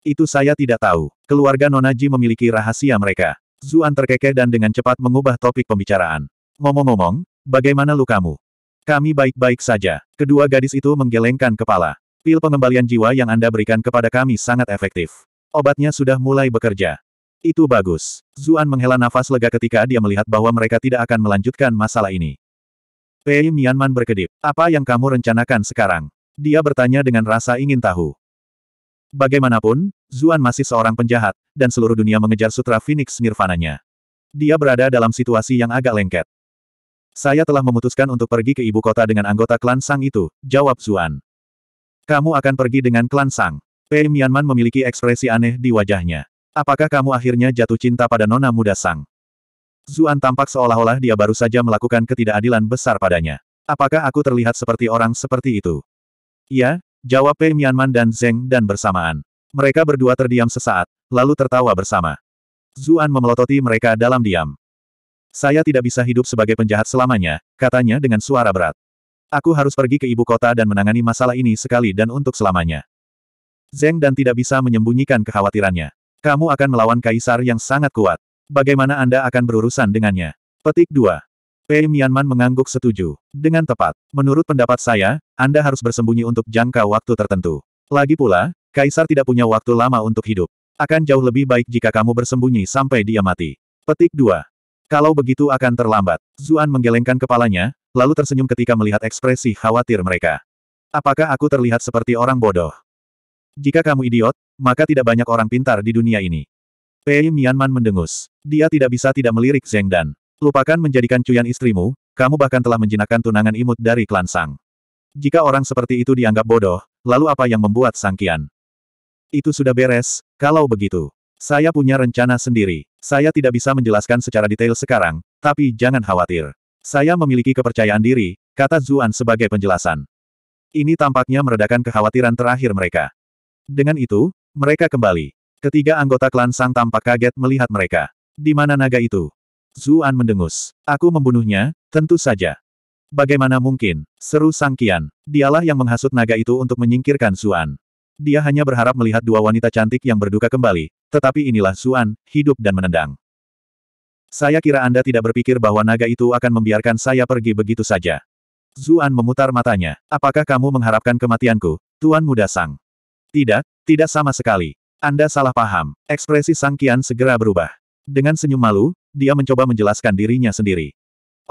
Itu saya tidak tahu. Keluarga Nona Ji memiliki rahasia mereka. Zuan terkekeh dan dengan cepat mengubah topik pembicaraan. Ngomong-ngomong, bagaimana lukamu? Kami baik-baik saja. Kedua gadis itu menggelengkan kepala. Pil pengembalian jiwa yang Anda berikan kepada kami sangat efektif. Obatnya sudah mulai bekerja. Itu bagus. Zuan menghela nafas lega ketika dia melihat bahwa mereka tidak akan melanjutkan masalah ini. Pei Mianman berkedip. Apa yang kamu rencanakan sekarang? Dia bertanya dengan rasa ingin tahu. Bagaimanapun, Zuan masih seorang penjahat, dan seluruh dunia mengejar sutra Phoenix Nirvananya. Dia berada dalam situasi yang agak lengket. Saya telah memutuskan untuk pergi ke ibu kota dengan anggota klan Sang itu, jawab Zuan. Kamu akan pergi dengan klan Sang. Pei Mianman memiliki ekspresi aneh di wajahnya. Apakah kamu akhirnya jatuh cinta pada nona muda Sang? Zuan tampak seolah-olah dia baru saja melakukan ketidakadilan besar padanya. Apakah aku terlihat seperti orang seperti itu? Ya, jawab Pei Mianman dan Zeng dan bersamaan. Mereka berdua terdiam sesaat, lalu tertawa bersama. Zuan memelototi mereka dalam diam. Saya tidak bisa hidup sebagai penjahat selamanya, katanya dengan suara berat. Aku harus pergi ke ibu kota dan menangani masalah ini sekali dan untuk selamanya. Zeng dan tidak bisa menyembunyikan kekhawatirannya. Kamu akan melawan kaisar yang sangat kuat. Bagaimana Anda akan berurusan dengannya? Petik 2. Pei Mianman mengangguk setuju. Dengan tepat. Menurut pendapat saya, Anda harus bersembunyi untuk jangka waktu tertentu. Lagi pula, Kaisar tidak punya waktu lama untuk hidup. Akan jauh lebih baik jika kamu bersembunyi sampai dia mati. Petik 2. Kalau begitu akan terlambat. Zuan menggelengkan kepalanya, lalu tersenyum ketika melihat ekspresi khawatir mereka. Apakah aku terlihat seperti orang bodoh? Jika kamu idiot, maka tidak banyak orang pintar di dunia ini. Pei Mianman mendengus. Dia tidak bisa tidak melirik Zheng Dan. Lupakan menjadikan cuyan istrimu, kamu bahkan telah menjinakkan tunangan imut dari klan Sang. Jika orang seperti itu dianggap bodoh, lalu apa yang membuat sangkian? Itu sudah beres, kalau begitu. Saya punya rencana sendiri. Saya tidak bisa menjelaskan secara detail sekarang, tapi jangan khawatir. Saya memiliki kepercayaan diri, kata Zuan sebagai penjelasan. Ini tampaknya meredakan kekhawatiran terakhir mereka. Dengan itu, mereka kembali. Ketiga anggota klan Sang tampak kaget melihat mereka. Di mana naga itu? Zuan mendengus. Aku membunuhnya, tentu saja. Bagaimana mungkin? Seru Sang Kian. Dialah yang menghasut naga itu untuk menyingkirkan Zuan. Dia hanya berharap melihat dua wanita cantik yang berduka kembali, tetapi inilah Zuan, hidup dan menendang. Saya kira Anda tidak berpikir bahwa naga itu akan membiarkan saya pergi begitu saja. Zuan memutar matanya. Apakah kamu mengharapkan kematianku, Tuan Muda Sang? Tidak, tidak sama sekali. Anda salah paham. Ekspresi Sang Kian segera berubah. Dengan senyum malu, dia mencoba menjelaskan dirinya sendiri.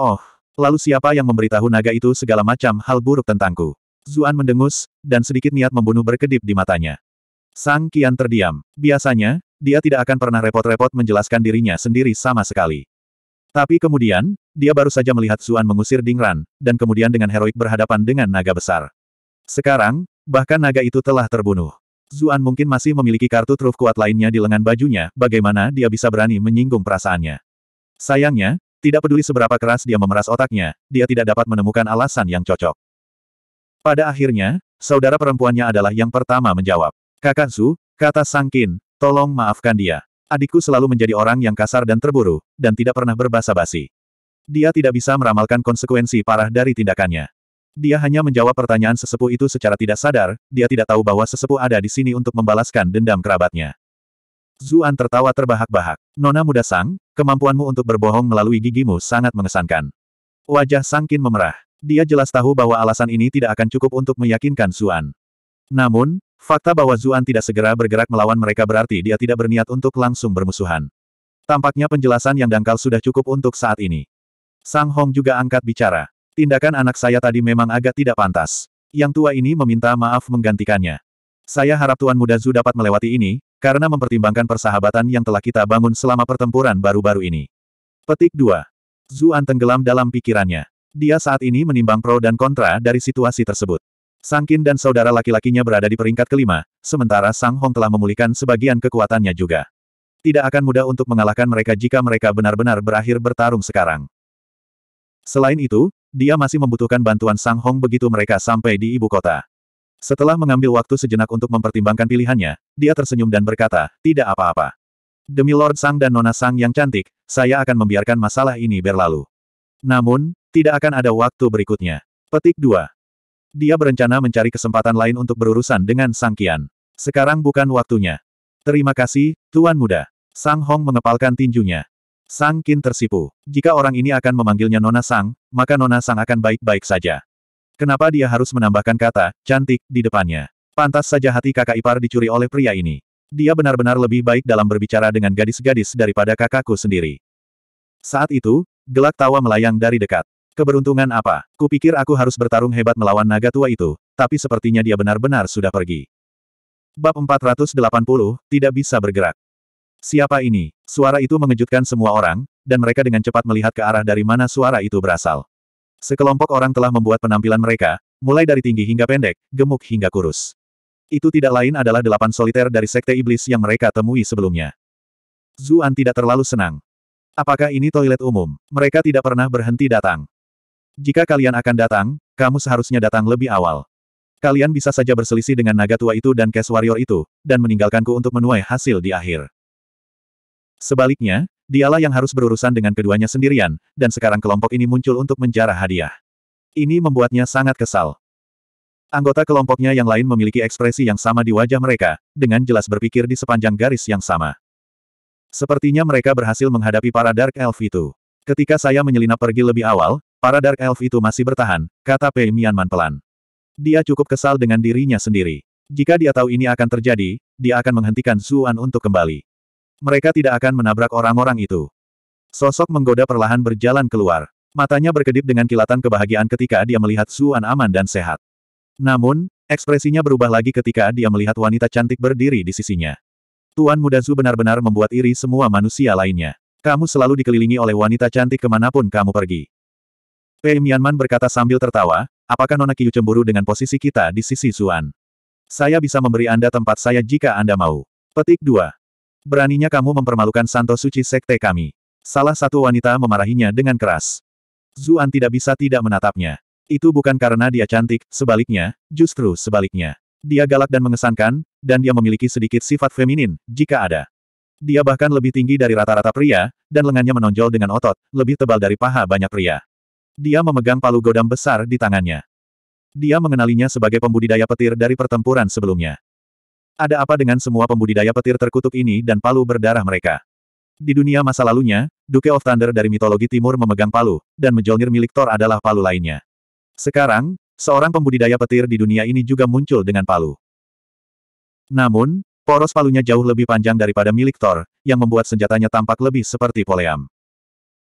Oh, lalu siapa yang memberitahu naga itu segala macam hal buruk tentangku? Zuan mendengus, dan sedikit niat membunuh berkedip di matanya. Sang Kian terdiam. Biasanya, dia tidak akan pernah repot-repot menjelaskan dirinya sendiri sama sekali. Tapi kemudian, dia baru saja melihat Zuan mengusir Dingran, dan kemudian dengan heroik berhadapan dengan naga besar. Sekarang, bahkan naga itu telah terbunuh. Zuan mungkin masih memiliki kartu truf kuat lainnya di lengan bajunya, bagaimana dia bisa berani menyinggung perasaannya. Sayangnya, tidak peduli seberapa keras dia memeras otaknya, dia tidak dapat menemukan alasan yang cocok. Pada akhirnya, saudara perempuannya adalah yang pertama menjawab. Kakak Su, kata Sangkin, tolong maafkan dia. Adikku selalu menjadi orang yang kasar dan terburu, dan tidak pernah berbahasa basi. Dia tidak bisa meramalkan konsekuensi parah dari tindakannya. Dia hanya menjawab pertanyaan sesepuh itu secara tidak sadar, dia tidak tahu bahwa sesepuh ada di sini untuk membalaskan dendam kerabatnya. Zuan tertawa terbahak-bahak. Nona muda Sang, kemampuanmu untuk berbohong melalui gigimu sangat mengesankan. Wajah Sangkin memerah. Dia jelas tahu bahwa alasan ini tidak akan cukup untuk meyakinkan Zuan. Namun, fakta bahwa Zuan tidak segera bergerak melawan mereka berarti dia tidak berniat untuk langsung bermusuhan. Tampaknya penjelasan yang dangkal sudah cukup untuk saat ini. Sang Hong juga angkat bicara. Tindakan anak saya tadi memang agak tidak pantas. Yang tua ini meminta maaf menggantikannya. Saya harap Tuan Muda Zu dapat melewati ini, karena mempertimbangkan persahabatan yang telah kita bangun selama pertempuran baru-baru ini. Petik 2. Zuan tenggelam dalam pikirannya. Dia saat ini menimbang pro dan kontra dari situasi tersebut. Sangkin dan saudara laki-lakinya berada di peringkat kelima, sementara Sang Hong telah memulihkan sebagian kekuatannya juga. Tidak akan mudah untuk mengalahkan mereka jika mereka benar-benar berakhir bertarung sekarang. Selain itu, dia masih membutuhkan bantuan Sang Hong begitu mereka sampai di ibu kota. Setelah mengambil waktu sejenak untuk mempertimbangkan pilihannya, dia tersenyum dan berkata, tidak apa-apa. Demi Lord Sang dan Nona Sang yang cantik, saya akan membiarkan masalah ini berlalu. Namun, tidak akan ada waktu berikutnya. Petik 2. Dia berencana mencari kesempatan lain untuk berurusan dengan Sang Qian. Sekarang bukan waktunya. Terima kasih, Tuan Muda. Sang Hong mengepalkan tinjunya. Sang Kin tersipu. Jika orang ini akan memanggilnya Nona Sang, maka Nona Sang akan baik-baik saja. Kenapa dia harus menambahkan kata, cantik, di depannya? Pantas saja hati kakak ipar dicuri oleh pria ini. Dia benar-benar lebih baik dalam berbicara dengan gadis-gadis daripada kakakku sendiri. Saat itu, gelak tawa melayang dari dekat. Keberuntungan apa? Kupikir aku harus bertarung hebat melawan naga tua itu, tapi sepertinya dia benar-benar sudah pergi. Bab 480, tidak bisa bergerak. Siapa ini? Suara itu mengejutkan semua orang, dan mereka dengan cepat melihat ke arah dari mana suara itu berasal. Sekelompok orang telah membuat penampilan mereka, mulai dari tinggi hingga pendek, gemuk hingga kurus. Itu tidak lain adalah delapan soliter dari sekte iblis yang mereka temui sebelumnya. Zuan tidak terlalu senang. Apakah ini toilet umum? Mereka tidak pernah berhenti datang. Jika kalian akan datang, kamu seharusnya datang lebih awal. Kalian bisa saja berselisih dengan naga tua itu dan Cash Warrior itu, dan meninggalkanku untuk menuai hasil di akhir. Sebaliknya, dialah yang harus berurusan dengan keduanya sendirian, dan sekarang kelompok ini muncul untuk menjarah hadiah. Ini membuatnya sangat kesal. Anggota kelompoknya yang lain memiliki ekspresi yang sama di wajah mereka, dengan jelas berpikir di sepanjang garis yang sama. Sepertinya mereka berhasil menghadapi para Dark Elf itu. Ketika saya menyelinap pergi lebih awal, Para Dark Elf itu masih bertahan, kata Pei Mianman pelan. Dia cukup kesal dengan dirinya sendiri. Jika dia tahu ini akan terjadi, dia akan menghentikan Zuan untuk kembali. Mereka tidak akan menabrak orang-orang itu. Sosok menggoda perlahan berjalan keluar. Matanya berkedip dengan kilatan kebahagiaan ketika dia melihat Zuan aman dan sehat. Namun, ekspresinya berubah lagi ketika dia melihat wanita cantik berdiri di sisinya. Tuan muda Zu benar-benar membuat iri semua manusia lainnya. Kamu selalu dikelilingi oleh wanita cantik kemanapun kamu pergi. Fei Mianman berkata sambil tertawa, apakah Nona Kiyu cemburu dengan posisi kita di sisi Zuan? Saya bisa memberi Anda tempat saya jika Anda mau. Petik 2. Beraninya kamu mempermalukan Santo Suci Sekte kami. Salah satu wanita memarahinya dengan keras. Zuan tidak bisa tidak menatapnya. Itu bukan karena dia cantik, sebaliknya, justru sebaliknya. Dia galak dan mengesankan, dan dia memiliki sedikit sifat feminin, jika ada. Dia bahkan lebih tinggi dari rata-rata pria, dan lengannya menonjol dengan otot, lebih tebal dari paha banyak pria. Dia memegang palu godam besar di tangannya. Dia mengenalinya sebagai pembudidaya petir dari pertempuran sebelumnya. Ada apa dengan semua pembudidaya petir terkutuk ini dan palu berdarah mereka? Di dunia masa lalunya, Duke of Thunder dari mitologi timur memegang palu, dan Mjolnir milik Thor adalah palu lainnya. Sekarang, seorang pembudidaya petir di dunia ini juga muncul dengan palu. Namun, poros palunya jauh lebih panjang daripada milik Thor, yang membuat senjatanya tampak lebih seperti poleam.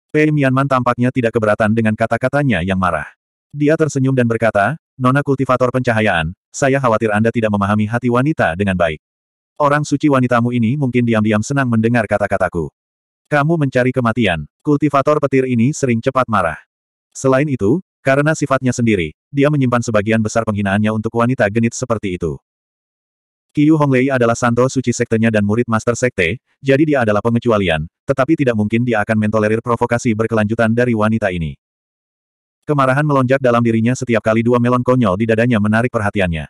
Fei Mianman tampaknya tidak keberatan dengan kata-katanya yang marah. Dia tersenyum dan berkata, Nona kultivator pencahayaan, saya khawatir Anda tidak memahami hati wanita dengan baik. Orang suci wanitamu ini mungkin diam-diam senang mendengar kata-kataku. Kamu mencari kematian, kultivator petir ini sering cepat marah. Selain itu, karena sifatnya sendiri, dia menyimpan sebagian besar penghinaannya untuk wanita genit seperti itu. Qiu Honglei adalah santo suci sektenya dan murid master sekte, jadi dia adalah pengecualian, tetapi tidak mungkin dia akan mentolerir provokasi berkelanjutan dari wanita ini. Kemarahan melonjak dalam dirinya setiap kali dua melon konyol di dadanya menarik perhatiannya.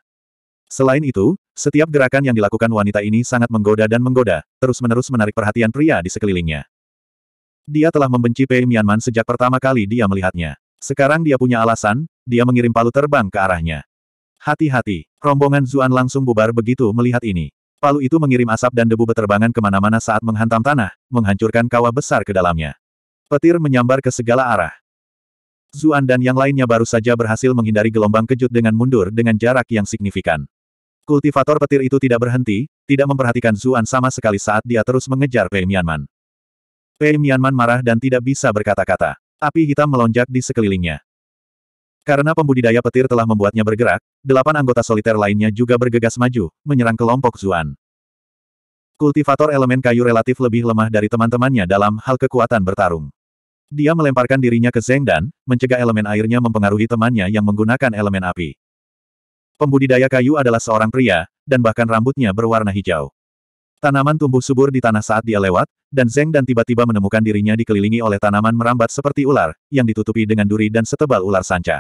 Selain itu, setiap gerakan yang dilakukan wanita ini sangat menggoda dan menggoda, terus-menerus menarik perhatian pria di sekelilingnya. Dia telah membenci Pei Mianman sejak pertama kali dia melihatnya. Sekarang dia punya alasan, dia mengirim palu terbang ke arahnya. Hati-hati, rombongan Zuan langsung bubar begitu melihat ini. Palu itu mengirim asap dan debu beterbangan kemana-mana saat menghantam tanah, menghancurkan kawah besar ke dalamnya. Petir menyambar ke segala arah. Zuan dan yang lainnya baru saja berhasil menghindari gelombang kejut dengan mundur dengan jarak yang signifikan. Kultivator petir itu tidak berhenti, tidak memperhatikan Zuan sama sekali saat dia terus mengejar Pei Mianman. Pei Mianman marah dan tidak bisa berkata-kata. Api hitam melonjak di sekelilingnya. Karena pembudidaya petir telah membuatnya bergerak, delapan anggota soliter lainnya juga bergegas maju, menyerang kelompok Zuan. Kultivator elemen kayu relatif lebih lemah dari teman-temannya dalam hal kekuatan bertarung. Dia melemparkan dirinya ke Zeng dan mencegah elemen airnya mempengaruhi temannya yang menggunakan elemen api. Pembudidaya kayu adalah seorang pria, dan bahkan rambutnya berwarna hijau. Tanaman tumbuh subur di tanah saat dia lewat, dan Zeng dan tiba-tiba menemukan dirinya dikelilingi oleh tanaman merambat seperti ular, yang ditutupi dengan duri dan setebal ular sanca.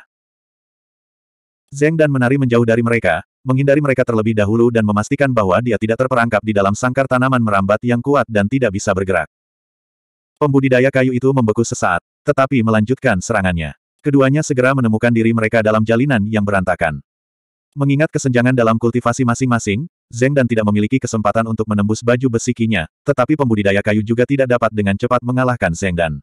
Zeng dan menari menjauh dari mereka, menghindari mereka terlebih dahulu dan memastikan bahwa dia tidak terperangkap di dalam sangkar tanaman merambat yang kuat dan tidak bisa bergerak. Pembudidaya kayu itu membeku sesaat, tetapi melanjutkan serangannya. Keduanya segera menemukan diri mereka dalam jalinan yang berantakan. Mengingat kesenjangan dalam kultivasi masing-masing, Zeng dan tidak memiliki kesempatan untuk menembus baju besikinya, tetapi pembudidaya kayu juga tidak dapat dengan cepat mengalahkan Zeng dan.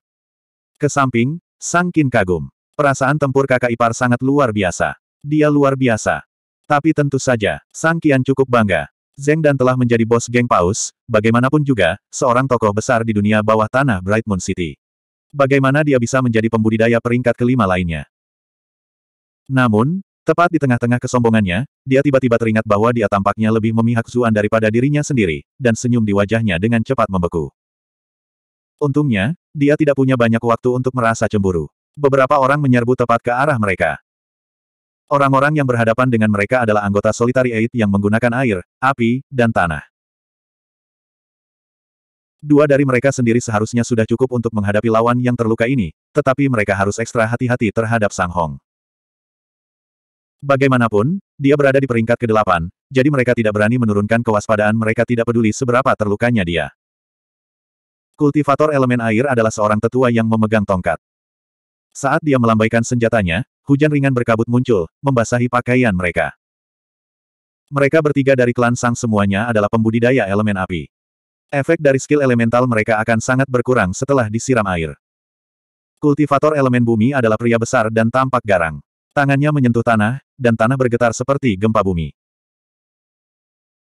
Kesamping, Sang Kin kagum. Perasaan tempur kakak ipar sangat luar biasa. Dia luar biasa. Tapi tentu saja, Sang Qian cukup bangga. Zeng dan telah menjadi bos geng Paus, bagaimanapun juga, seorang tokoh besar di dunia bawah tanah Bright Moon City. Bagaimana dia bisa menjadi pembudidaya peringkat kelima lainnya? Namun, Tepat di tengah-tengah kesombongannya, dia tiba-tiba teringat bahwa dia tampaknya lebih memihak Zuan daripada dirinya sendiri, dan senyum di wajahnya dengan cepat membeku. Untungnya, dia tidak punya banyak waktu untuk merasa cemburu. Beberapa orang menyerbu tepat ke arah mereka. Orang-orang yang berhadapan dengan mereka adalah anggota Solitary Eight yang menggunakan air, api, dan tanah. Dua dari mereka sendiri seharusnya sudah cukup untuk menghadapi lawan yang terluka ini, tetapi mereka harus ekstra hati-hati terhadap Sang Hong. Bagaimanapun, dia berada di peringkat ke-8, jadi mereka tidak berani menurunkan kewaspadaan mereka tidak peduli seberapa terlukanya dia. Kultivator elemen air adalah seorang tetua yang memegang tongkat. Saat dia melambaikan senjatanya, hujan ringan berkabut muncul, membasahi pakaian mereka. Mereka bertiga dari klan Sang semuanya adalah pembudidaya elemen api. Efek dari skill elemental mereka akan sangat berkurang setelah disiram air. Kultivator elemen bumi adalah pria besar dan tampak garang. Tangannya menyentuh tanah, dan tanah bergetar seperti gempa bumi.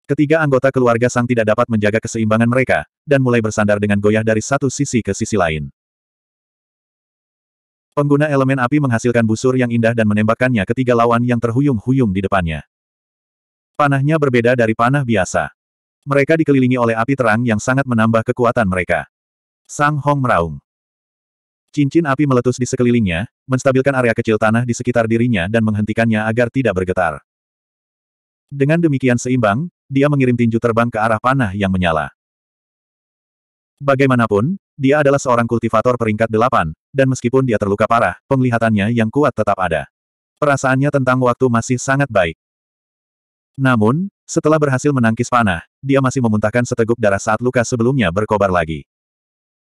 Ketiga anggota keluarga Sang tidak dapat menjaga keseimbangan mereka, dan mulai bersandar dengan goyah dari satu sisi ke sisi lain. Pengguna elemen api menghasilkan busur yang indah dan menembakkannya ketiga lawan yang terhuyung-huyung di depannya. Panahnya berbeda dari panah biasa. Mereka dikelilingi oleh api terang yang sangat menambah kekuatan mereka. Sang Hong meraung. Cincin api meletus di sekelilingnya, menstabilkan area kecil tanah di sekitar dirinya dan menghentikannya agar tidak bergetar. Dengan demikian seimbang, dia mengirim tinju terbang ke arah panah yang menyala. Bagaimanapun, dia adalah seorang kultivator peringkat delapan, dan meskipun dia terluka parah, penglihatannya yang kuat tetap ada. Perasaannya tentang waktu masih sangat baik. Namun, setelah berhasil menangkis panah, dia masih memuntahkan seteguk darah saat luka sebelumnya berkobar lagi.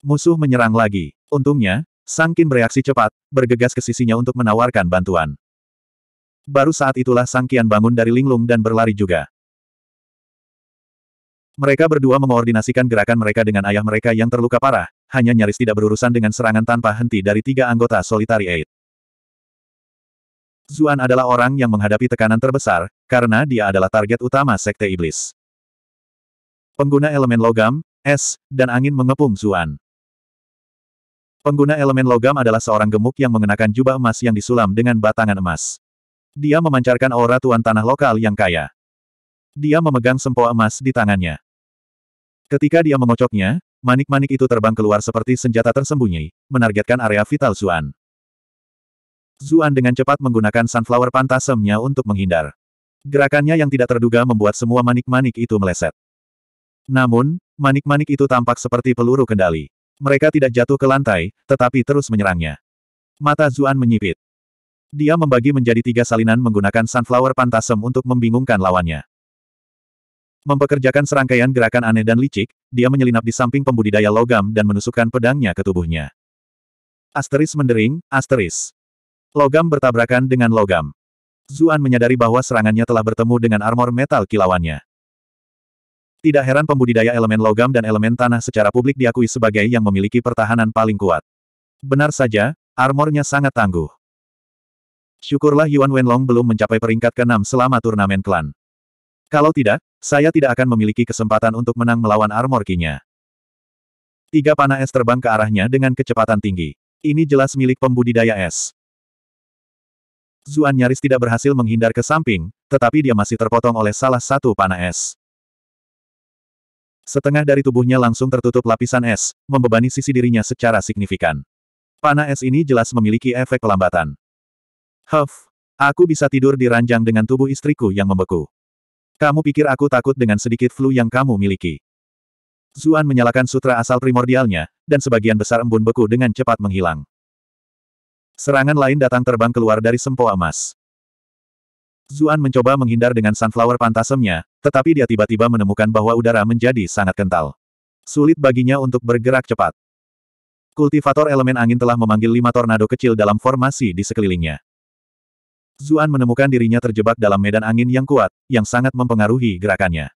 Musuh menyerang lagi. Untungnya, Sangkin bereaksi cepat, bergegas ke sisinya untuk menawarkan bantuan. Baru saat itulah Sangkian bangun dari linglung dan berlari juga. Mereka berdua mengoordinasikan gerakan mereka dengan ayah mereka yang terluka parah, hanya nyaris tidak berurusan dengan serangan tanpa henti dari tiga anggota Solitary Eight. Zuan adalah orang yang menghadapi tekanan terbesar, karena dia adalah target utama Sekte Iblis. Pengguna elemen logam, es, dan angin mengepung Zuan. Pengguna elemen logam adalah seorang gemuk yang mengenakan jubah emas yang disulam dengan batangan emas. Dia memancarkan aura tuan tanah lokal yang kaya. Dia memegang sempoa emas di tangannya. Ketika dia mengocoknya, manik-manik itu terbang keluar seperti senjata tersembunyi, menargetkan area vital Zuan. Zuan dengan cepat menggunakan sunflower pantasemnya untuk menghindar. Gerakannya yang tidak terduga membuat semua manik-manik itu meleset. Namun, manik-manik itu tampak seperti peluru kendali. Mereka tidak jatuh ke lantai, tetapi terus menyerangnya. Mata Zuan menyipit. Dia membagi menjadi tiga salinan menggunakan sunflower pantasem untuk membingungkan lawannya. Mempekerjakan serangkaian gerakan aneh dan licik, dia menyelinap di samping pembudidaya logam dan menusukkan pedangnya ke tubuhnya. Asteris mendering, asteris. Logam bertabrakan dengan logam. Zuan menyadari bahwa serangannya telah bertemu dengan armor metal kilauannya. Tidak heran pembudidaya elemen logam dan elemen tanah secara publik diakui sebagai yang memiliki pertahanan paling kuat. Benar saja, armornya sangat tangguh. Syukurlah Yuan Wenlong belum mencapai peringkat ke-6 selama turnamen klan. Kalau tidak, saya tidak akan memiliki kesempatan untuk menang melawan armor kinya. Tiga panah es terbang ke arahnya dengan kecepatan tinggi. Ini jelas milik pembudidaya es. Zuan nyaris tidak berhasil menghindar ke samping, tetapi dia masih terpotong oleh salah satu panah es. Setengah dari tubuhnya langsung tertutup lapisan es, membebani sisi dirinya secara signifikan. Panah es ini jelas memiliki efek pelambatan. Huff, aku bisa tidur di ranjang dengan tubuh istriku yang membeku. Kamu pikir aku takut dengan sedikit flu yang kamu miliki? Zuan menyalakan sutra asal primordialnya, dan sebagian besar embun beku dengan cepat menghilang. Serangan lain datang terbang keluar dari sempoa emas. Zuan mencoba menghindar dengan sunflower pantasemnya, tetapi dia tiba-tiba menemukan bahwa udara menjadi sangat kental. Sulit baginya untuk bergerak cepat. Kultivator elemen angin telah memanggil lima tornado kecil dalam formasi di sekelilingnya. Zuan menemukan dirinya terjebak dalam medan angin yang kuat, yang sangat mempengaruhi gerakannya.